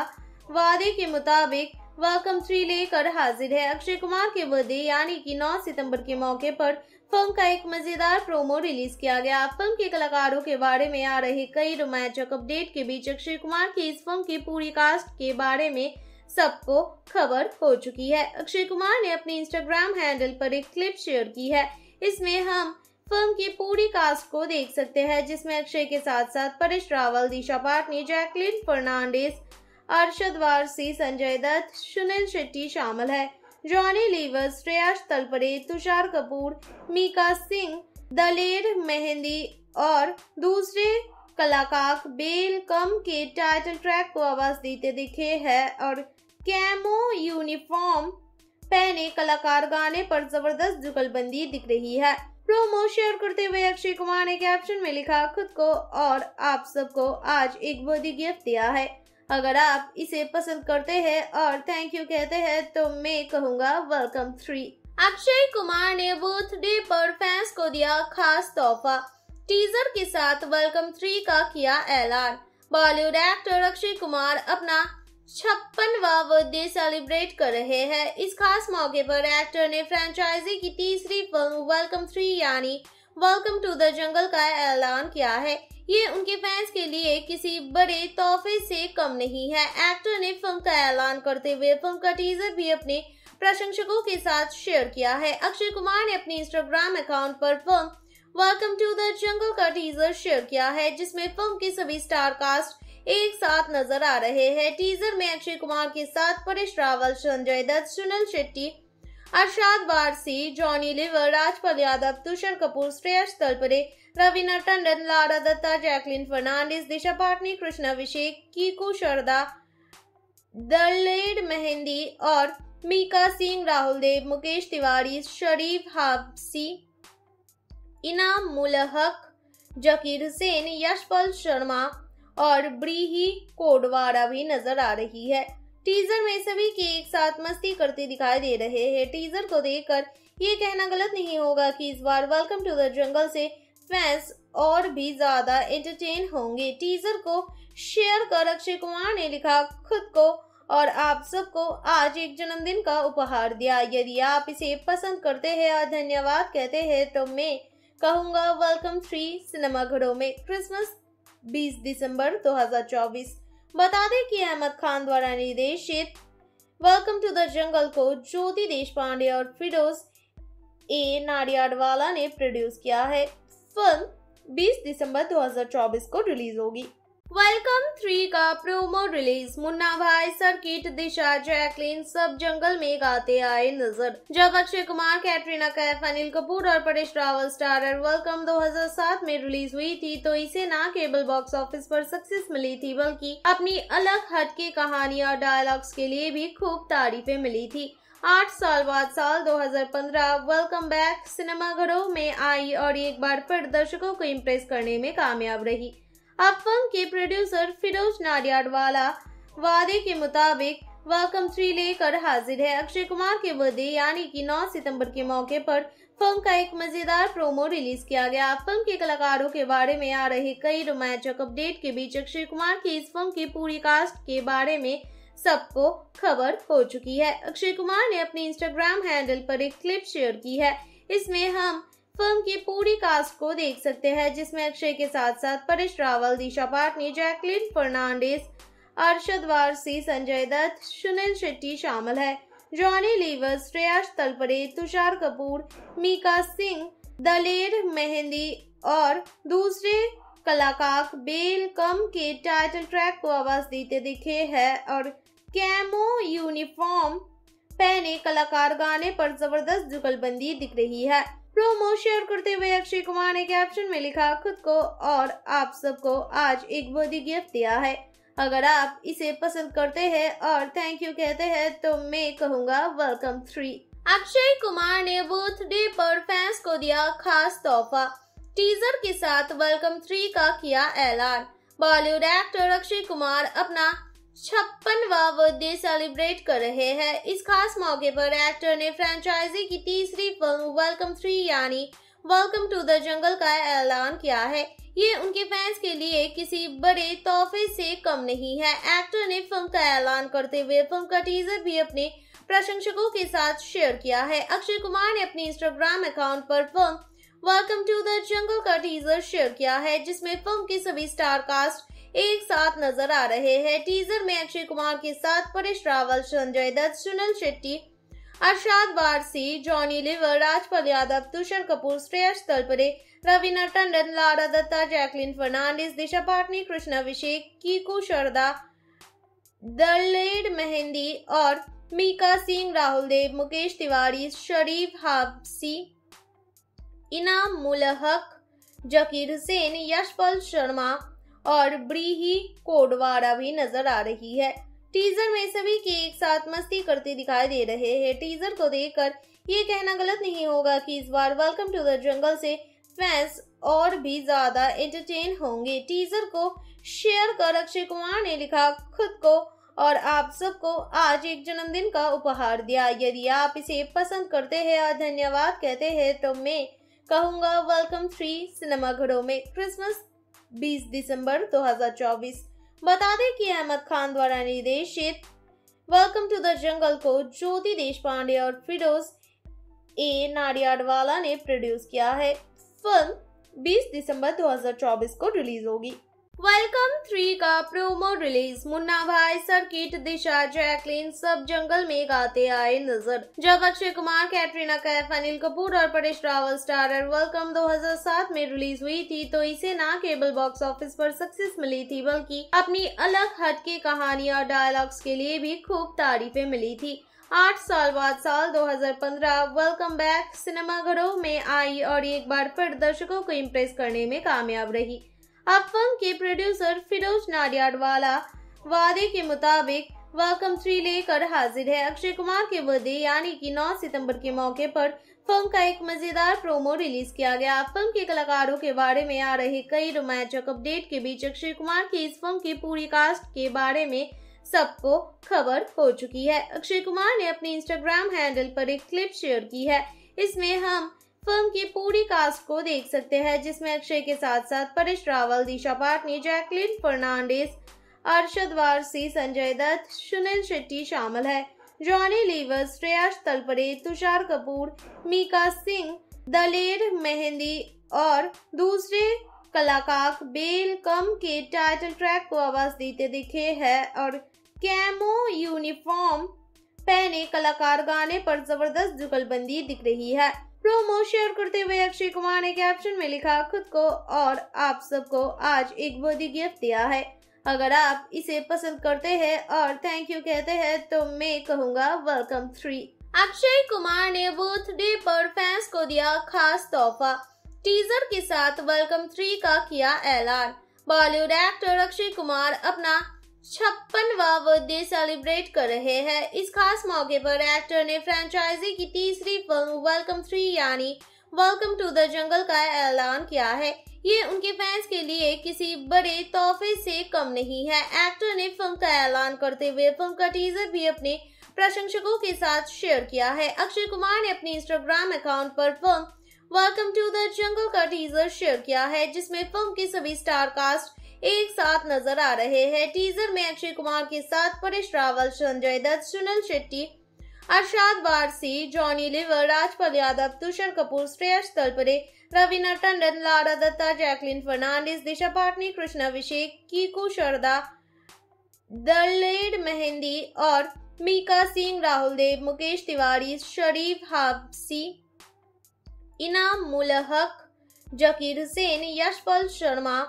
वादे के मुताबिक वेलकम थ्री लेकर हाजिर है अक्षय कुमार के बर्थडे यानी कि 9 सितंबर के मौके पर फिल्म का एक मजेदार प्रोमो रिलीज किया गया फिल्म के कलाकारों के बारे में आ रहे कई रोमांचक अपडेट के बीच अक्षय कुमार की इस फिल्म की पूरी कास्ट के बारे में सबको खबर हो चुकी है अक्षय कुमार ने अपने इंस्टाग्राम हैंडल पर एक क्लिप शेयर की है इसमें हम फिल्म की पूरी कास्ट को देख सकते हैं जिसमें अक्षय के साथ साथ परेश रावल दिशा पाटनी जैकलिन फर्नांडिस अरशद वारसी संजय दत्त सुनील शेट्टी शामिल है जॉनी लीवर श्रेयास तलपरे तुषार कपूर मीका सिंह दलेर मेहंदी और दूसरे कलाकार बेल कम के टाइटल ट्रैक को आवाज देते दिखे हैं और कैमो यूनिफॉर्म पहने कलाकार गाने पर जबरदस्त जुगलबंदी दिख रही है प्रोमो शेयर करते हुए अक्षय कुमार ने कैप्शन में लिखा खुद को और आप सबको आज एक बर्थडे गिफ्ट दिया है अगर आप इसे पसंद करते हैं और थैंक यू कहते हैं तो मैं कहूँगा वेलकम थ्री अक्षय कुमार ने बर्थडे डे पर फैंस को दिया खास तोहफा टीजर के साथ वेलकम थ्री का किया ऐलान बॉलीवुड एक्टर अक्षय कुमार अपना छप्पनवा बर्थडे सेलिब्रेट कर रहे हैं इस खास मौके पर एक्टर ने फ्रेंचाइजी की तीसरी फिल्म वेलकम थ्री यानी वेलकम टू द जंगल का ऐलान किया है ये उनके फैंस के लिए किसी बड़े तोहफे से कम नहीं है एक्टर ने फिल्म का ऐलान करते हुए फिल्म का टीजर भी अपने प्रशंसकों के साथ शेयर किया है अक्षय कुमार ने अपने इंस्टाग्राम अकाउंट पर फिल्म वेलकम टू द जंगल का टीजर शेयर किया है जिसमें फिल्म के सभी स्टार कास्ट एक साथ नजर आ रहे हैं टीजर में अक्षय कुमार के साथ परेश रावल संजय दत्त सुनील शेट्टी अरशाद वारसी जॉनी लिवर राजपाल यादव तुषार कपूर श्रेयस तलपरे रवीना टंडन लारा दत्ता जैकलिन फर्नांडिस दिशा पाटनी कृष्णा अभिषेक कीकू शरदा दलेड मेहंदी और मीका सिंह राहुल देव मुकेश तिवारी शरीफ हाफसी इनाम मुलहक जकीर हुसैन यशपाल शर्मा और ब्रीही कोडवाड़ा भी नजर आ रही है टीजर में सभी के एक साथ मस्ती करते दिखाई दे रहे हैं टीजर को देखकर ये कहना गलत नहीं होगा कि इस बार वेलकम टू द जंगल से फैंस और भी ज्यादा एंटरटेन होंगे टीजर को शेयर कर अक्षय कुमार ने लिखा खुद को और आप सबको आज एक जन्मदिन का उपहार दिया यदि आप इसे पसंद करते हैं और धन्यवाद कहते हैं तो मैं कहूँगा वेलकम थ्री घरों में क्रिसमस 20 दिसंबर 2024 बता दें कि अहमद खान द्वारा निर्देशित वेलकम टू द जंगल को ज्योति देश पांडे और फिरोज ए नाडियाडवाला ने प्रोड्यूस किया है फिल्म 20 दिसंबर 2024 को रिलीज होगी वेलकम थ्री का प्रोमो रिलीज मुन्ना भाई सर्किट दिशा जैकलिन सब जंगल में गाते आए नजर जब अक्षय कुमार कैटरीना कैफ अनिल कपूर और परेश रावल स्टारर वेलकम 2007 में रिलीज हुई थी तो इसे ना केवल बॉक्स ऑफिस पर सक्सेस मिली थी बल्कि अपनी अलग हट के कहानी और डायलॉग्स के लिए भी खूब तारीफे मिली थी आठ साल बाद साल 2015 वेलकम बैक सिनेमाघरों में आई और एक बार फिर दर्शकों को इम्प्रेस करने में कामयाब रही अब फिल्म के प्रोड्यूसर फिरोज नाडियाडवाला वादे के मुताबिक वेलकम थ्री लेकर हाजिर है अक्षय कुमार के बर्थडे यानी कि 9 सितंबर के मौके पर फिल्म का एक मजेदार प्रोमो रिलीज किया गया फिल्म के कलाकारों के बारे में आ रहे कई रोमांचक अपडेट के बीच अक्षय कुमार की इस फिल्म की पूरी कास्ट के बारे में सबको खबर हो चुकी है अक्षय कुमार ने अपने इंस्टाग्राम हैंडल पर एक क्लिप शेयर की है इसमें हम फिल्म की पूरी कास्ट को देख सकते हैं जिसमें अक्षय के साथ साथ परेश रावल दिशा पाटनी जैकलिन फर्नांडिस अरशद वारसी संजय दत्त सुनील शेट्टी शामिल है जॉनी लीवर श्रेयास तलपरे तुषार कपूर मीका सिंह दलेर मेहंदी और दूसरे कलाकार बेल कम के टाइटल ट्रैक को आवाज देते दिखे हैं और कैमो यूनिफॉर्म पहने कलाकार गाने पर जबरदस्त जुगलबंदी दिख रही है प्रोमो शेयर करते हुए अक्षय कुमार ने कैप्शन में लिखा खुद को और आप सबको आज एक बॉडी गिफ्ट दिया है अगर आप इसे पसंद करते हैं और थैंक यू कहते हैं तो मैं कहूँगा वेलकम थ्री अक्षय कुमार ने बर्थडे डे पर फैंस को दिया खास तोहफा टीजर के साथ वेलकम थ्री का किया ऐलान बॉलीवुड एक्टर अक्षय कुमार अपना छप्पनवा बर्थडे सेलिब्रेट कर रहे हैं इस खास मौके पर एक्टर ने फ्रेंचाइजी की तीसरी फिल्म वेलकम थ्री यानी वेलकम टू द जंगल का ऐलान किया है ये उनके फैंस के लिए किसी बड़े तोहफे से कम नहीं है एक्टर ने फिल्म का ऐलान करते हुए फिल्म का टीजर भी अपने प्रशंसकों के साथ शेयर किया है अक्षय कुमार ने अपने इंस्टाग्राम अकाउंट पर फिल्म वेलकम टू द जंगल का टीजर शेयर किया है जिसमें फिल्म के सभी स्टार कास्ट एक साथ नजर आ रहे हैं टीजर में अक्षय कुमार के साथ परेश रावल संजय दत्त सुनील शेट्टी अरशाद वारसी जॉनी लिवर राजपाल यादव तुषार कपूर श्रेयस तलपरे रवीना टंडन लारा दत्ता जैकलिन फर्नांडिस दिशा पाटनी कृष्ण अभिषेक कीकू शरदा दलेड मेहंदी और मीका सिंह राहुल देव मुकेश तिवारी शरीफ हाफसी इनाम मुलहक जकीर हुसैन यशपाल शर्मा और ब्रीही कोडवारा भी नजर आ रही है टीजर में सभी के एक साथ मस्ती करते दिखाई दे रहे हैं टीजर को देखकर ये कहना गलत नहीं होगा कि इस बार वेलकम टू द जंगल से फैंस और भी ज्यादा एंटरटेन होंगे टीजर को शेयर कर अक्षय कुमार ने लिखा खुद को और आप सबको आज एक जन्मदिन का उपहार दिया यदि आप इसे पसंद करते हैं और धन्यवाद कहते हैं तो मैं कहूँगा वेलकम थ्री घरों में क्रिसमस 20 दिसंबर 2024 बता दें कि अहमद खान द्वारा निर्देशित वेलकम टू द जंगल को ज्योति देश पांडे और फिरोज ए नाडियाडवाला ने प्रोड्यूस किया है फिल्म 20 दिसंबर 2024 को रिलीज होगी वेलकम थ्री का प्रोमो रिलीज मुन्ना भाई सर्किट दिशा जैकलिन सब जंगल में गाते आए नजर जब अक्षय कुमार कैटरीना कैफ अनिल कपूर और परेश रावल स्टारर वेलकम 2007 में रिलीज हुई थी तो इसे ना केवल बॉक्स ऑफिस पर सक्सेस मिली थी बल्कि अपनी अलग हट की कहानी और डायलॉग्स के लिए भी खूब तारीफें मिली थी आठ साल बाद साल 2015 वेलकम बैक सिनेमाघरों में आई और एक बार फिर दर्शकों को इम्प्रेस करने में कामयाब रही अब फिल्म के प्रोड्यूसर फिरोज नारियाडवाला वादे के मुताबिक वेलकम थ्री लेकर हाजिर है अक्षय कुमार के बर्थडे यानी कि 9 सितंबर के मौके पर फिल्म का एक मजेदार प्रोमो रिलीज किया गया फिल्म के कलाकारों के बारे में आ रहे कई रोमांचक अपडेट के बीच अक्षय कुमार की इस फिल्म की पूरी कास्ट के बारे में सबको खबर हो चुकी है अक्षय कुमार ने अपने इंस्टाग्राम हैंडल पर एक क्लिप शेयर की है इसमें हम फिल्म की पूरी कास्ट को देख सकते हैं जिसमें अक्षय के साथ साथ परेश रावल दिशा पाटनी जैकलिन फर्नांडिस अरशद वारसी संजय दत्त सुनील शेट्टी शामिल है जॉनी लीवर श्रेयास तलपड़े तुषार कपूर मीका सिंह दलेर मेहंदी और दूसरे कलाकार बेल कम के टाइटल ट्रैक को आवाज देते दिखे हैं और कैमो यूनिफॉर्म पहने कलाकार गाने पर जबरदस्त जुगलबंदी दिख रही है प्रोमो शेयर करते हुए अक्षय कुमार ने कैप्शन में लिखा खुद को और आप सबको आज एक बॉडी गिफ्ट दिया है अगर आप इसे पसंद करते हैं और थैंक यू कहते हैं तो मैं कहूँगा वेलकम थ्री अक्षय कुमार ने डे पर फैंस को दिया खास तोहफा टीजर के साथ वेलकम थ्री का किया ऐलान बॉलीवुड एक्टर अक्षय कुमार अपना छप्पनवा बर्थडे सेलिब्रेट कर रहे हैं इस खास मौके पर एक्टर ने फ्रेंचाइजी की तीसरी फिल्म वेलकम थ्री यानी वेलकम टू द जंगल का ऐलान किया है ये उनके फैंस के लिए किसी बड़े तोहफे से कम नहीं है एक्टर ने फिल्म का ऐलान करते हुए फिल्म का टीजर भी अपने प्रशंसकों के साथ शेयर किया है अक्षय कुमार ने अपने इंस्टाग्राम अकाउंट पर फिल्म वेलकम टू द जंगल का टीजर शेयर किया है जिसमें फिल्म के सभी स्टार कास्ट एक साथ नजर आ रहे हैं टीजर में अक्षय कुमार के साथ परेश रावल संजय दत्त सुनील शेट्टी अरशाद वारसी जॉनी लिवर राजपाल यादव तुषार कपूर श्रेयस तलपरे रवीना टंडन लारा दत्ता जैकलिन फर्नांडिस दिशा पाटनी कृष्ण अभिषेक कीकू शरदा दलेड मेहंदी और मीका सिंह राहुल देव मुकेश तिवारी शरीफ हाफसी इनाम मुलहक जकीर हुसैन यशपाल शर्मा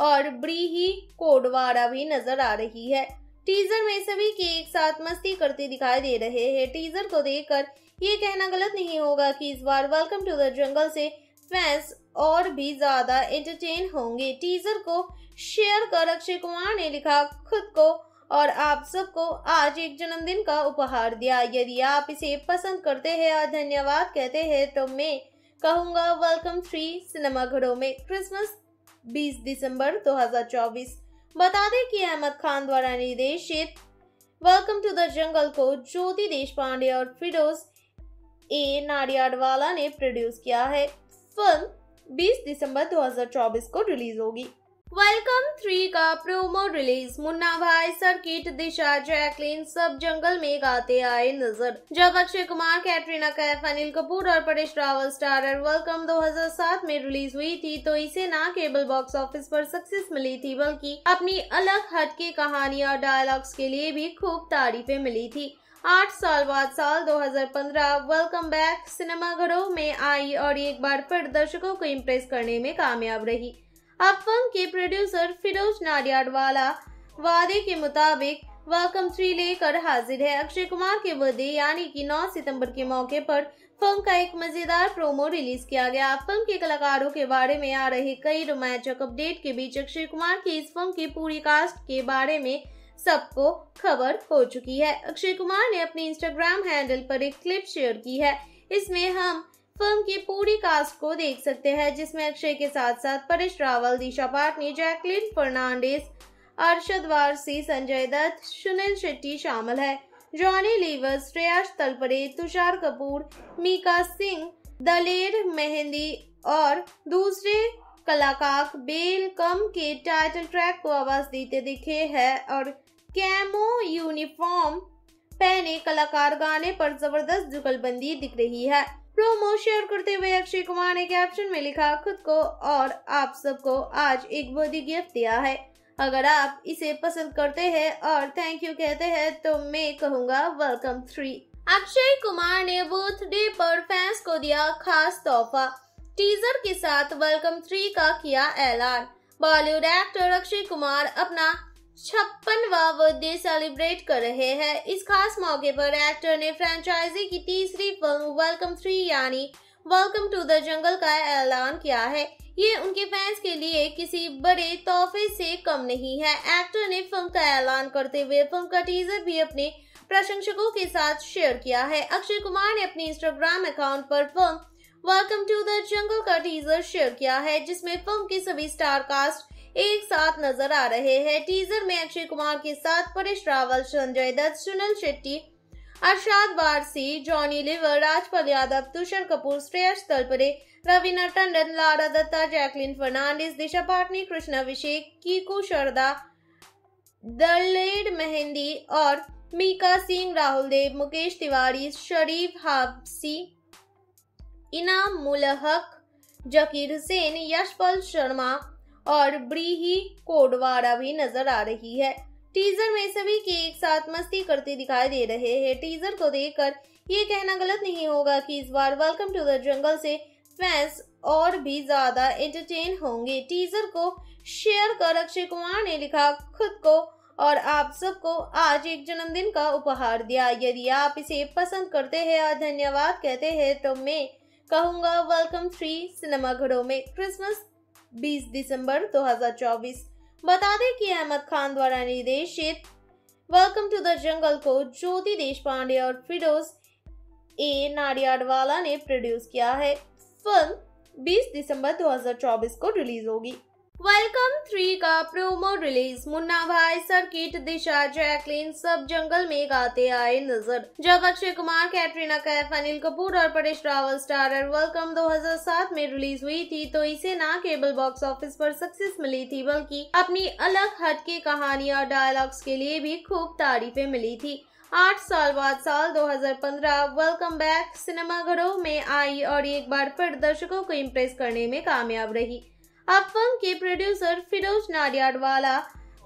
और ब्रीही कोडवारा भी नजर आ रही है टीजर में सभी के एक साथ मस्ती करते दिखाई दे रहे हैं टीजर को देखकर ये कहना गलत नहीं होगा कि इस बार वेलकम टू द जंगल से फैंस और भी ज्यादा एंटरटेन होंगे टीजर को शेयर कर अक्षय कुमार ने लिखा खुद को और आप सबको आज एक जन्मदिन का उपहार दिया यदि आप इसे पसंद करते हैं और धन्यवाद कहते हैं तो मैं कहूँगा वेलकम थ्री घरों में क्रिसमस 20 दिसंबर 2024 बता दें कि अहमद खान द्वारा निर्देशित वेलकम टू द जंगल को ज्योति देश पांडे और फिरोज ए नाडियाडवाला ने प्रोड्यूस किया है फिल्म 20 दिसंबर 2024 को रिलीज होगी वेलकम थ्री का प्रोमो रिलीज मुन्ना भाई सर्किट दिशा जैकलिन सब जंगल में गाते आए नजर जब अक्षय कुमार कैटरीना कैफ अनिल कपूर और परेश रावल स्टारर वेलकम 2007 में रिलीज हुई थी तो इसे ना केबल बॉक्स ऑफिस पर सक्सेस मिली थी बल्कि अपनी अलग हट के कहानी और डायलॉग्स के लिए भी खूब तारीफें मिली थी आठ साल बाद साल 2015 वेलकम बैक सिनेमाघरों में आई और एक बार फिर दर्शकों को इम्प्रेस करने में कामयाब रही फिल्म के प्रोड्यूसर फिरोज नाडियाडवाला वादे के मुताबिक वेलकम थ्री लेकर हाजिर है अक्षय कुमार के बर्थडे यानी कि 9 सितंबर के मौके पर फिल्म का एक मजेदार प्रोमो रिलीज किया गया फिल्म के कलाकारों के बारे में आ रहे कई रोमांचक अपडेट के बीच अक्षय कुमार की इस फिल्म की पूरी कास्ट के बारे में सबको खबर हो चुकी है अक्षय कुमार ने अपने इंस्टाग्राम हैंडल पर एक क्लिप शेयर की है इसमें हम फिल्म की पूरी कास्ट को देख सकते हैं जिसमें अक्षय के साथ साथ परेश रावल दिशा पाटनी जैकलिन फर्नांडिस अरशद वारसी संजय दत्त सुनील शेट्टी शामिल है जॉनी लीवर श्रेयाश तलपड़े तुषार कपूर मीका सिंह दलेर मेहंदी और दूसरे कलाकार बेल कम के टाइटल ट्रैक को आवाज देते दिखे हैं और कैमो यूनिफॉर्म पहने कलाकार गाने पर जबरदस्त जुगलबंदी दिख रही है प्रोमो शेयर करते हुए अक्षय कुमार ने कैप्शन में लिखा खुद को और आप सबको आज एक बोधी गिफ्ट दिया है अगर आप इसे पसंद करते हैं और थैंक यू कहते हैं तो मैं कहूँगा वेलकम थ्री अक्षय कुमार ने बूथ डे पर फैंस को दिया खास तोहफा टीजर के साथ वेलकम थ्री का किया ऐलान बॉलीवुड एक्टर अक्षय कुमार अपना छप्पनवा बर्थडे सेलिब्रेट कर रहे हैं इस खास मौके पर एक्टर ने फ्रेंचाइजी की तीसरी फिल्म वेलकम थ्री यानी वेलकम टू द जंगल का ऐलान किया है ये उनके फैंस के लिए किसी बड़े तोहफे से कम नहीं है एक्टर ने फिल्म का ऐलान करते हुए फिल्म का टीजर भी अपने प्रशंसकों के साथ शेयर किया है अक्षय कुमार ने अपने इंस्टाग्राम अकाउंट पर फिल्म वेलकम टू द जंगल का टीजर शेयर किया है जिसमें फिल्म के सभी स्टार कास्ट एक साथ नजर आ रहे हैं टीजर में अक्षय कुमार के साथ परेश रावल संजय दत्त सुनील शेट्टी अरशाद वारसी जॉनी लिवर राजपाल यादव तुषार कपूर श्रेयस तलपरे रवीना टंडन लारा दत्ता जैकलिन फर्नांडिस दिशा पाटनी कृष्ण अभिषेक कीकू शरदा दलेड मेहंदी और मीका सिंह राहुल देव मुकेश तिवारी शरीफ हाफसी इनाम मुलहक जकीर हुसैन यशपाल शर्मा और ब्रीही कोडवारा भी नजर आ रही है टीजर में सभी के एक साथ मस्ती करते दिखाई दे रहे हैं टीजर को देखकर ये कहना गलत नहीं होगा कि इस बार वेलकम टू द जंगल से फैंस और भी ज्यादा एंटरटेन होंगे टीजर को शेयर कर अक्षय कुमार ने लिखा खुद को और आप सबको आज एक जन्मदिन का उपहार दिया यदि आप इसे पसंद करते हैं और धन्यवाद कहते हैं तो मैं कहूँगा वेलकम थ्री घरों में क्रिसमस 20 दिसंबर 2024 बता दें कि अहमद खान द्वारा निर्देशित वेलकम टू द जंगल को ज्योति देश पांडे और फिरोज ए नाडियाडवाला ने प्रोड्यूस किया है फिल्म 20 दिसंबर 2024 को रिलीज होगी वेलकम थ्री का प्रोमो रिलीज मुन्ना भाई सर्किट दिशा जैकलिन सब जंगल में गाते आए नजर जब अक्षय कुमार कैटरीना कैफ अनिल कपूर और परेश रावल स्टारर वेलकम 2007 में रिलीज हुई थी तो इसे ना केबल बॉक्स ऑफिस पर सक्सेस मिली थी बल्कि अपनी अलग हट के कहानी और डायलॉग्स के लिए भी खूब तारीफें मिली थी आठ साल बाद साल 2015 वेलकम बैक सिनेमाघरों में आई और एक बार फिर दर्शकों को इम्प्रेस करने में कामयाब रही फिल्म के प्रोड्यूसर फिरोज नाडियाडवाला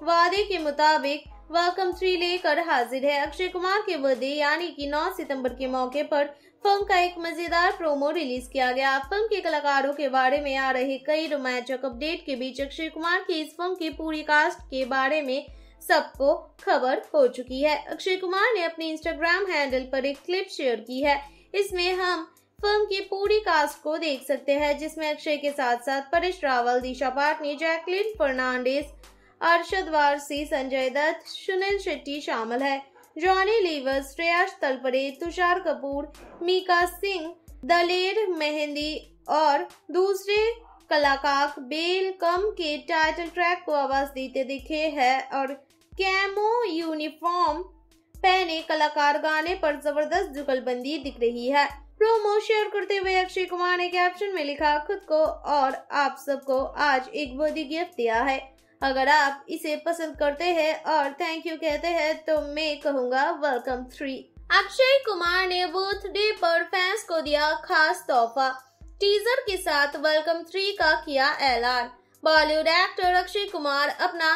वादे के मुताबिक वेलकम थ्री लेकर हाजिर है अक्षय कुमार के बर्थडे यानी कि 9 सितंबर के मौके पर फंक का एक मजेदार प्रोमो रिलीज किया गया फंक के कलाकारों के बारे में आ रहे कई रोमांचक अपडेट के बीच अक्षय कुमार की इस फंक की पूरी कास्ट के बारे में सबको खबर हो चुकी है अक्षय कुमार ने अपने इंस्टाग्राम हैंडल पर एक क्लिप शेयर की है इसमें हम फिल्म की पूरी कास्ट को देख सकते हैं जिसमें अक्षय के साथ साथ परेश रावल दिशा पाटनी जैकलिन फर्नांडिस अरशद वारसी संजय दत्त सुनील शेट्टी शामिल है जॉनी लीवर श्रेयास तलपरे तुषार कपूर मीका सिंह दलेर मेहंदी और दूसरे कलाकार बेल कम के टाइटल ट्रैक को आवाज देते दिखे हैं और कैमो यूनिफॉर्म पहने कलाकार गाने पर जबरदस्त जुगलबंदी दिख रही है प्रोमो शेयर करते हुए अक्षय कुमार ने कैप्शन में लिखा खुद को और आप सबको आज एक बोधी गिफ्ट दिया है अगर आप इसे पसंद करते हैं और थैंक यू कहते हैं तो मैं कहूँगा वेलकम थ्री अक्षय कुमार ने बर्थ डे पर फैंस को दिया खास तोहफा टीजर के साथ वेलकम थ्री का किया ऐलान बॉलीवुड एक्टर अक्षय कुमार अपना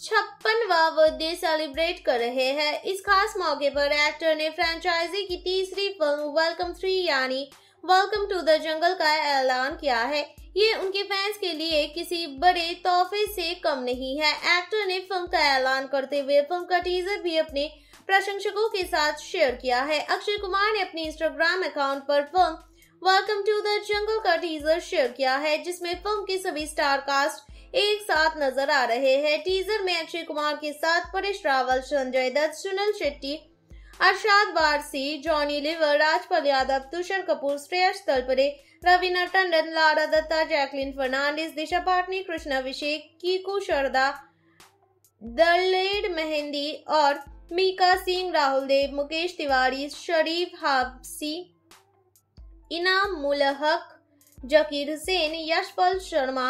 छप्पनवा बर्थडे सेलिब्रेट कर रहे हैं इस खास मौके पर एक्टर ने फ्रेंचाइजी की तीसरी फिल्म वेलकम थ्री यानी वेलकम टू द जंगल का ऐलान किया है ये उनके फैंस के लिए किसी बड़े तोहफे से कम नहीं है एक्टर ने फिल्म का ऐलान करते हुए फिल्म का टीजर भी अपने प्रशंसकों के साथ शेयर किया है अक्षय कुमार ने अपने इंस्टाग्राम अकाउंट पर फिल्म वेलकम टू द जंगल का टीजर शेयर किया है जिसमें फिल्म के सभी स्टार कास्ट एक साथ नजर आ रहे हैं टीजर में अक्षय कुमार के साथ परेश रावल संजय दत्त सुनील शेट्टी अरशाद बारसी जॉनी लिवर राजपाल यादव तुषार कपूर श्रेयस तलपरे रवीना टंडन लारा दत्ता जैकलिन फर्नांडिस दिशा पाटनी कृष्ण अभिषेक कीकू शरदा दलेड मेहंदी और मीका सिंह राहुल देव मुकेश तिवारी शरीफ हाफसी इनाम मुलहक जकीर हुसैन यशपाल शर्मा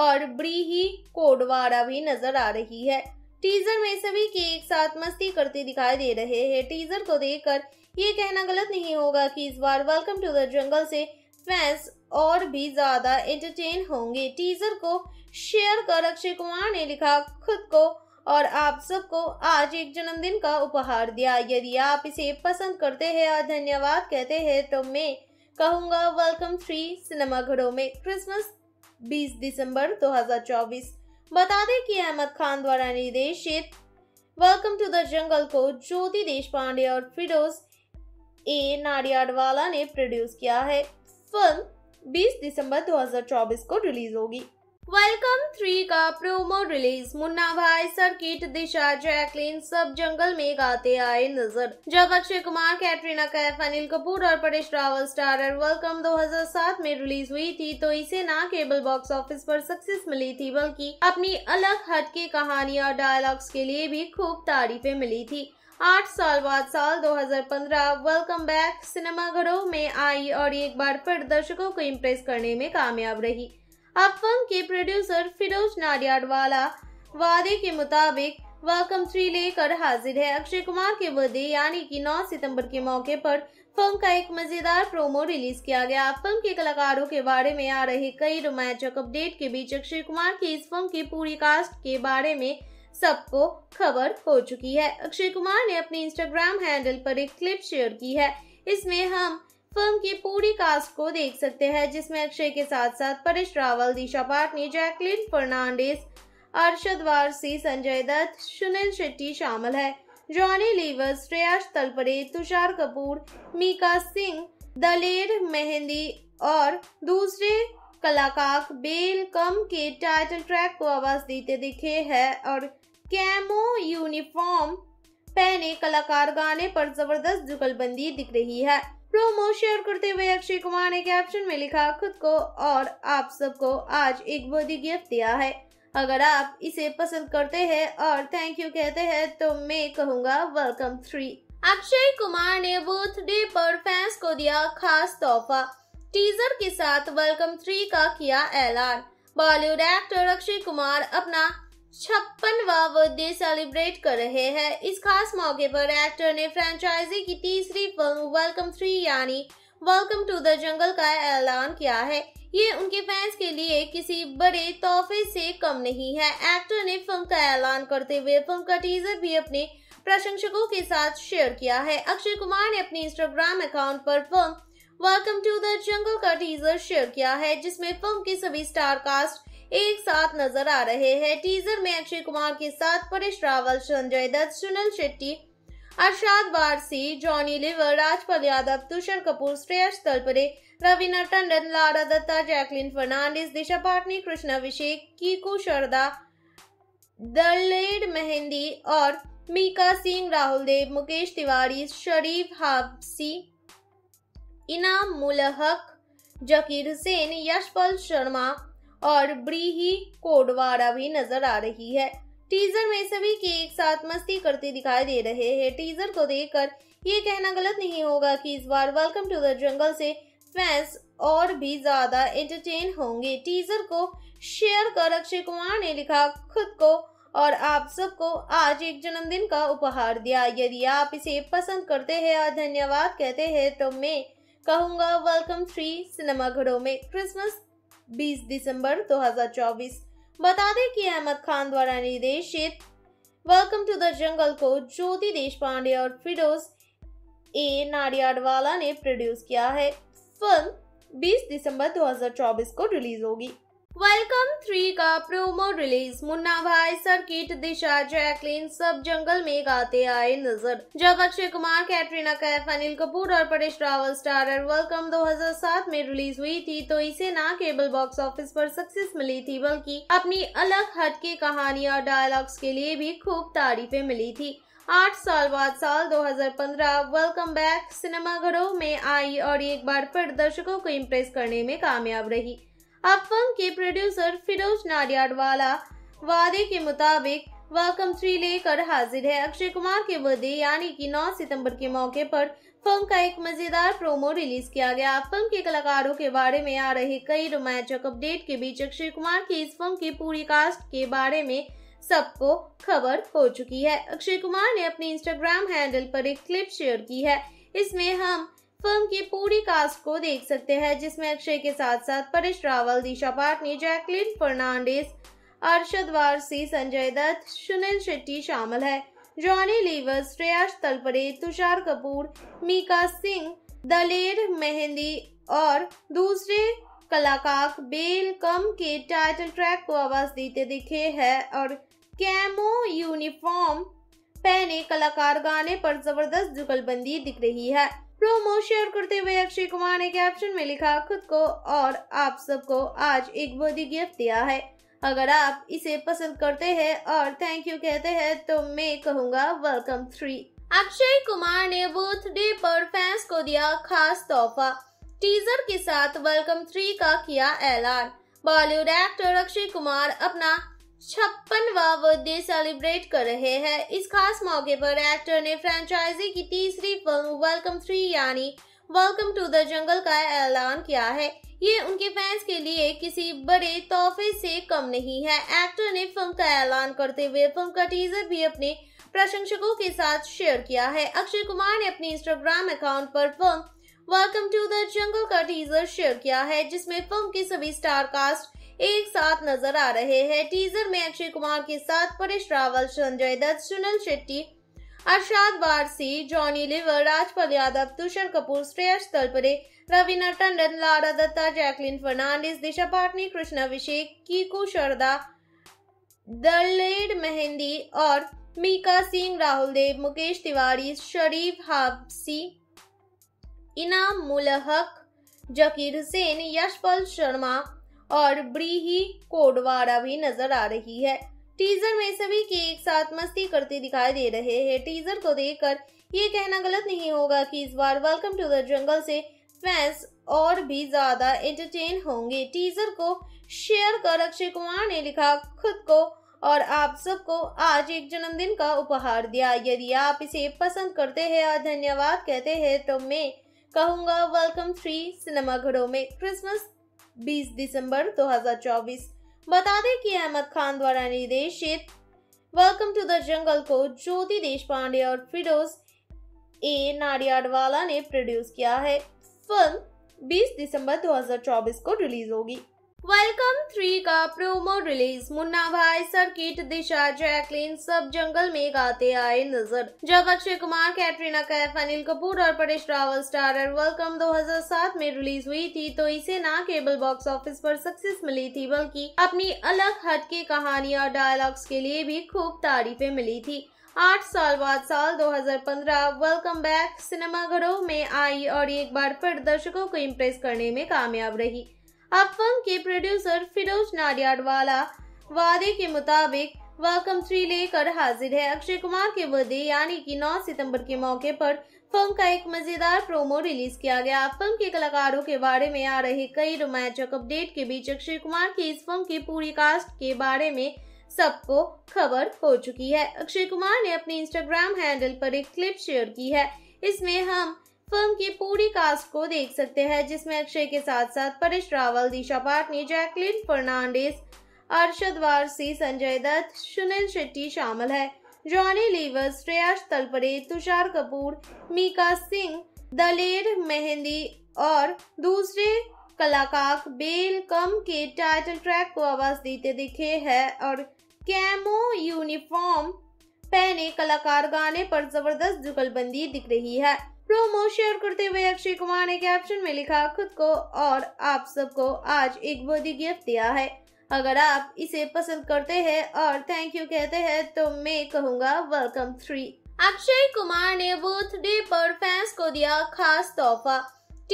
और ब्रीही कोडवारा भी नजर आ रही है टीजर में सभी के एक साथ मस्ती करते दिखाई दे रहे हैं टीजर को देखकर ये कहना गलत नहीं होगा कि इस बार वेलकम टू द जंगल से फैंस और भी ज्यादा एंटरटेन होंगे टीजर को शेयर कर अक्षय कुमार ने लिखा खुद को और आप सबको आज एक जन्मदिन का उपहार दिया यदि आप इसे पसंद करते हैं और धन्यवाद कहते हैं तो मैं कहूँगा वेलकम थ्री सिनेमा घरों में क्रिसमस 20 दिसंबर 2024 बता दें कि अहमद खान द्वारा निर्देशित वेलकम टू द जंगल को ज्योति देश पांडे और फिरोज ए नाडियाडवाला ने प्रोड्यूस किया है फिल्म 20 दिसंबर 2024 को रिलीज होगी वेलकम थ्री का प्रोमो रिलीज मुन्ना भाई सर्किट दिशा जैकलिन सब जंगल में गाते आए नजर जब अक्षय कुमार कैटरीना कैफ अनिल कपूर और परेश रावल स्टारर वेलकम 2007 में रिलीज हुई थी तो इसे न केवल बॉक्स ऑफिस पर सक्सेस मिली थी बल्कि अपनी अलग हट के कहानी और डायलॉग्स के लिए भी खूब तारीफे मिली थी आठ साल बाद साल 2015 वेलकम बैक सिनेमाघरों में आई और एक बार फिर दर्शकों को इम्प्रेस करने में कामयाब रही अब फिल्म के प्रोड्यूसर फिरोज नाडियाडवाला वादे के मुताबिक वेलकम थ्री लेकर हाजिर है अक्षय कुमार के बर्थडे यानी कि 9 सितंबर के मौके पर फिल्म का एक मजेदार प्रोमो रिलीज किया गया फिल्म के कलाकारों के बारे में आ रहे कई रोमांचक अपडेट के बीच अक्षय कुमार की इस फिल्म की पूरी कास्ट के बारे में सबको खबर हो चुकी है अक्षय कुमार ने अपने इंस्टाग्राम हैंडल पर एक क्लिप शेयर की है इसमें हम फिल्म की पूरी कास्ट को देख सकते हैं जिसमें अक्षय के साथ साथ परेश रावल दिशा पाटनी जैकलिन फर्नांडिस अरशद वारसी संजय दत्त सुनील शेट्टी शामिल है जॉनी लीवर श्रेयास तलपरे तुषार कपूर मीका सिंह दलेर मेहंदी और दूसरे कलाकार बेल कम के टाइटल ट्रैक को आवाज देते दिखे हैं और कैमो यूनिफॉर्म पहने कलाकार गाने पर जबरदस्त जुगलबंदी दिख रही है प्रोमो शेयर करते हुए अक्षय कुमार ने कैप्शन में लिखा खुद को और आप सबको आज एक बर्थडे गिफ्ट दिया है अगर आप इसे पसंद करते हैं और थैंक यू कहते हैं तो मैं कहूँगा वेलकम थ्री अक्षय कुमार ने बूथ डे पर फैंस को दिया खास तोहफा टीजर के साथ वेलकम थ्री का किया ऐलान बॉलीवुड एक्टर अक्षय कुमार अपना छप्पनवा बर्थडे सेलिब्रेट कर रहे हैं इस खास मौके पर एक्टर ने फ्रेंचाइजी की तीसरी फिल्म वेलकम थ्री यानी वेलकम टू द जंगल का ऐलान किया है ये उनके फैंस के लिए किसी बड़े तोहफे से कम नहीं है एक्टर ने फिल्म का ऐलान करते हुए फिल्म का टीजर भी अपने प्रशंसकों के साथ शेयर किया है अक्षय कुमार ने अपने इंस्टाग्राम अकाउंट पर फिल्म वेलकम टू द जंगल का टीजर शेयर किया है जिसमें फिल्म के सभी स्टार कास्ट एक साथ नजर आ रहे हैं टीजर में अक्षय कुमार के साथ परेश रावल संजय दत्त सुनील शेट्टी अरशाद वारसी जॉनी लिवर राजपाल यादव तुषार कपूर श्रेयस तलपरे रवीना टंडन लारा दत्ता जैकलिन फर्नांडिस दिशा पाटनी कृष्णा अभिषेक कीकू शरदा दलेड मेहंदी और मीका सिंह राहुल देव मुकेश तिवारी शरीफ हाफसी इनाम मुलहक जकीर हुसैन यशपाल शर्मा और ब्रीही कोडवाड़ा भी नजर आ रही है टीजर में सभी के एक साथ मस्ती करते दिखाई दे रहे हैं टीजर को देखकर ये कहना गलत नहीं होगा कि इस बार वेलकम टू द जंगल से फैंस और भी ज्यादा एंटरटेन होंगे टीजर को शेयर कर अक्षय कुमार ने लिखा खुद को और आप सबको आज एक जन्मदिन का उपहार दिया यदि आप इसे पसंद करते हैं और धन्यवाद कहते हैं तो मैं कहूँगा वेलकम थ्री घरों में क्रिसमस 20 दिसंबर 2024 बता दें कि अहमद खान द्वारा निर्देशित वेलकम टू द जंगल को ज्योति देश पांडे और फिरोज ए नाडियाडवाला ने प्रोड्यूस किया है फिल्म 20 दिसंबर 2024 को रिलीज होगी वेलकम थ्री का प्रोमो रिलीज मुन्ना भाई सर्किट दिशा जैकलिन सब जंगल में गाते आए नजर जब अक्षय कुमार कैटरीना कैफ अनिल कपूर और परेश रावल स्टारर वेलकम 2007 में रिलीज हुई थी तो इसे ना केवल बॉक्स ऑफिस पर सक्सेस मिली थी बल्कि अपनी अलग हट के कहानी और डायलॉग्स के लिए भी खूब तारीफे मिली थी आठ साल बाद साल 2015 वेलकम बैक सिनेमाघरों में आई और एक बार फिर दर्शकों को इम्प्रेस करने में कामयाब रही अब फिल्म के प्रोड्यूसर फिरोज नाडियाडवाला वादे के मुताबिक वेलकम थ्री लेकर हाजिर है अक्षय कुमार के बर्थडे यानी कि 9 सितंबर के मौके पर फिल्म का एक मजेदार प्रोमो रिलीज किया गया फिल्म के कलाकारों के बारे में आ रहे कई रोमांचक अपडेट के बीच अक्षय कुमार की इस फिल्म की पूरी कास्ट के बारे में सबको खबर हो चुकी है अक्षय कुमार ने अपने इंस्टाग्राम हैंडल पर एक क्लिप शेयर की है इसमें हम फिल्म की पूरी कास्ट को देख सकते हैं जिसमें अक्षय के साथ साथ परेश रावल दिशा पाटनी जैकलिन फर्नांडिस अरशद वारसी संजय दत्त सुनील शेट्टी शामिल है जॉनी लीवर श्रेयास तलपरे तुषार कपूर मीका सिंह दलेर मेहंदी और दूसरे कलाकार बेल कम के टाइटल ट्रैक को आवाज देते दिखे हैं और कैमो यूनिफॉर्म पहने कलाकार गाने पर जबरदस्त जुगलबंदी दिख रही है प्रोमो शेयर करते हुए अक्षय कुमार ने कैप्शन में लिखा खुद को और आप सबको आज एक बॉडी गिफ्ट दिया है अगर आप इसे पसंद करते हैं और थैंक यू कहते हैं तो मैं कहूँगा वेलकम थ्री अक्षय कुमार ने बर्थडे डे पर फैंस को दिया खास तोहफा टीजर के साथ वेलकम थ्री का किया ऐलान बॉलीवुड एक्टर अक्षय कुमार अपना छप्पनवा बर्थडे सेलिब्रेट कर रहे हैं इस खास मौके पर एक्टर ने फ्रेंचाइजी की तीसरी फिल्म वेलकम थ्री यानी वेलकम टू द जंगल का ऐलान किया है ये उनके फैंस के लिए किसी बड़े तोहफे से कम नहीं है एक्टर ने फिल्म का ऐलान करते हुए फिल्म का टीजर भी अपने प्रशंसकों के साथ शेयर किया है अक्षय कुमार ने अपने इंस्टाग्राम अकाउंट पर फिल्म वेलकम टू द जंगल का टीजर शेयर किया है जिसमें फिल्म के सभी स्टार कास्ट एक साथ नजर आ रहे हैं टीजर में अक्षय कुमार के साथ परेश रावल संजय दत्त सुनील शेट्टी अरशाद वारसी जॉनी लिवर राजपाल यादव तुषार कपूर श्रेयस तलपरे रवीना टंडन लारा दत्ता जैकलिन फर्नांडिस दिशा पाटनी कृष्ण अभिषेक कीकू शरदा दलेड मेहंदी और मीका सिंह राहुल देव मुकेश तिवारी शरीफ हाफसी इनाम मुलहक जकीर हुसैन यशपाल शर्मा और ब्रीही कोडवाड़ा भी नजर आ रही है टीजर में सभी के एक साथ मस्ती करते दिखाई दे रहे हैं टीजर को देखकर ये कहना गलत नहीं होगा कि इस बार वेलकम टू द जंगल से फैंस और भी ज्यादा एंटरटेन होंगे टीजर को शेयर कर अक्षय कुमार ने लिखा खुद को और आप सबको आज एक जन्मदिन का उपहार दिया यदि आप इसे पसंद करते हैं और धन्यवाद कहते हैं तो मैं कहूँगा वेलकम थ्री घरों में क्रिसमस 20 दिसंबर 2024 बता दें कि अहमद खान द्वारा निर्देशित वेलकम टू द जंगल को ज्योति देश पांडे और फिरोज ए नाडियाडवाला ने प्रोड्यूस किया है फिल्म 20 दिसंबर 2024 को रिलीज होगी वेलकम थ्री का प्रोमो रिलीज मुन्ना भाई सर्किट दिशा जैकलिन सब जंगल में गाते आए नजर जब अक्षय कुमार कैटरीना कैफ अनिल कपूर और परेश रावल स्टारर वेलकम 2007 में रिलीज हुई थी तो इसे ना केवल बॉक्स ऑफिस पर सक्सेस मिली थी बल्कि अपनी अलग हट के कहानी और डायलॉग्स के लिए भी खूब तारीफें मिली थी आठ साल बाद साल 2015 वेलकम बैक सिनेमाघरों में आई और एक बार फिर दर्शकों को इम्प्रेस करने में कामयाब रही अब फिल्म के प्रोड्यूसर फिरोज नारियाडवाला वादे के मुताबिक वेलकम थ्री लेकर हाजिर है अक्षय कुमार के बर्थडे यानी कि 9 सितंबर के मौके पर फिल्म का एक मजेदार प्रोमो रिलीज किया गया फिल्म के कलाकारों के बारे में आ रहे कई रोमांचक अपडेट के बीच अक्षय कुमार की इस फिल्म की पूरी कास्ट के बारे में सबको खबर हो चुकी है अक्षय कुमार ने अपने इंस्टाग्राम हैंडल पर एक क्लिप शेयर की है इसमें हम फिल्म की पूरी कास्ट को देख सकते हैं जिसमें अक्षय के साथ साथ परेश रावल दिशा पाटनी जैकलिन फर्नांडिस अरशद वारसी संजय दत्त सुनील शेट्टी शामिल है जॉनी लीवर श्रेयास तलपड़े तुषार कपूर मीका सिंह दलेर मेहंदी और दूसरे कलाकार बेल कम के टाइटल ट्रैक को आवाज देते दिखे हैं और कैमो यूनिफॉर्म पहने कलाकार गाने पर जबरदस्त जुगलबंदी दिख रही है प्रोमो शेयर करते हुए अक्षय कुमार ने कैप्शन में लिखा खुद को और आप सबको आज एक बॉडी गिफ्ट दिया है अगर आप इसे पसंद करते हैं और थैंक यू कहते हैं तो मैं कहूँगा वेलकम थ्री अक्षय कुमार ने बर्थडे पर फैंस को दिया खास तोहफा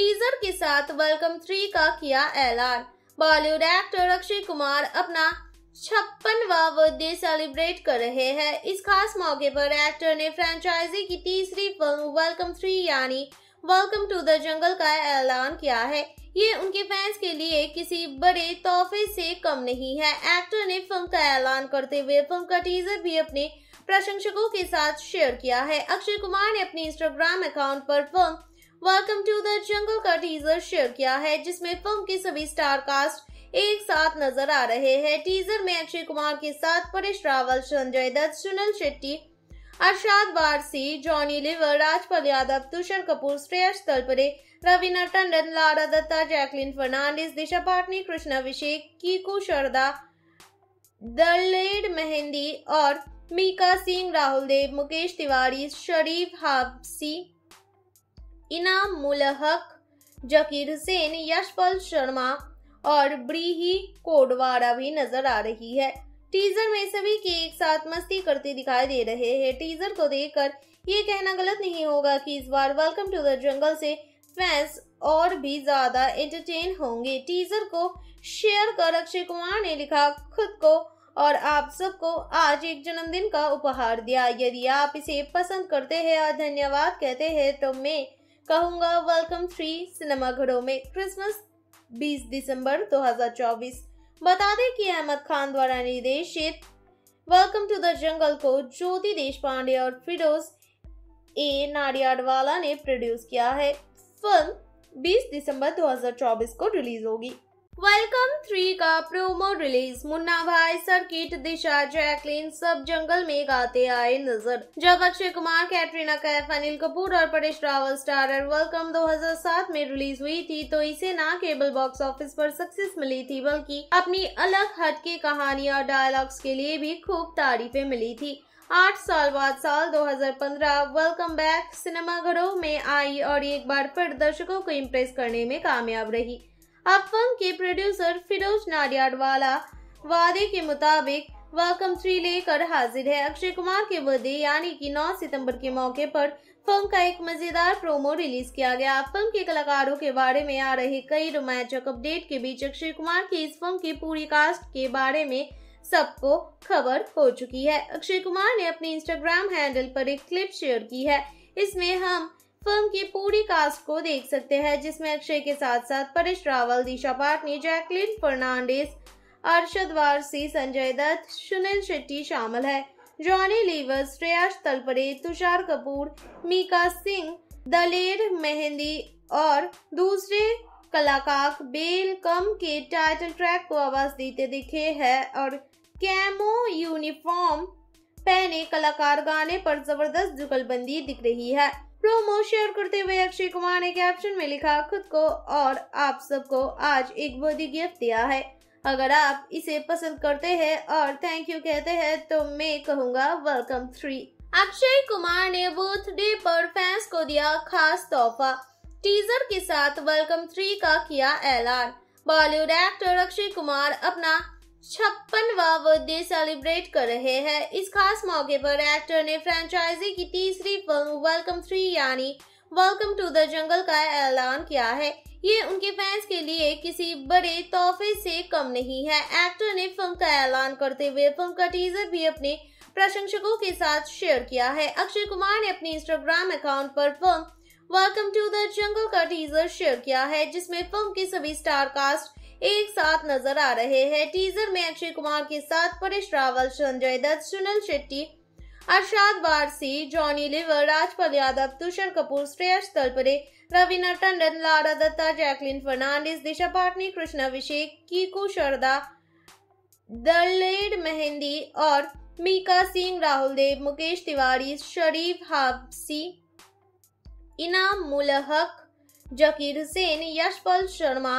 टीजर के साथ वेलकम थ्री का किया ऐलान बॉलीवुड एक्टर अक्षय कुमार अपना छप्पनवा बर्थडे सेलिब्रेट कर रहे हैं इस खास मौके पर एक्टर ने फ्रेंचाइजी की तीसरी फिल्म वेलकम थ्री यानी वेलकम टू द जंगल का ऐलान किया है ये उनके फैंस के लिए किसी बड़े तोहफे से कम नहीं है एक्टर ने फिल्म का ऐलान करते हुए फिल्म का टीजर भी अपने प्रशंसकों के साथ शेयर किया है अक्षय कुमार ने अपने इंस्टाग्राम अकाउंट पर फिल्म वेलकम टू द जंगल का टीजर शेयर किया है जिसमें फिल्म के सभी स्टार कास्ट एक साथ नजर आ रहे हैं टीजर में अक्षय कुमार के साथ परेश रावल संजय दत्त सुनील शेट्टी अरशाद वारसी जॉनी लिवर राजपाल यादव तुषार कपूर श्रेयस तलपरे रवीना टंडन लारा दत्ता जैकलिन फर्नांडिस दिशा पाटनी कृष्ण अभिषेक कीकू शरदा दलेड मेहंदी और मीका सिंह राहुल देव मुकेश तिवारी शरीफ हाफसी इनाम मुलहक जकीर हुसैन यशपाल शर्मा और ब्रीही कोडवारा भी नजर आ रही है टीजर में सभी के एक साथ मस्ती करते दिखाई दे रहे हैं टीजर को देखकर ये कहना गलत नहीं होगा कि इस बार वेलकम टू द जंगल से फैंस और भी ज्यादा एंटरटेन होंगे टीजर को शेयर कर अक्षय कुमार ने लिखा खुद को और आप सबको आज एक जन्मदिन का उपहार दिया यदि आप इसे पसंद करते हैं और धन्यवाद कहते हैं तो मैं कहूँगा वेलकम थ्री घरों में क्रिसमस 20 दिसंबर 2024 बता दें कि अहमद खान द्वारा निर्देशित वेलकम टू द जंगल को ज्योति देश पांडे और फिरोज ए नाडियाडवाला ने प्रोड्यूस किया है फिल्म 20 दिसंबर 2024 को रिलीज होगी वेलकम थ्री का प्रोमो रिलीज मुन्ना भाई सर्किट दिशा जैकलिन सब जंगल में गाते आए नजर जब अक्षय कुमार कैटरीना कैफ अनिल कपूर और परेश रावल स्टारर वेलकम 2007 में रिलीज हुई थी तो इसे ना केबल बॉक्स ऑफिस पर सक्सेस मिली थी बल्कि अपनी अलग हट के कहानी और डायलॉग्स के लिए भी खूब तारीफें मिली थी आठ साल बाद साल 2015 वेलकम बैक सिनेमाघरों में आई और एक बार फिर दर्शकों को इम्प्रेस करने में कामयाब रही अब फिल्म के प्रोड्यूसर फिरोज नाडियाडवाला वादे के मुताबिक वेलकम थ्री लेकर हाजिर है अक्षय कुमार के बर्थडे यानी कि 9 सितंबर के मौके पर फिल्म का एक मजेदार प्रोमो रिलीज किया गया फिल्म के कलाकारों के बारे में आ रहे कई रोमांचक अपडेट के बीच अक्षय कुमार की इस फिल्म की पूरी कास्ट के बारे में सबको खबर हो चुकी है अक्षय कुमार ने अपने इंस्टाग्राम हैंडल पर एक क्लिप शेयर की है इसमें हम फिल्म की पूरी कास्ट को देख सकते हैं जिसमें अक्षय के साथ साथ परेश रावल दिशा पाटनी जैकलिन फर्नांडिस अरशद वारसी संजय दत्त सुनील शेट्टी शामिल है जॉनी लीवर श्रेयाश तलपड़े तुषार कपूर मीका सिंह दलेर मेहंदी और दूसरे कलाकार बेल कम के टाइटल ट्रैक को आवाज देते दिखे हैं और कैमो यूनिफॉर्म पहने कलाकार गाने पर जबरदस्त जुगलबंदी दिख रही है प्रोमो शेयर करते हुए अक्षय कुमार ने कैप्शन में लिखा खुद को और आप सबको आज एक बोधी गिफ्ट दिया है अगर आप इसे पसंद करते हैं और थैंक यू कहते हैं तो मैं कहूँगा वेलकम थ्री अक्षय कुमार ने बूथ डे पर फैंस को दिया खास तोहफा टीजर के साथ वेलकम थ्री का किया ऐलान बॉलीवुड एक्टर अक्षय कुमार अपना छप्पनवा बर्थडे सेलिब्रेट कर रहे हैं इस खास मौके पर एक्टर ने फ्रेंचाइजी की तीसरी फिल्म वेलकम थ्री यानी वेलकम टू द जंगल का ऐलान किया है ये उनके फैंस के लिए किसी बड़े तोहफे से कम नहीं है एक्टर ने फिल्म का ऐलान करते हुए फिल्म का टीजर भी अपने प्रशंसकों के साथ शेयर किया है अक्षय कुमार ने अपने इंस्टाग्राम अकाउंट पर फिल्म वेलकम टू द जंगल का टीजर शेयर किया है जिसमें फिल्म के सभी स्टार कास्ट एक साथ नजर आ रहे हैं टीजर में अक्षय कुमार के साथ परेश रावल संजय दत्त सुनील शेट्टी अरशाद वारसी जॉनी लिवर राजपाल यादव तुषार कपूर श्रेयस तलपरे रवीना टंडन लारा दत्ता जैकलिन फर्नांडिस दिशा पाटनी कृष्ण अभिषेक कीकू शरदा दलेड मेहंदी और मीका सिंह राहुल देव मुकेश तिवारी शरीफ हाफसी इनाम मुलहक जकीर हुसैन यशपाल शर्मा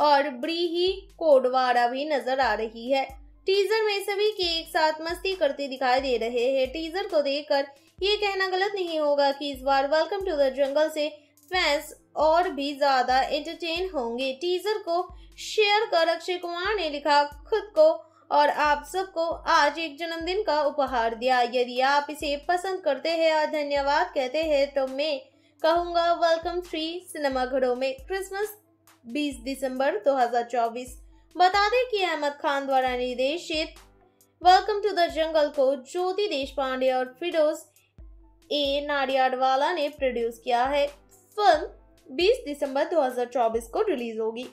और ब्रीही कोडवारा भी नजर आ रही है टीजर में सभी के एक साथ मस्ती करते दिखाई दे रहे हैं टीजर को देखकर ये कहना गलत नहीं होगा कि इस बार वेलकम टू द जंगल से फैंस और भी ज्यादा एंटरटेन होंगे टीजर को शेयर कर अक्षय कुमार ने लिखा खुद को और आप सबको आज एक जन्मदिन का उपहार दिया यदि आप इसे पसंद करते हैं और धन्यवाद कहते हैं तो मैं कहूँगा वेलकम थ्री घरों में क्रिसमस 20 दिसंबर 2024 बता दें कि अहमद खान द्वारा निर्देशित वेलकम टू द जंगल को ज्योति देश पांडे और फिरोज ए नाडियाडवाला ने प्रोड्यूस किया है फिल्म 20 दिसंबर 2024 को रिलीज होगी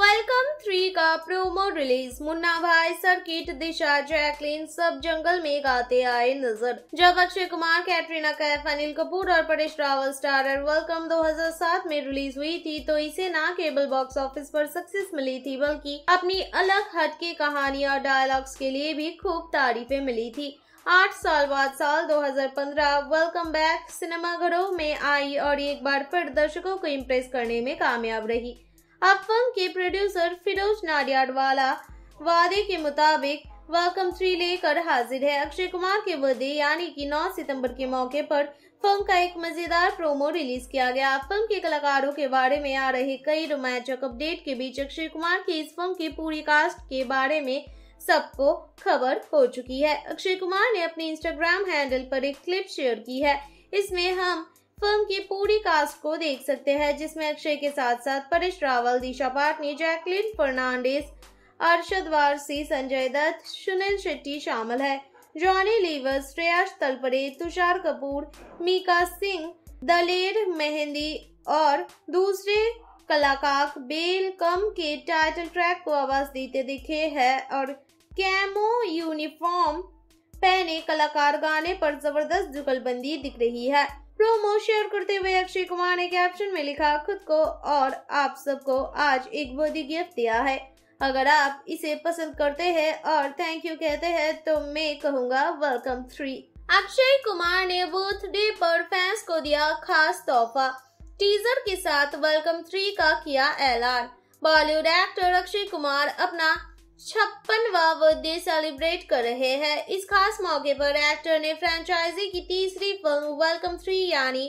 वेलकम थ्री का प्रोमो रिलीज मुन्ना भाई सर्किट दिशा जैकलिन सब जंगल में गाते आए नजर जब अक्षय कुमार कैटरीना कैफ अनिल कपूर और परेश रावल स्टारर वेलकम 2007 में रिलीज हुई थी तो इसे ना केबल बॉक्स ऑफिस पर सक्सेस मिली थी बल्कि अपनी अलग हट के कहानी और डायलॉग्स के लिए भी खूब तारीफें मिली थी आठ साल बाद साल 2015 वेलकम बैक सिनेमाघरों में आई और एक बार फिर दर्शकों को इम्प्रेस करने में कामयाब रही फिल्म के प्रोड्यूसर फिरोज नाडियाडवाला वादे के मुताबिक वेलकम थ्री लेकर हाजिर है अक्षय कुमार के बर्थडे यानी कि 9 सितंबर के मौके पर फंक का एक मजेदार प्रोमो रिलीज किया गया फंक के कलाकारों के बारे में आ रहे कई रोमांचक अपडेट के बीच अक्षय कुमार के इस फंक की पूरी कास्ट के बारे में सबको खबर हो चुकी है अक्षय कुमार ने अपने इंस्टाग्राम हैंडल पर एक क्लिप शेयर की है इसमें हम फिल्म की पूरी कास्ट को देख सकते हैं जिसमें अक्षय के साथ साथ परेश रावल दिशा पाटनी जैकलिन फर्नांडिस अरशद वारसी संजय दत्त सुनील शेट्टी शामिल है जॉनी लीवर श्रेयास तलपड़े तुषार कपूर मीका सिंह दलेर मेहंदी और दूसरे कलाकार बेल कम के टाइटल ट्रैक को आवाज देते दिखे हैं और कैमो यूनिफॉर्म पहने कलाकार गाने पर जबरदस्त जुगलबंदी दिख रही है प्रोमो शेयर करते हुए अक्षय कुमार ने कैप्शन में लिखा खुद को और आप सबको आज एक बोधी गिफ्ट दिया है अगर आप इसे पसंद करते हैं और थैंक यू कहते हैं तो मैं कहूँगा वेलकम थ्री अक्षय कुमार ने बर्थ डे पर फैंस को दिया खास तोहफा टीजर के साथ वेलकम थ्री का किया ऐलान बॉलीवुड एक्टर अक्षय कुमार अपना छप्पनवा बर्थडे सेलिब्रेट कर रहे हैं इस खास मौके पर एक्टर ने फ्रेंचाइजी की तीसरी फिल्म वेलकम थ्री यानी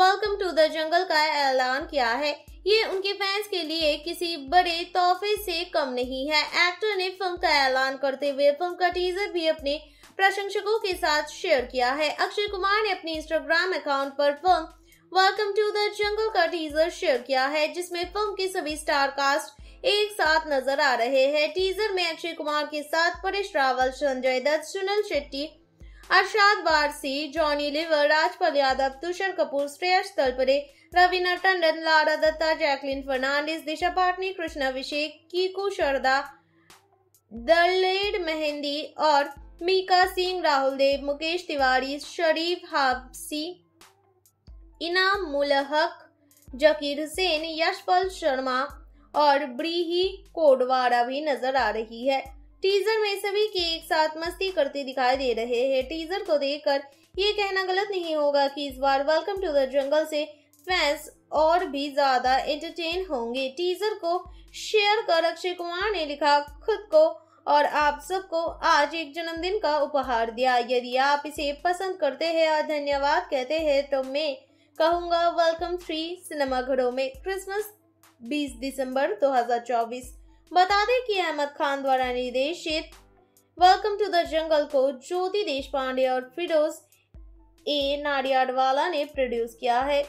वेलकम टू द जंगल का ऐलान किया है ये उनके फैंस के लिए किसी बड़े तोहफे से कम नहीं है एक्टर ने फिल्म का ऐलान करते हुए फिल्म का टीजर भी अपने प्रशंसकों के साथ शेयर किया है अक्षय कुमार ने अपने इंस्टाग्राम अकाउंट पर फिल्म वेलकम टू द जंगल का टीजर शेयर किया है जिसमें फिल्म के सभी स्टार कास्ट एक साथ नजर आ रहे हैं टीजर में अक्षय कुमार के साथ परेश रावल संजय दत्त सुनील शेट्टी अरशाद बारसी जॉनी लिवर राजपाल यादव तुषार कपूर श्रेयस तलपरे रवीना टंडन लारा दत्ता जैकलिन फर्नांडिस दिशा पाटनी कृष्ण अभिषेक कीकू शरदा दलेड मेहंदी और मीका सिंह राहुल देव मुकेश तिवारी शरीफ हाफसी इनाम मुलहक जकीर हुसैन यशपाल शर्मा और ब्रीही कोडवारा भी नजर आ रही है टीजर में सभी के एक साथ मस्ती करते दिखाई दे रहे हैं टीजर को देखकर ये कहना गलत नहीं होगा कि इस बार वेलकम टू द जंगल से फैंस और भी ज्यादा एंटरटेन होंगे टीजर को शेयर कर अक्षय कुमार ने लिखा खुद को और आप सबको आज एक जन्मदिन का उपहार दिया यदि आप इसे पसंद करते हैं और धन्यवाद कहते हैं तो मैं कहूँगा वेलकम थ्री सिनेमा घरों में क्रिसमस 20 दिसंबर 2024 बता दें कि अहमद खान द्वारा निर्देशित वेलकम टू द जंगल को ज्योति देश पांडे और फिरोज ए नाडियाडवाला ने प्रोड्यूस किया है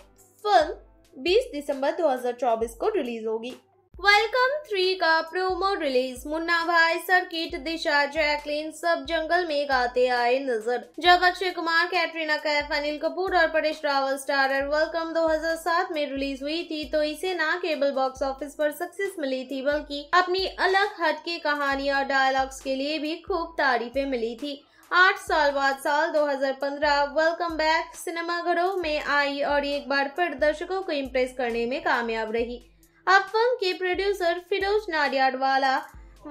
फिल्म 20 दिसंबर 2024 को रिलीज होगी वेलकम थ्री का प्रोमो रिलीज मुन्ना भाई सर्किट दिशा जैकलिन सब जंगल में गाते आए नजर जब अक्षय कुमार कैटरीना कैफ अनिल कपूर और परेश रावल स्टारर वेलकम 2007 में रिलीज हुई थी तो इसे ना केवल बॉक्स ऑफिस पर सक्सेस मिली थी बल्कि अपनी अलग हट के कहानी और डायलॉग्स के लिए भी खूब तारीफे मिली थी आठ साल बाद साल 2015 वेलकम बैक सिनेमाघरों में आई और एक बार फिर दर्शकों को इम्प्रेस करने में कामयाब रही अब फिल्म के प्रोड्यूसर फिरोज नाडियाडवाला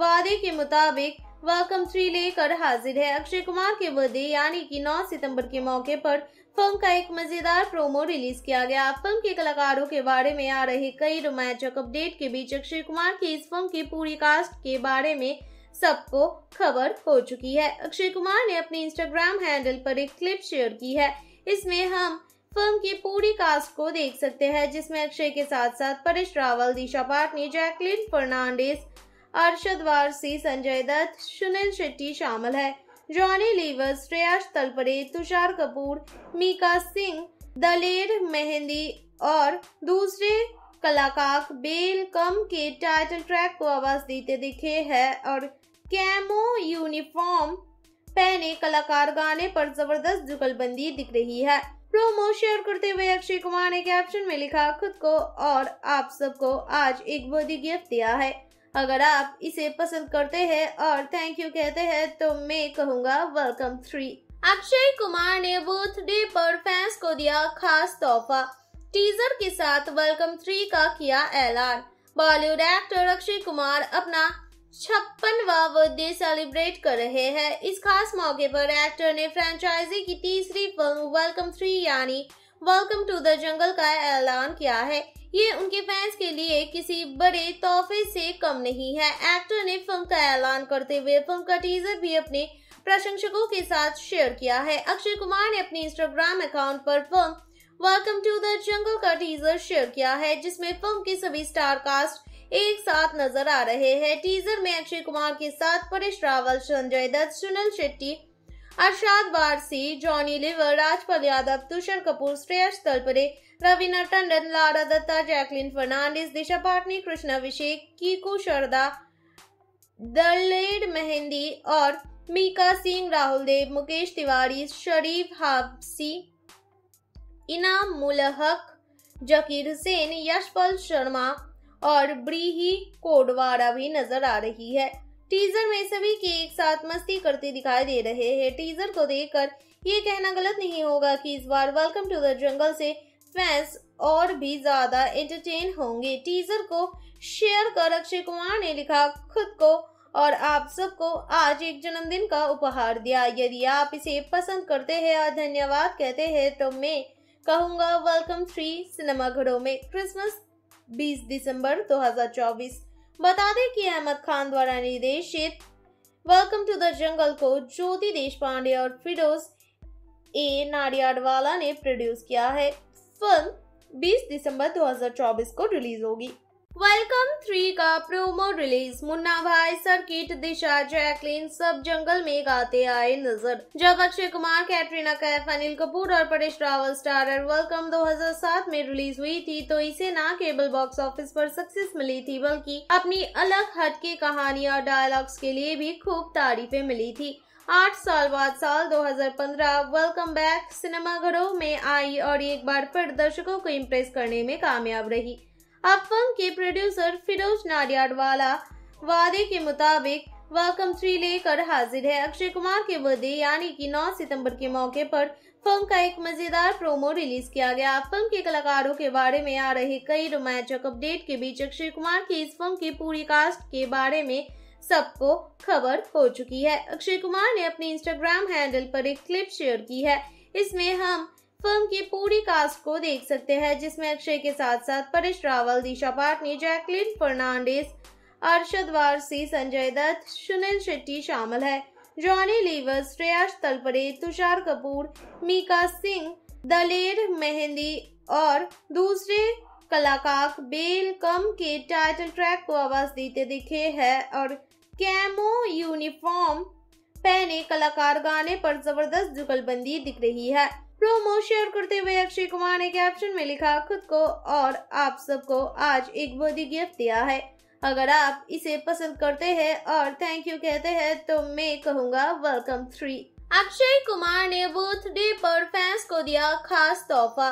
वादे के मुताबिक वेलकम थ्री लेकर हाजिर है अक्षय कुमार के बर्थडे यानी कि 9 सितंबर के मौके पर फिल्म का एक मजेदार प्रोमो रिलीज किया गया फिल्म के कलाकारों के बारे में आ रहे कई रोमांचक अपडेट के बीच अक्षय कुमार की इस फिल्म की पूरी कास्ट के बारे में सबको खबर हो चुकी है अक्षय कुमार ने अपने इंस्टाग्राम हैंडल पर एक क्लिप शेयर की है इसमें हम फिल्म की पूरी कास्ट को देख सकते हैं जिसमें अक्षय के साथ साथ परेश रावल दिशा पाटनी जैकलिन फर्नांडिस अरशद वारसी संजय दत्त सुनील शेट्टी शामिल है जॉनी लीवर श्रेयास तलपरे तुषार कपूर मीका सिंह दलेर मेहंदी और दूसरे कलाकार बेल कम के टाइटल ट्रैक को आवाज देते दिखे हैं और कैमो यूनिफॉर्म पहने कलाकार गाने पर जबरदस्त जुगलबंदी दिख रही है प्रोमो शेयर करते हुए अक्षय कुमार ने कैप्शन में लिखा खुद को और आप सबको आज एक बर्थडे गिफ्ट दिया है अगर आप इसे पसंद करते हैं और थैंक यू कहते हैं तो मैं कहूँगा वेलकम थ्री अक्षय कुमार ने बर्थ डे पर फैंस को दिया खास तोहफा टीजर के साथ वेलकम थ्री का किया ऐलान बॉलीवुड एक्टर अक्षय कुमार अपना छप्पनवा बर्थडे सेलिब्रेट कर रहे हैं इस खास मौके पर एक्टर ने फ्रेंचाइजी की तीसरी फिल्म वेलकम थ्री यानी वेलकम टू द जंगल का ऐलान किया है ये उनके फैंस के लिए किसी बड़े तोहफे से कम नहीं है एक्टर ने फिल्म का ऐलान करते हुए फिल्म का टीजर भी अपने प्रशंसकों के साथ शेयर किया है अक्षय कुमार ने अपने इंस्टाग्राम अकाउंट पर फिल्म वेलकम टू द जंगल का टीजर शेयर किया है जिसमें फिल्म के सभी स्टार कास्ट एक साथ नजर आ रहे हैं टीजर में अक्षय कुमार के साथ परेश रावल संजय दत्त सुनील शेट्टी अरशाद वारसी जॉनी लिवर राजपाल यादव तुषार कपूर श्रेयस तलपरे रवीना टंडन लारा दत्ता जैकलिन फर्नांडिस दिशा पाटनी कृष्णा अभिषेक कीकू शरदा दलेड मेहंदी और मीका सिंह राहुल देव मुकेश तिवारी शरीफ हाफसी इनाम मुलहक जकीर हुसैन यशपाल शर्मा और ब्रीही कोडवाड़ा भी नजर आ रही है टीजर में सभी के एक साथ मस्ती करते दिखाई दे रहे हैं टीजर को देखकर ये कहना गलत नहीं होगा कि इस बार वेलकम टू द जंगल से फैंस और भी ज्यादा एंटरटेन होंगे टीजर को शेयर कर अक्षय कुमार ने लिखा खुद को और आप सबको आज एक जन्मदिन का उपहार दिया यदि आप इसे पसंद करते हैं और धन्यवाद कहते हैं तो मैं कहूँगा वेलकम थ्री घरों में क्रिसमस 20 दिसंबर 2024 बता दें कि अहमद खान द्वारा निर्देशित वेलकम टू द जंगल को ज्योति देश पांडे और फिरोज ए नाडियाडवाला ने प्रोड्यूस किया है फिल्म 20 दिसंबर 2024 को रिलीज होगी वेलकम थ्री का प्रोमो रिलीज मुन्ना भाई सर्किट दिशा जैकलिन सब जंगल में गाते आए नजर जब अक्षय कुमार कैटरीना कैफ अनिल कपूर और परेश रावल स्टारर वेलकम 2007 में रिलीज हुई थी तो इसे ना केवल बॉक्स ऑफिस पर सक्सेस मिली थी बल्कि अपनी अलग हट के कहानी और डायलॉग्स के लिए भी खूब तारीफे मिली थी आठ साल बाद साल 2015 वेलकम बैक सिनेमाघरों में आई और एक बार फिर दर्शकों को इम्प्रेस करने में कामयाब रही अब फिल्म के प्रोड्यूसर फिरोज नाडियाडवाला वादे के मुताबिक वेलकम थ्री लेकर हाजिर है अक्षय कुमार के बर्थडे यानी कि 9 सितंबर के मौके पर फिल्म का एक मजेदार प्रोमो रिलीज किया गया फिल्म के कलाकारों के बारे में आ रहे कई रोमांचक अपडेट के बीच अक्षय कुमार की इस फिल्म की पूरी कास्ट के बारे में सबको खबर हो चुकी है अक्षय कुमार ने अपने इंस्टाग्राम हैंडल पर एक क्लिप शेयर की है इसमें हम फिल्म की पूरी कास्ट को देख सकते हैं जिसमें अक्षय के साथ साथ परेश रावल दिशा पाटनी जैकलिन फर्नांडिस अर्षद वारसी संजय दत्त सुनील शेट्टी शामिल है जॉनी लीवर श्रेयास तलपरे तुषार कपूर मीका सिंह दलेर मेहंदी और दूसरे कलाकार बेल कम के टाइटल ट्रैक को आवाज देते दिखे हैं और कैमो यूनिफॉर्म पहने कलाकार गाने पर जबरदस्त जुगलबंदी दिख रही है प्रोमो शेयर करते हुए अक्षय कुमार ने कैप्शन में लिखा खुद को और आप सबको आज एक बॉडी गिफ्ट दिया है अगर आप इसे पसंद करते हैं और थैंक यू कहते हैं तो मैं कहूँगा वेलकम थ्री अक्षय कुमार ने बर्थडे डे पर फैंस को दिया खास तोहफा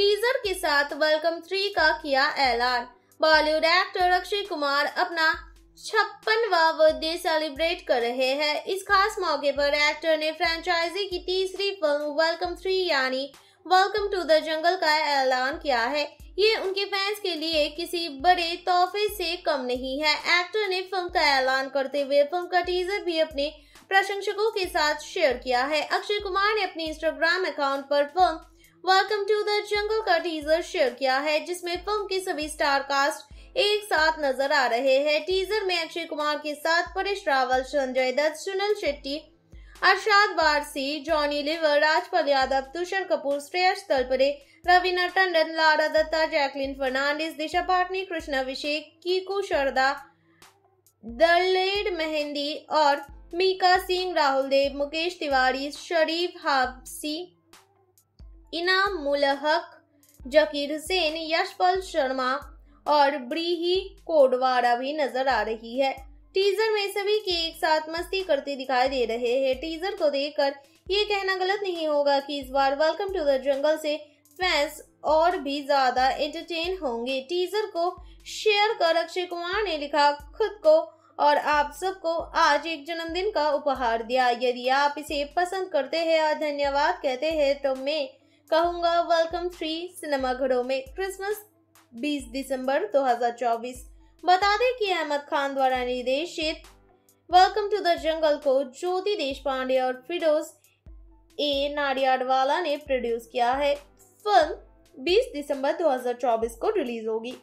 टीजर के साथ वेलकम थ्री का किया ऐलान बॉलीवुड एक्टर अक्षय कुमार अपना छप्पनवा बर्थडे सेलिब्रेट कर रहे हैं इस खास मौके पर एक्टर ने फ्रेंचाइजी की तीसरी फिल्म वेलकम थ्री यानी वेलकम टू द जंगल का ऐलान किया है ये उनके फैंस के लिए किसी बड़े तोहफे से कम नहीं है एक्टर ने फिल्म का ऐलान करते हुए फिल्म का टीजर भी अपने प्रशंसकों के साथ शेयर किया है अक्षय कुमार ने अपने इंस्टाग्राम अकाउंट पर फिल्म वेलकम टू द जंगल का टीजर शेयर किया है जिसमें फिल्म के सभी स्टार कास्ट एक साथ नजर आ रहे हैं टीजर में अक्षय कुमार के साथ परेश रावल संजय दत्त सुनील शेट्टी अरशाद वारसी जॉनी लिवर राजपाल यादव तुषार कपूर श्रेयस तलपरे रवीना टंडन लारा दत्ता जैकलिन फर्नांडिस दिशा पाटनी कृष्ण अभिषेक कीकू शरदा दलेड मेहंदी और मीका सिंह राहुल देव मुकेश तिवारी शरीफ हाफसी इनाम मुलहक जकीर हुसैन यशपाल शर्मा और ब्रीही कोडवारा भी नजर आ रही है टीजर में सभी के एक साथ मस्ती करते दिखाई दे रहे हैं टीजर को देखकर ये कहना गलत नहीं होगा कि इस बार वेलकम टू द जंगल से फैंस और भी ज्यादा एंटरटेन होंगे टीजर को शेयर कर अक्षय कुमार ने लिखा खुद को और आप सबको आज एक जन्मदिन का उपहार दिया यदि आप इसे पसंद करते हैं और धन्यवाद कहते हैं तो मैं कहूँगा वेलकम थ्री घरों में क्रिसमस 20 दिसंबर 2024 बता दें कि अहमद खान द्वारा निर्देशित वेलकम टू द जंगल को ज्योति देश पांडे और फिरोज ए नाडियाडवाला ने प्रोड्यूस किया है फिल्म 20 दिसंबर 2024 को रिलीज होगी